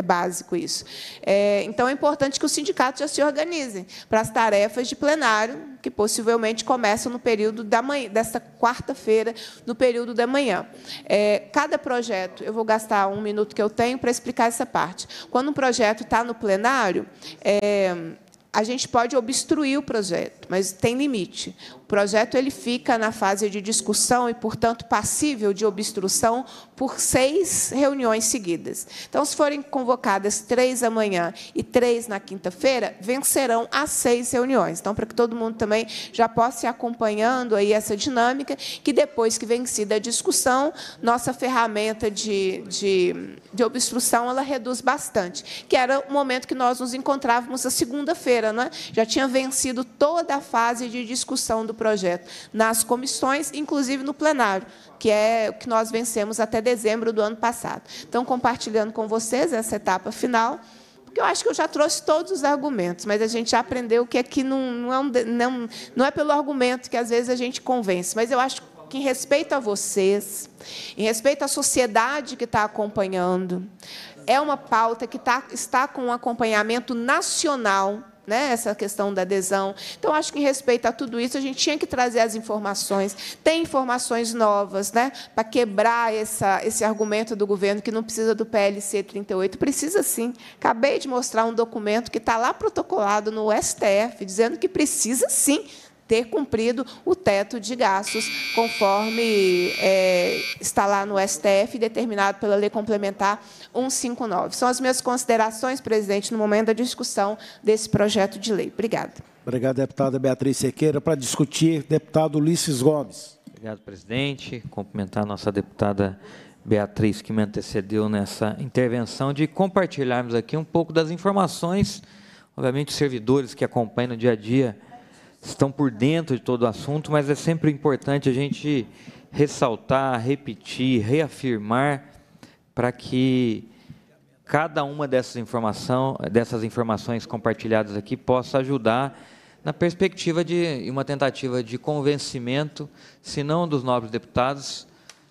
é básico isso. É, então, é importante que os sindicatos já se organizem para as tarefas de plenário, que possivelmente começam no período da manhã, desta quarta-feira, no período da manhã. É, cada projeto, eu vou gastar um minuto que eu tenho para explicar essa parte. Quando um projeto está no plenário, é, a gente pode obstruir o projeto, mas tem limite projeto ele fica na fase de discussão e, portanto, passível de obstrução por seis reuniões seguidas. Então, se forem convocadas três amanhã e três na quinta-feira, vencerão as seis reuniões. Então, para que todo mundo também já possa ir acompanhando aí essa dinâmica, que depois que vencida a discussão, nossa ferramenta de, de, de obstrução ela reduz bastante, que era o momento que nós nos encontrávamos na segunda-feira. é? Já tinha vencido toda a fase de discussão do projeto nas comissões, inclusive no plenário, que é o que nós vencemos até dezembro do ano passado. Então, compartilhando com vocês essa etapa final porque eu acho que eu já trouxe todos os argumentos, mas a gente já aprendeu que aqui não, não, é, um, não, não é pelo argumento que às vezes a gente convence, mas eu acho que em respeito a vocês, em respeito à sociedade que está acompanhando, é uma pauta que está, está com um acompanhamento nacional né, essa questão da adesão. Então, acho que, em respeito a tudo isso, a gente tinha que trazer as informações. Tem informações novas né, para quebrar essa, esse argumento do governo que não precisa do PLC 38. Precisa sim. Acabei de mostrar um documento que está lá protocolado no STF, dizendo que precisa sim ter cumprido o teto de gastos, conforme é, está lá no STF, determinado pela lei complementar 159. São as minhas considerações, presidente, no momento da discussão desse projeto de lei. Obrigada. Obrigado, deputada Beatriz Sequeira. Para discutir, deputado Ulisses Gomes. Obrigado, presidente. Cumprimentar a nossa deputada Beatriz, que me antecedeu nessa intervenção, de compartilharmos aqui um pouco das informações. Obviamente, os servidores que acompanham no dia a dia estão por dentro de todo o assunto, mas é sempre importante a gente ressaltar, repetir, reafirmar para que cada uma dessas, informação, dessas informações compartilhadas aqui possa ajudar na perspectiva de uma tentativa de convencimento, se não dos nobres deputados,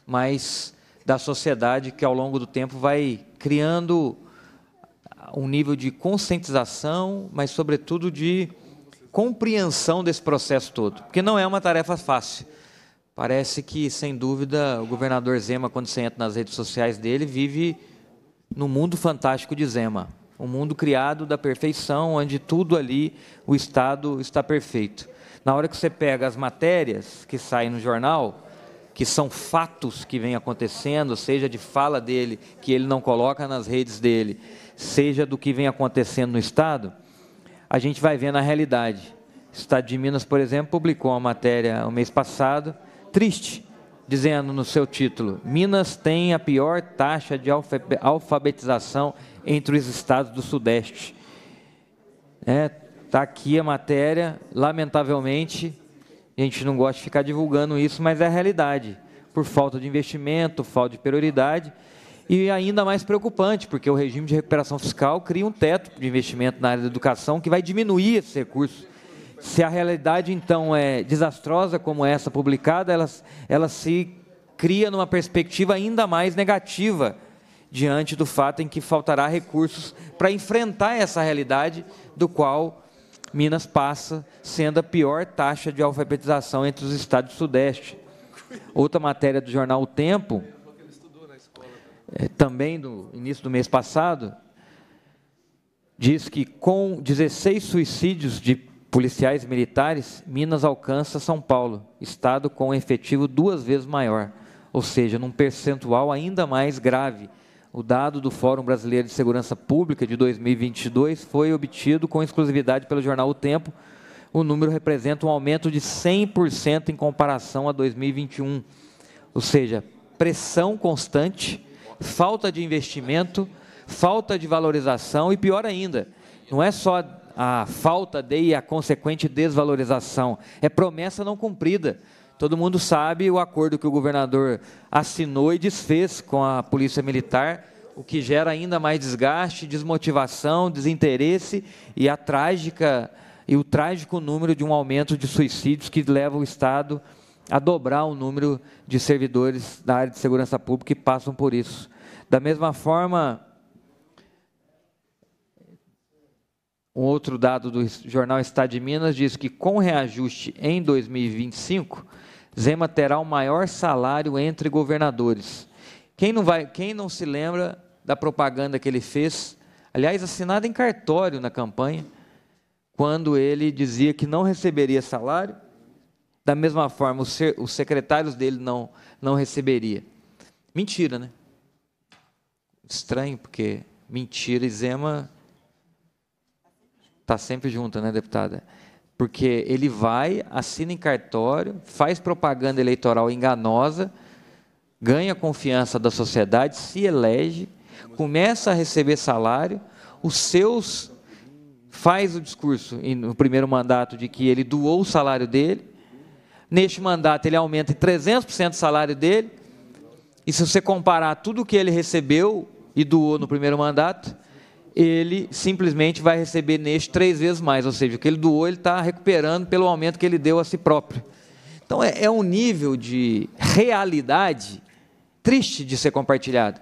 mas da sociedade que ao longo do tempo vai criando um nível de conscientização, mas sobretudo de compreensão desse processo todo, porque não é uma tarefa fácil. Parece que, sem dúvida, o governador Zema, quando você entra nas redes sociais dele, vive no mundo fantástico de Zema. Um mundo criado da perfeição, onde tudo ali, o Estado está perfeito. Na hora que você pega as matérias que saem no jornal, que são fatos que vêm acontecendo, seja de fala dele, que ele não coloca nas redes dele, seja do que vem acontecendo no Estado, a gente vai vendo a realidade. O Estado de Minas, por exemplo, publicou uma matéria o mês passado triste, dizendo no seu título: Minas tem a pior taxa de alfabetização entre os estados do Sudeste. Está é, tá aqui a matéria, lamentavelmente, a gente não gosta de ficar divulgando isso, mas é a realidade. Por falta de investimento, falta de prioridade. E ainda mais preocupante, porque o regime de recuperação fiscal cria um teto de investimento na área da educação que vai diminuir esse recurso se a realidade então é desastrosa como essa publicada, ela, ela se cria numa perspectiva ainda mais negativa diante do fato em que faltará recursos para enfrentar essa realidade do qual Minas passa sendo a pior taxa de alfabetização entre os estados do Sudeste. Outra matéria do jornal O Tempo, é, também do início do mês passado, diz que com 16 suicídios de policiais militares, Minas alcança São Paulo, estado com efetivo duas vezes maior, ou seja, num percentual ainda mais grave. O dado do Fórum Brasileiro de Segurança Pública de 2022 foi obtido com exclusividade pelo jornal O Tempo. O número representa um aumento de 100% em comparação a 2021. Ou seja, pressão constante, falta de investimento, falta de valorização e pior ainda, não é só a falta de e a consequente desvalorização. É promessa não cumprida. Todo mundo sabe o acordo que o governador assinou e desfez com a Polícia Militar, o que gera ainda mais desgaste, desmotivação, desinteresse e a trágica e o trágico número de um aumento de suicídios que leva o Estado a dobrar o número de servidores da área de segurança pública que passam por isso. Da mesma forma, Um outro dado do jornal Estado de Minas diz que, com reajuste em 2025, Zema terá o maior salário entre governadores. Quem não, vai, quem não se lembra da propaganda que ele fez, aliás, assinada em cartório na campanha, quando ele dizia que não receberia salário, da mesma forma, os, secretários dele não, não receberia. Mentira, né? Estranho, porque mentira e Zema Está sempre junto, né, deputada? Porque ele vai, assina em cartório, faz propaganda eleitoral enganosa, ganha confiança da sociedade, se elege, começa a receber salário, os seus faz o discurso no primeiro mandato de que ele doou o salário dele. Neste mandato ele aumenta em 300% o salário dele. E se você comparar tudo o que ele recebeu e doou no primeiro mandato, ele simplesmente vai receber neste três vezes mais, ou seja, o que ele doou, ele está recuperando pelo aumento que ele deu a si próprio. Então é, é um nível de realidade triste de ser compartilhado.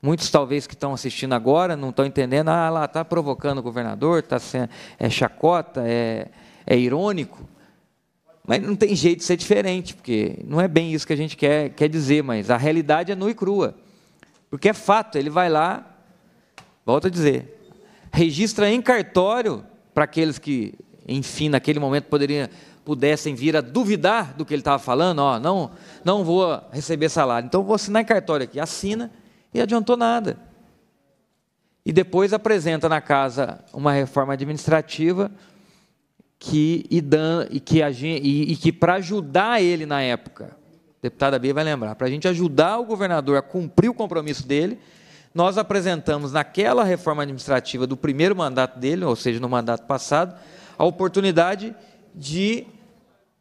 Muitos talvez que estão assistindo agora não estão entendendo, ah lá, está provocando o governador, está sendo, é chacota, é, é irônico. Mas não tem jeito de ser diferente, porque não é bem isso que a gente quer, quer dizer, mas a realidade é nua e crua. Porque é fato, ele vai lá, Volto a dizer, registra em cartório para aqueles que, enfim, naquele momento poderiam pudessem vir a duvidar do que ele estava falando, ó, não, não vou receber salário. Então vou assinar em cartório aqui, assina e adiantou nada. E depois apresenta na casa uma reforma administrativa que e, dan, e que, e, e que para ajudar ele na época, a deputada Bia vai lembrar, para a gente ajudar o governador a cumprir o compromisso dele, nós apresentamos naquela reforma administrativa do primeiro mandato dele, ou seja, no mandato passado, a oportunidade de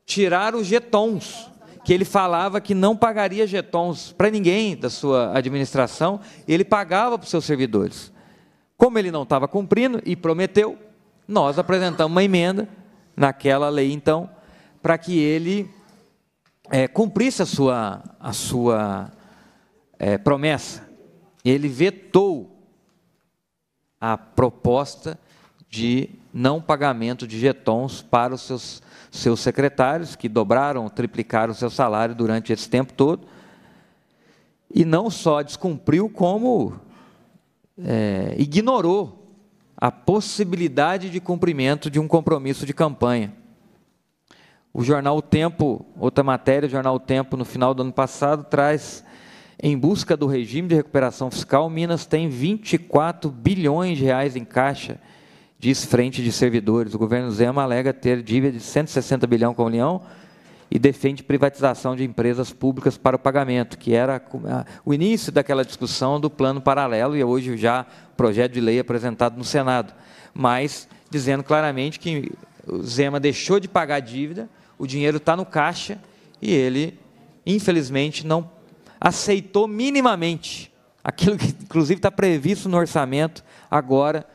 tirar os jetons, que ele falava que não pagaria jetons para ninguém da sua administração, ele pagava para os seus servidores. Como ele não estava cumprindo e prometeu, nós apresentamos uma emenda naquela lei, então, para que ele é, cumprisse a sua, a sua é, promessa ele vetou a proposta de não pagamento de getons para os seus, seus secretários, que dobraram, triplicaram o seu salário durante esse tempo todo. E não só descumpriu, como é, ignorou a possibilidade de cumprimento de um compromisso de campanha. O jornal O Tempo, outra matéria, o jornal O Tempo, no final do ano passado, traz em busca do regime de recuperação fiscal, Minas tem 24 bilhões de reais em caixa, diz frente de servidores. O governo Zema alega ter dívida de 160 bilhão com a União e defende privatização de empresas públicas para o pagamento, que era o início daquela discussão do plano paralelo e hoje já projeto de lei apresentado no Senado. Mas dizendo claramente que o Zema deixou de pagar a dívida, o dinheiro está no caixa e ele, infelizmente, não aceitou minimamente aquilo que, inclusive, está previsto no orçamento agora,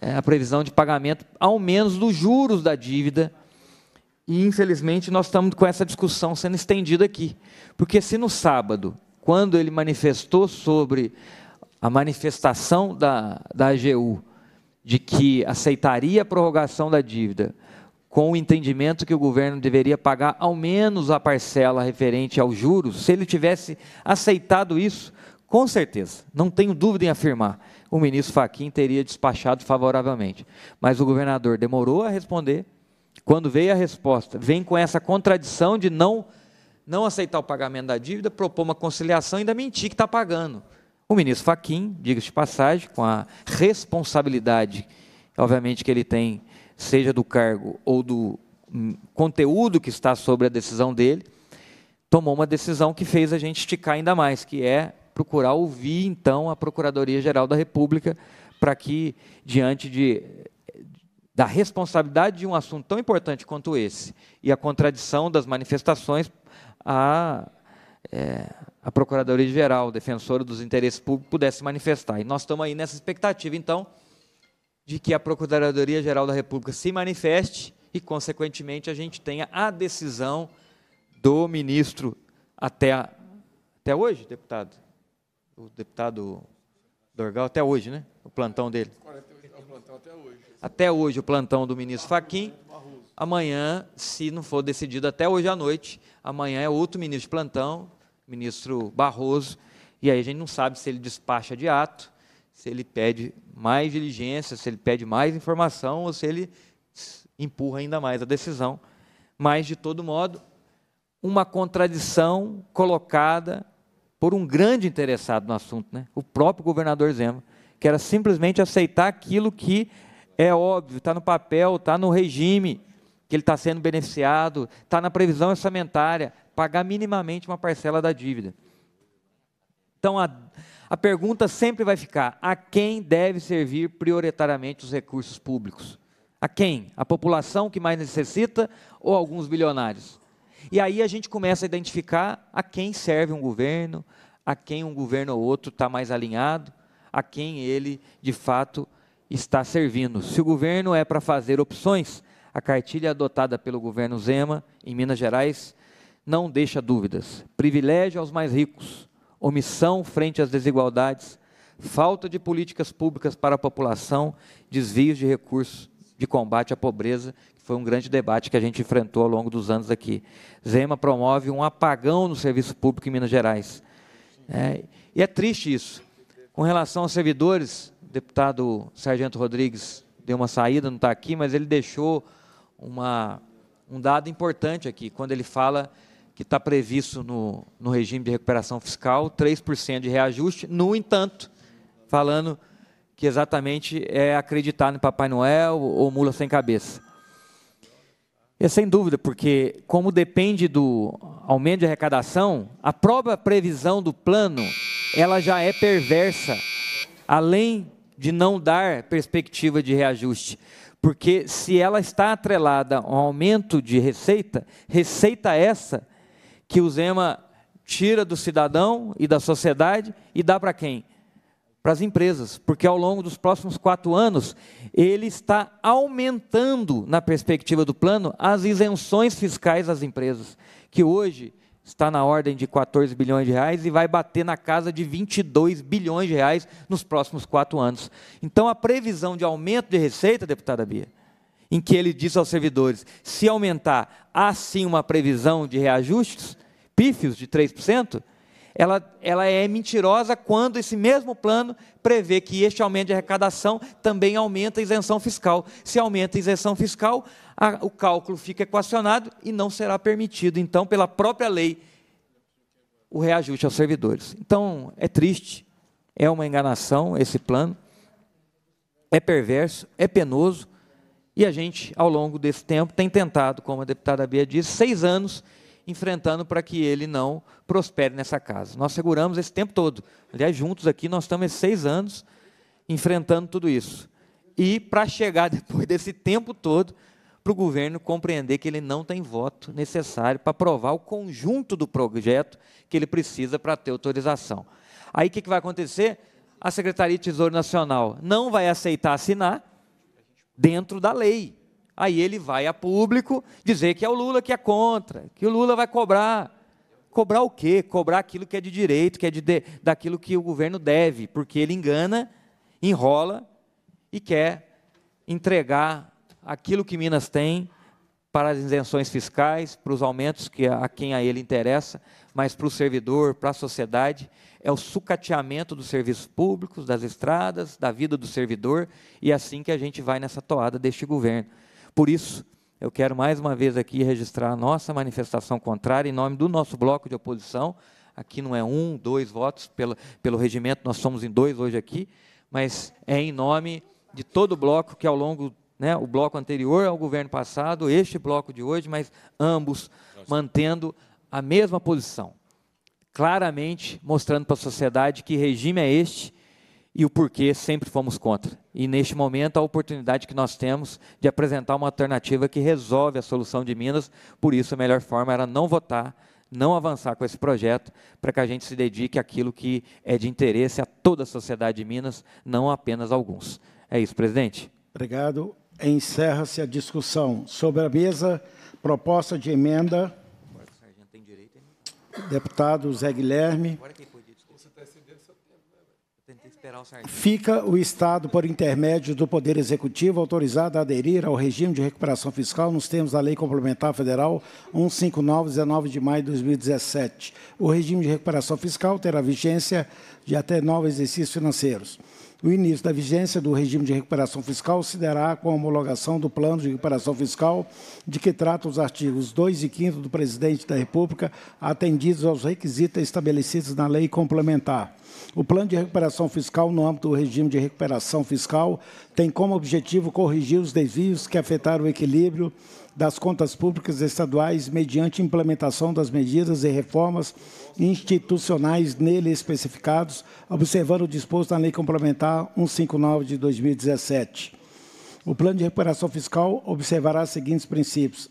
é a previsão de pagamento, ao menos dos juros da dívida. E, infelizmente, nós estamos com essa discussão sendo estendida aqui. Porque se no sábado, quando ele manifestou sobre a manifestação da, da AGU de que aceitaria a prorrogação da dívida, com o entendimento que o governo deveria pagar ao menos a parcela referente aos juros, se ele tivesse aceitado isso, com certeza, não tenho dúvida em afirmar, o ministro Faquim teria despachado favoravelmente. Mas o governador demorou a responder. Quando veio a resposta, vem com essa contradição de não não aceitar o pagamento da dívida, propor uma conciliação e ainda mentir que está pagando. O ministro Faquim, diga-se de passagem, com a responsabilidade, obviamente, que ele tem seja do cargo ou do conteúdo que está sobre a decisão dele, tomou uma decisão que fez a gente esticar ainda mais, que é procurar ouvir então a Procuradoria-Geral da República para que diante de da responsabilidade de um assunto tão importante quanto esse e a contradição das manifestações, a, é, a Procuradoria-Geral, defensora dos interesses públicos, pudesse manifestar. E nós estamos aí nessa expectativa, então, de que a Procuradoria-Geral da República se manifeste e, consequentemente, a gente tenha a decisão do ministro até, a, até hoje, deputado? O deputado Dorgal, até hoje, né? O plantão dele. até hoje. Até hoje, o plantão do ministro Faquim. Amanhã, se não for decidido até hoje à noite, amanhã é outro ministro de plantão, ministro Barroso, e aí a gente não sabe se ele despacha de ato, se ele pede mais diligência, se ele pede mais informação ou se ele empurra ainda mais a decisão. Mas, de todo modo, uma contradição colocada por um grande interessado no assunto, né? o próprio governador Zema, que era simplesmente aceitar aquilo que é óbvio, está no papel, está no regime que ele está sendo beneficiado, está na previsão orçamentária, pagar minimamente uma parcela da dívida. Então, a, a pergunta sempre vai ficar: a quem deve servir prioritariamente os recursos públicos? A quem? A população que mais necessita ou alguns bilionários? E aí a gente começa a identificar a quem serve um governo, a quem um governo ou outro está mais alinhado, a quem ele de fato está servindo. Se o governo é para fazer opções, a cartilha adotada pelo governo Zema em Minas Gerais não deixa dúvidas. Privilégio aos mais ricos, omissão frente às desigualdades, falta de políticas públicas para a população, desvios de recursos de combate à pobreza, que foi um grande debate que a gente enfrentou ao longo dos anos aqui. Zema promove um apagão no serviço público em Minas Gerais. É, e é triste isso. Com relação aos servidores, o deputado Sargento Rodrigues deu uma saída, não está aqui, mas ele deixou uma, um dado importante aqui, quando ele fala que está previsto no, no regime de recuperação fiscal, 3% de reajuste. No entanto, falando que exatamente é acreditar no Papai Noel ou mula sem cabeça. É sem dúvida, porque como depende do aumento de arrecadação, a própria previsão do plano, ela já é perversa, além de não dar perspectiva de reajuste. Porque se ela está atrelada a um aumento de receita, receita essa que o Zema tira do cidadão e da sociedade e dá para quem? Para as empresas, porque ao longo dos próximos quatro anos, ele está aumentando, na perspectiva do plano, as isenções fiscais às empresas, que hoje está na ordem de 14 bilhões de reais e vai bater na casa de 22 bilhões de reais nos próximos quatro anos. Então, a previsão de aumento de receita, deputada Bia, em que ele diz aos servidores: se aumentar, há sim uma previsão de reajustes pífios de 3%, ela, ela é mentirosa quando esse mesmo plano prevê que este aumento de arrecadação também aumenta a isenção fiscal. Se aumenta a isenção fiscal, a, o cálculo fica equacionado e não será permitido, então, pela própria lei, o reajuste aos servidores. Então, é triste, é uma enganação esse plano, é perverso, é penoso, e a gente, ao longo desse tempo, tem tentado, como a deputada Bia disse, seis anos enfrentando para que ele não prospere nessa casa. Nós seguramos esse tempo todo. Aliás, juntos aqui, nós estamos esses seis anos enfrentando tudo isso. E para chegar depois desse tempo todo, para o governo compreender que ele não tem voto necessário para aprovar o conjunto do projeto que ele precisa para ter autorização. Aí o que, que vai acontecer? A Secretaria de Tesouro Nacional não vai aceitar assinar, dentro da lei. Aí ele vai a público dizer que é o Lula que é contra, que o Lula vai cobrar. Cobrar o quê? Cobrar aquilo que é de direito, que é de, de daquilo que o governo deve, porque ele engana, enrola e quer entregar aquilo que Minas tem para as isenções fiscais, para os aumentos que a, a quem a ele interessa, mas para o servidor, para a sociedade é o sucateamento dos serviços públicos, das estradas, da vida do servidor, e é assim que a gente vai nessa toada deste governo. Por isso, eu quero mais uma vez aqui registrar a nossa manifestação contrária em nome do nosso bloco de oposição. Aqui não é um, dois votos pelo, pelo regimento, nós somos em dois hoje aqui, mas é em nome de todo o bloco que ao longo né, o bloco anterior ao governo passado, este bloco de hoje, mas ambos mantendo a mesma posição claramente mostrando para a sociedade que regime é este e o porquê sempre fomos contra. E neste momento a oportunidade que nós temos de apresentar uma alternativa que resolve a solução de Minas, por isso a melhor forma era não votar, não avançar com esse projeto, para que a gente se dedique àquilo que é de interesse a toda a sociedade de Minas, não apenas alguns. É isso, presidente. Obrigado. Encerra-se a discussão sobre a mesa proposta de emenda deputado Zé Guilherme. Tá né, Fica o Estado, por intermédio do Poder Executivo, autorizado a aderir ao regime de recuperação fiscal nos termos da Lei Complementar Federal 159, 19 de maio de 2017. O regime de recuperação fiscal terá vigência de até nove exercícios financeiros o início da vigência do regime de recuperação fiscal se dará com a homologação do plano de recuperação fiscal de que tratam os artigos 2 e 5 do Presidente da República, atendidos aos requisitos estabelecidos na lei complementar. O Plano de Recuperação Fiscal, no âmbito do regime de recuperação fiscal, tem como objetivo corrigir os desvios que afetaram o equilíbrio das contas públicas estaduais mediante implementação das medidas e reformas institucionais nele especificados, observando o disposto na Lei Complementar 159 de 2017. O plano de recuperação fiscal observará os seguintes princípios: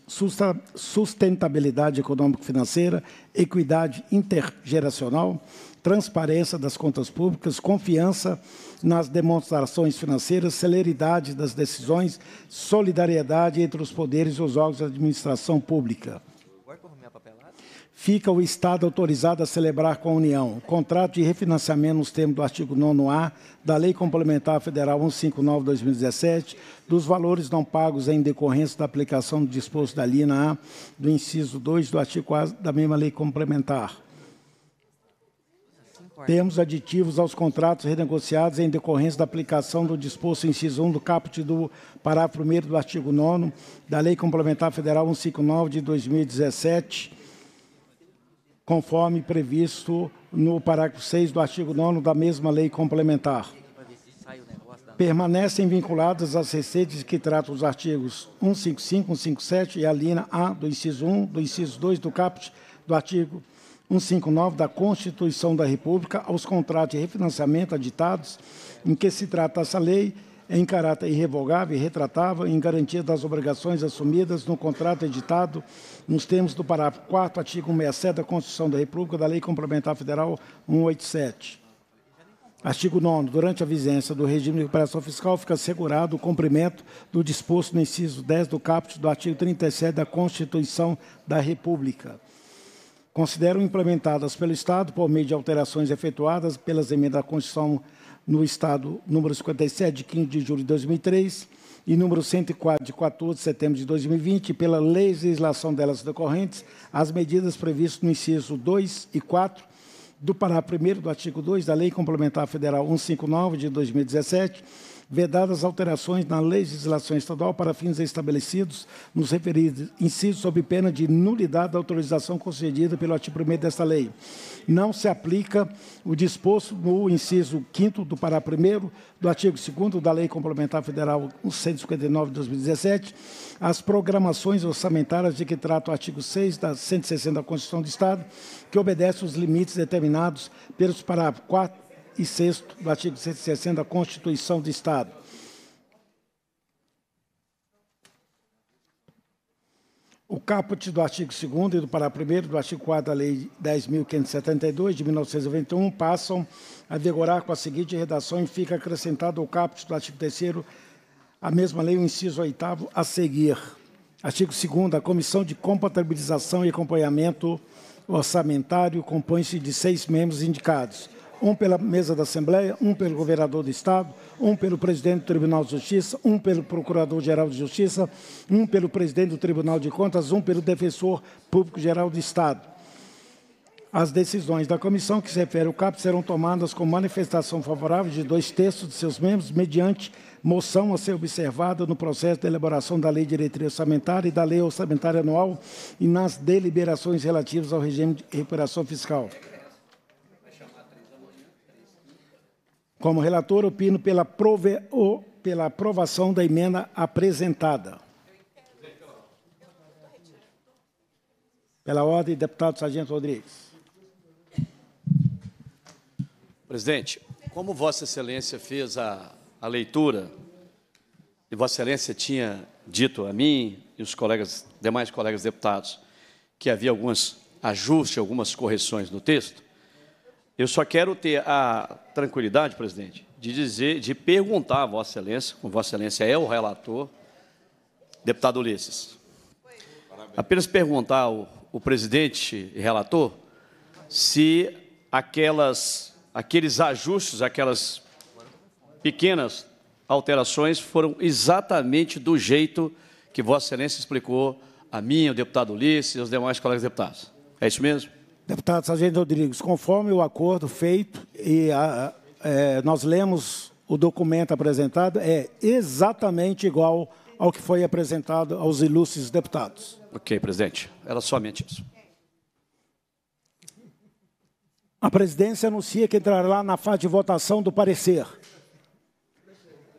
sustentabilidade econômico-financeira, equidade intergeracional, transparência das contas públicas, confiança nas demonstrações financeiras, celeridade das decisões, solidariedade entre os poderes e os órgãos da administração pública fica o Estado autorizado a celebrar com a União contrato de refinanciamento nos termos do artigo 9A da Lei Complementar Federal 159-2017 dos valores não pagos em decorrência da aplicação do disposto da linha A do inciso 2 do artigo A da mesma Lei Complementar termos aditivos aos contratos renegociados em decorrência da aplicação do disposto inciso 1 do caput do parágrafo 1 do artigo 9 da Lei Complementar Federal 159 de 2017, conforme previsto no parágrafo 6 do artigo 9 da mesma Lei Complementar. Permanecem vinculadas as receitas que tratam os artigos 155, 157 e a linha A do inciso 1, do inciso 2 do caput do artigo 159 da Constituição da República aos contratos de refinanciamento aditados em que se trata essa lei em caráter irrevogável e retratável em garantia das obrigações assumidas no contrato editado nos termos do parágrafo 4 artigo 167 da Constituição da República da Lei Complementar Federal 187. Artigo 9 Durante a vigência do regime de recuperação fiscal, fica assegurado o cumprimento do disposto no inciso 10 do caput do artigo 37 da Constituição da República consideram implementadas pelo Estado por meio de alterações efetuadas pelas emendas à Constituição no Estado número 57, de 15 de julho de 2003, e número 104, de 14 de setembro de 2020, e pela legislação delas decorrentes, as medidas previstas no inciso 2 e 4 do parágrafo 1 do artigo 2 da Lei Complementar Federal 159, de 2017, vedadas alterações na legislação estadual para fins estabelecidos nos referidos incisos sob pena de nulidade da autorização concedida pelo artigo 1 desta lei. Não se aplica o disposto no inciso 5 do parágrafo 1 do artigo 2 da Lei Complementar Federal 159 de 2017 às programações orçamentárias de que trata o artigo 6 da 160 da Constituição do Estado, que obedece os limites determinados pelos parágrafos 4 e 6 do artigo 160 da Constituição do Estado. O caput do artigo 2 e do parágrafo 1 do artigo 4 da Lei 10.572, de 1991, passam a vigorar com a seguinte redação e fica acrescentado ao caput do artigo 3 a mesma lei, o inciso 8 a seguir. Artigo 2 a Comissão de Compatibilização e Acompanhamento Orçamentário compõe-se de seis membros indicados um pela mesa da Assembleia, um pelo governador do Estado, um pelo presidente do Tribunal de Justiça, um pelo Procurador-Geral de Justiça, um pelo presidente do Tribunal de Contas, um pelo Defensor Público-Geral do Estado. As decisões da comissão que se refere ao CAP serão tomadas com manifestação favorável de dois terços de seus membros, mediante moção a ser observada no processo de elaboração da Lei de Diretriz Orçamentária e da Lei Orçamentária Anual e nas deliberações relativas ao regime de recuperação fiscal. Como relator, opino pela, prove... pela aprovação da emenda apresentada. Pela ordem, deputado Sargento Rodrigues. Presidente, como Vossa Excelência fez a, a leitura, e Vossa Excelência tinha dito a mim e os colegas, demais colegas deputados que havia alguns ajustes, algumas correções no texto, eu só quero ter a tranquilidade, presidente, de dizer, de perguntar a Vossa Excelência, como Vossa Excelência é o relator, deputado Ulisses. Apenas perguntar ao, ao presidente e relator se aquelas, aqueles ajustes, aquelas pequenas alterações foram exatamente do jeito que Vossa Excelência explicou a mim, o deputado Ulisses e os demais colegas deputados. É isso mesmo? Deputado Sargento Rodrigues, conforme o acordo feito, e a, é, nós lemos o documento apresentado, é exatamente igual ao que foi apresentado aos ilustres deputados. Ok, presidente. Era somente isso. A presidência anuncia que entrará na fase de votação do parecer.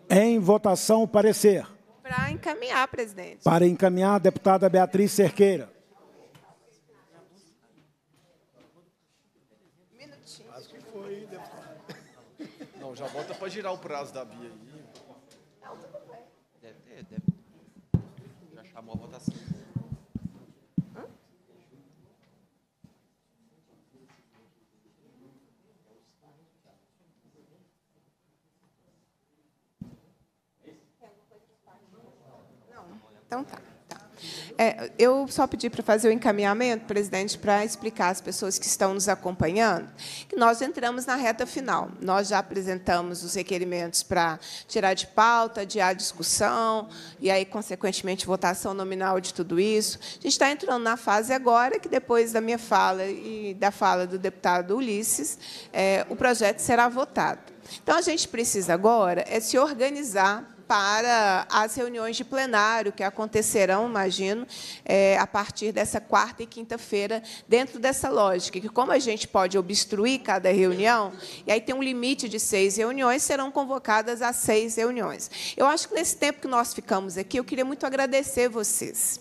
Em votação, o parecer. Para encaminhar, presidente. Para encaminhar, deputada Beatriz Cerqueira. pode girar o prazo da Bia aí. Não, tudo bem. Deve ter, deve ter. Já chamou a votação. Hã? É Não. Então tá. É, eu só pedi para fazer o encaminhamento, presidente, para explicar às pessoas que estão nos acompanhando que nós entramos na reta final. Nós já apresentamos os requerimentos para tirar de pauta, adiar discussão e aí, consequentemente, votação nominal de tudo isso. A gente está entrando na fase agora que, depois da minha fala e da fala do deputado Ulisses, é, o projeto será votado. Então, a gente precisa agora é se organizar para as reuniões de plenário que acontecerão, imagino, é, a partir dessa quarta e quinta-feira, dentro dessa lógica, que como a gente pode obstruir cada reunião, e aí tem um limite de seis reuniões, serão convocadas as seis reuniões. Eu acho que nesse tempo que nós ficamos aqui, eu queria muito agradecer vocês.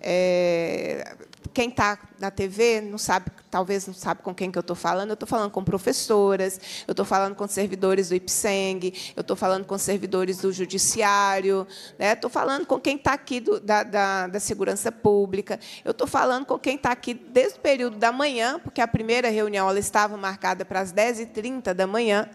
É, quem está na TV não sabe, talvez não sabe com quem que eu estou falando. Eu estou falando com professoras, eu estou falando com servidores do IPSENG, eu estou falando com servidores do Judiciário, né? estou falando com quem está aqui do, da, da, da, Segurança Pública, eu estou falando com quem está aqui desde o período da manhã, porque a primeira reunião ela estava marcada para as 10h30 da manhã,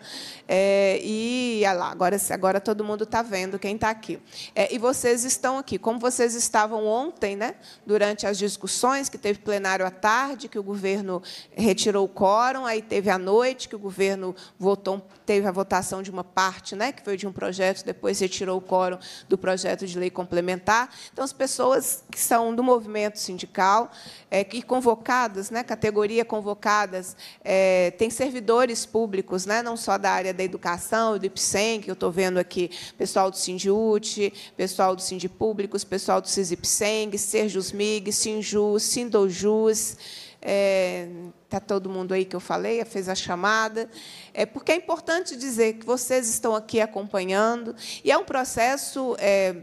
é, e olha lá, agora, agora todo mundo está vendo quem está aqui. É, e vocês estão aqui, como vocês estavam ontem, né, durante as discussões, sessões, que teve plenário à tarde, que o governo retirou o quórum, aí teve à noite, que o governo votou, teve a votação de uma parte, né, que foi de um projeto, depois retirou o quórum do projeto de lei complementar. Então, as pessoas que são do movimento sindical, é, que convocadas, né, categoria convocadas, é, tem servidores públicos, né, não só da área da educação, do IPSEM, que eu estou vendo aqui, pessoal do Sindiúte, pessoal do Sindipúblicos, pessoal do Sisipseng, Serjusmig, Sinju, Sindojus, está é, tá todo mundo aí que eu falei, fez a chamada, é porque é importante dizer que vocês estão aqui acompanhando, e é um processo é,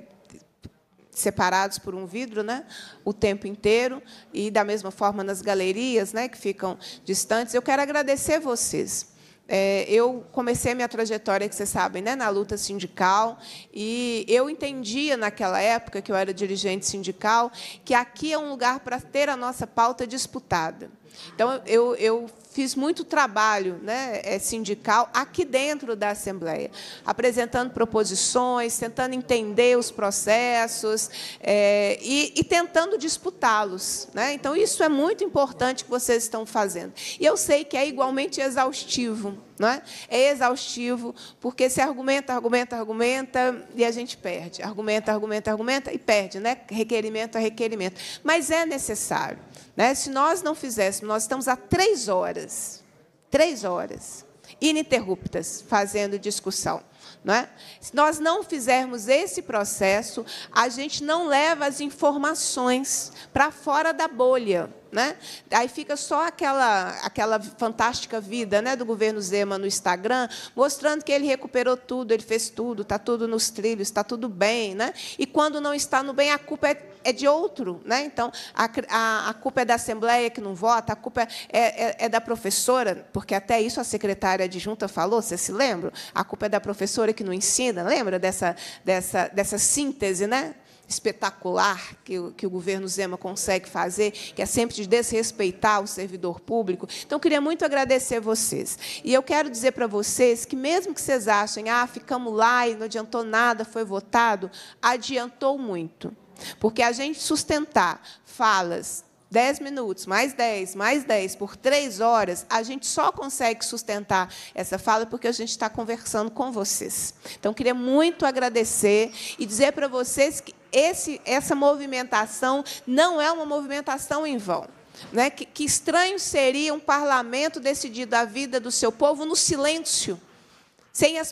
separados por um vidro, né, o tempo inteiro, e da mesma forma nas galerias, né, que ficam distantes. Eu quero agradecer vocês é, eu comecei a minha trajetória, que vocês sabem, né, na luta sindical, e eu entendia naquela época, que eu era dirigente sindical, que aqui é um lugar para ter a nossa pauta disputada. Então, eu, eu fiz muito trabalho né, é, sindical aqui dentro da Assembleia, apresentando proposições, tentando entender os processos é, e, e, tentando disputá-los. Né? Então, isso é muito importante que vocês estão fazendo. E eu sei que é igualmente exaustivo. Não é? é exaustivo, porque se argumenta, argumenta, argumenta e a gente perde. Argumenta, argumenta, argumenta e perde, né? requerimento a requerimento. Mas é necessário. Né? Se nós não fizéssemos, nós estamos há três horas horas, três horas, ininterruptas, fazendo discussão. Não é? Se nós não fizermos esse processo, a gente não leva as informações para fora da bolha. Né? Aí fica só aquela, aquela fantástica vida né, do governo Zema no Instagram, mostrando que ele recuperou tudo, ele fez tudo, está tudo nos trilhos, está tudo bem. Né? E quando não está no bem, a culpa é, é de outro. Né? Então, a, a, a, culpa é da Assembleia que não vota, a culpa é, é, é da professora, porque até isso a secretária adjunta falou, vocês se lembram? A culpa é da professora que não ensina, lembra dessa, dessa, dessa síntese? Né? espetacular que, o, que o governo Zema consegue fazer, que é sempre de desrespeitar o servidor público. Então, queria muito agradecer vocês. E eu quero dizer para vocês que, mesmo que vocês achem, ah, ficamos lá e não adiantou nada, foi votado, adiantou muito. Porque a gente sustentar falas dez minutos, mais dez mais dez por três horas, a gente só consegue sustentar essa fala porque a gente está conversando com vocês. Então, queria muito agradecer e dizer para vocês que esse, essa movimentação não é uma movimentação em vão. Né? Que, que estranho seria um parlamento decidido a vida do seu povo no silêncio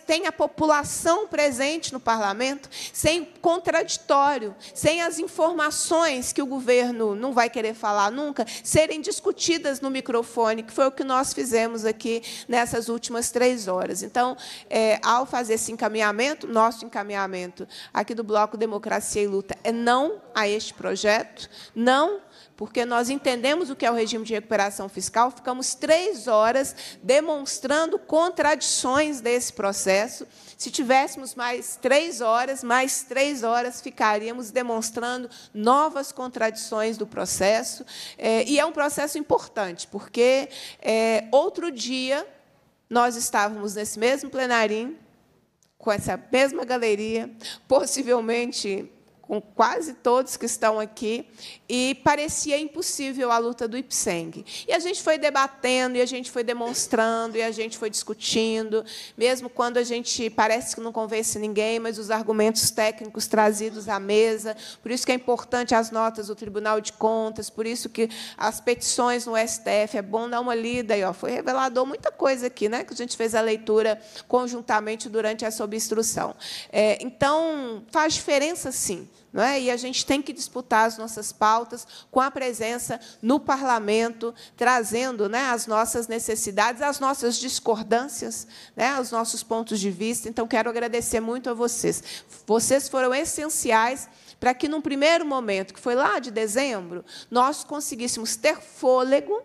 sem, a população presente no parlamento, sem contraditório, sem as informações que o governo não vai querer falar nunca serem discutidas no microfone, que foi o que nós fizemos aqui nessas últimas três horas. Então, é, ao fazer esse encaminhamento, nosso encaminhamento aqui do Bloco Democracia e Luta é não a este projeto, não porque nós entendemos o que é o regime de recuperação fiscal, ficamos três horas demonstrando contradições desse processo. Se tivéssemos mais três horas, mais três horas ficaríamos demonstrando novas contradições do processo. É, e é um processo importante, porque é, outro dia nós estávamos nesse mesmo plenarim, com essa mesma galeria, possivelmente com quase todos que estão aqui, e parecia impossível a luta do Ipseng. E a gente foi debatendo, e a gente foi demonstrando, e a gente foi discutindo, mesmo quando a gente parece que não convence ninguém, mas os argumentos técnicos trazidos à mesa, por isso que é importante as notas do Tribunal de Contas, por isso que as petições no STF, é bom dar uma lida. E, ó, foi revelador muita coisa aqui, né, que a gente fez a leitura conjuntamente durante essa obstrução. É, então, faz diferença, sim. É? e a gente tem que disputar as nossas pautas com a presença no parlamento, trazendo né, as nossas necessidades, as nossas discordâncias, né, os nossos pontos de vista. Então, quero agradecer muito a vocês. Vocês foram essenciais para que, num primeiro momento, que foi lá de dezembro, nós conseguíssemos ter fôlego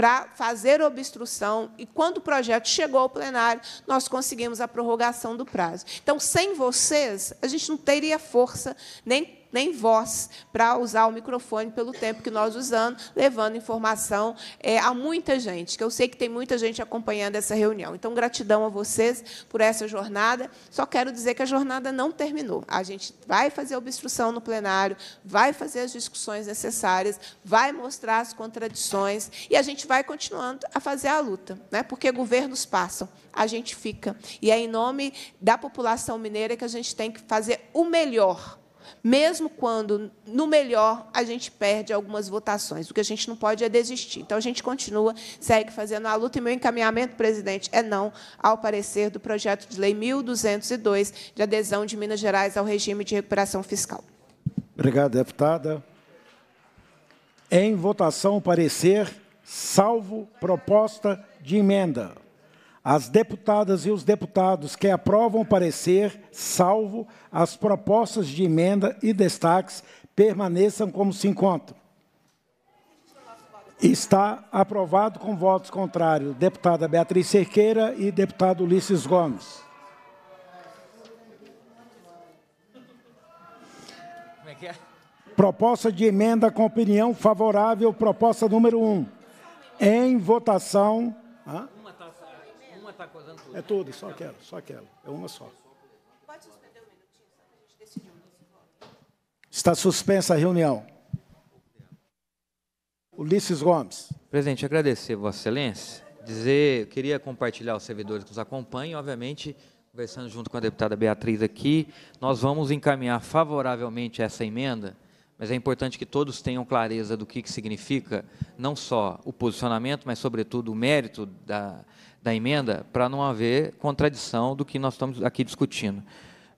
para fazer obstrução. E quando o projeto chegou ao plenário, nós conseguimos a prorrogação do prazo. Então, sem vocês, a gente não teria força nem nem voz para usar o microfone pelo tempo que nós usamos, levando informação é, a muita gente, que eu sei que tem muita gente acompanhando essa reunião. Então, gratidão a vocês por essa jornada. Só quero dizer que a jornada não terminou. A gente vai fazer obstrução no plenário, vai fazer as discussões necessárias, vai mostrar as contradições e a gente vai continuando a fazer a luta, né? porque governos passam, a gente fica. E é em nome da população mineira que a gente tem que fazer o melhor mesmo quando, no melhor, a gente perde algumas votações. O que a gente não pode é desistir. Então, a gente continua, segue fazendo a luta. E meu encaminhamento, presidente, é não ao parecer do projeto de lei 1202 de adesão de Minas Gerais ao regime de recuperação fiscal. Obrigado, deputada. Em votação, parecer, salvo proposta de emenda as deputadas e os deputados que aprovam o parecer, salvo as propostas de emenda e destaques, permaneçam como se encontram. Está aprovado com votos contrários, deputada Beatriz Cerqueira e deputado Ulisses Gomes. É é? Proposta de emenda com opinião favorável, proposta número 1. Um. Em votação... Hã? É todas, só aquela, só aquela. É uma só. Pode suspender um minutinho, só para a gente decidir Está suspensa a reunião. Ulisses Gomes. Presidente, agradecer Vossa Excelência. Dizer, queria compartilhar os servidores que nos acompanham, obviamente, conversando junto com a deputada Beatriz aqui, nós vamos encaminhar favoravelmente essa emenda, mas é importante que todos tenham clareza do que, que significa não só o posicionamento, mas, sobretudo, o mérito da, da emenda para não haver contradição do que nós estamos aqui discutindo.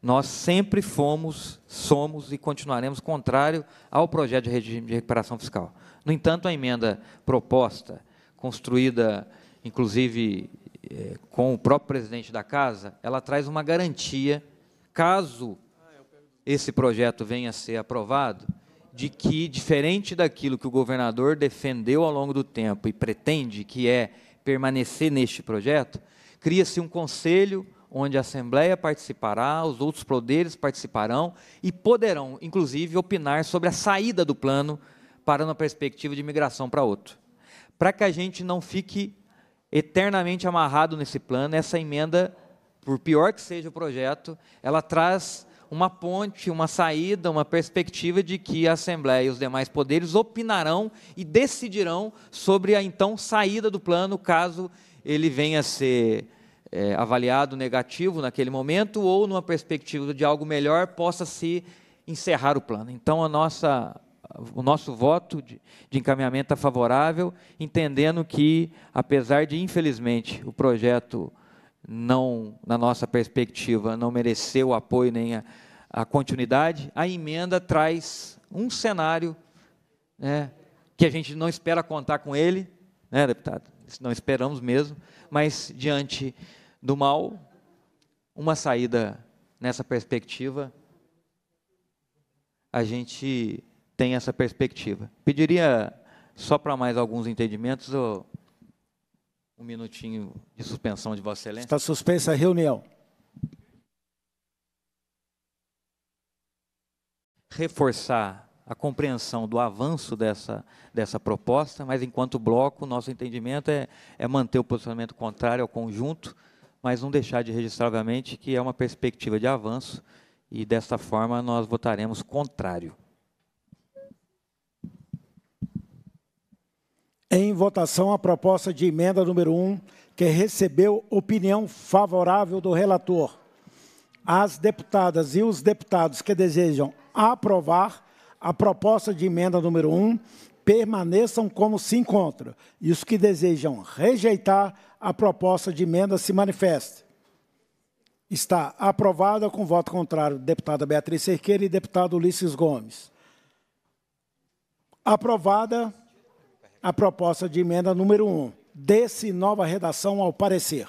Nós sempre fomos, somos e continuaremos contrário ao projeto de regime de recuperação fiscal. No entanto, a emenda proposta, construída inclusive eh, com o próprio presidente da casa, ela traz uma garantia, caso esse projeto venha a ser aprovado, de que, diferente daquilo que o governador defendeu ao longo do tempo e pretende, que é permanecer neste projeto, cria-se um conselho onde a Assembleia participará, os outros poderes participarão e poderão, inclusive, opinar sobre a saída do plano para uma perspectiva de migração para outro. Para que a gente não fique eternamente amarrado nesse plano, essa emenda, por pior que seja o projeto, ela traz uma ponte, uma saída, uma perspectiva de que a Assembleia e os demais poderes opinarão e decidirão sobre a então saída do plano, caso ele venha a ser é, avaliado negativo naquele momento ou numa perspectiva de algo melhor possa se encerrar o plano. Então a nossa o nosso voto de, de encaminhamento é favorável, entendendo que apesar de infelizmente o projeto não na nossa perspectiva não mereceu o apoio nem a, a continuidade, a emenda traz um cenário né, que a gente não espera contar com ele, né, deputado? Não esperamos mesmo, mas diante do mal, uma saída nessa perspectiva, a gente tem essa perspectiva. Pediria só para mais alguns entendimentos, ou um minutinho de suspensão de Vossa Excelência. Está suspensa a reunião. reforçar a compreensão do avanço dessa, dessa proposta, mas enquanto bloco, nosso entendimento é, é manter o posicionamento contrário ao conjunto, mas não deixar de registrar, obviamente, que é uma perspectiva de avanço e, desta forma, nós votaremos contrário. Em votação, a proposta de emenda número 1, um, que recebeu opinião favorável do relator. As deputadas e os deputados que desejam a aprovar a proposta de emenda número 1 permaneçam como se encontra. e os que desejam rejeitar a proposta de emenda se manifestem. Está aprovada com voto contrário deputada Beatriz Cerqueira e deputado Ulisses Gomes. Aprovada a proposta de emenda número 1. Desse nova redação ao parecer.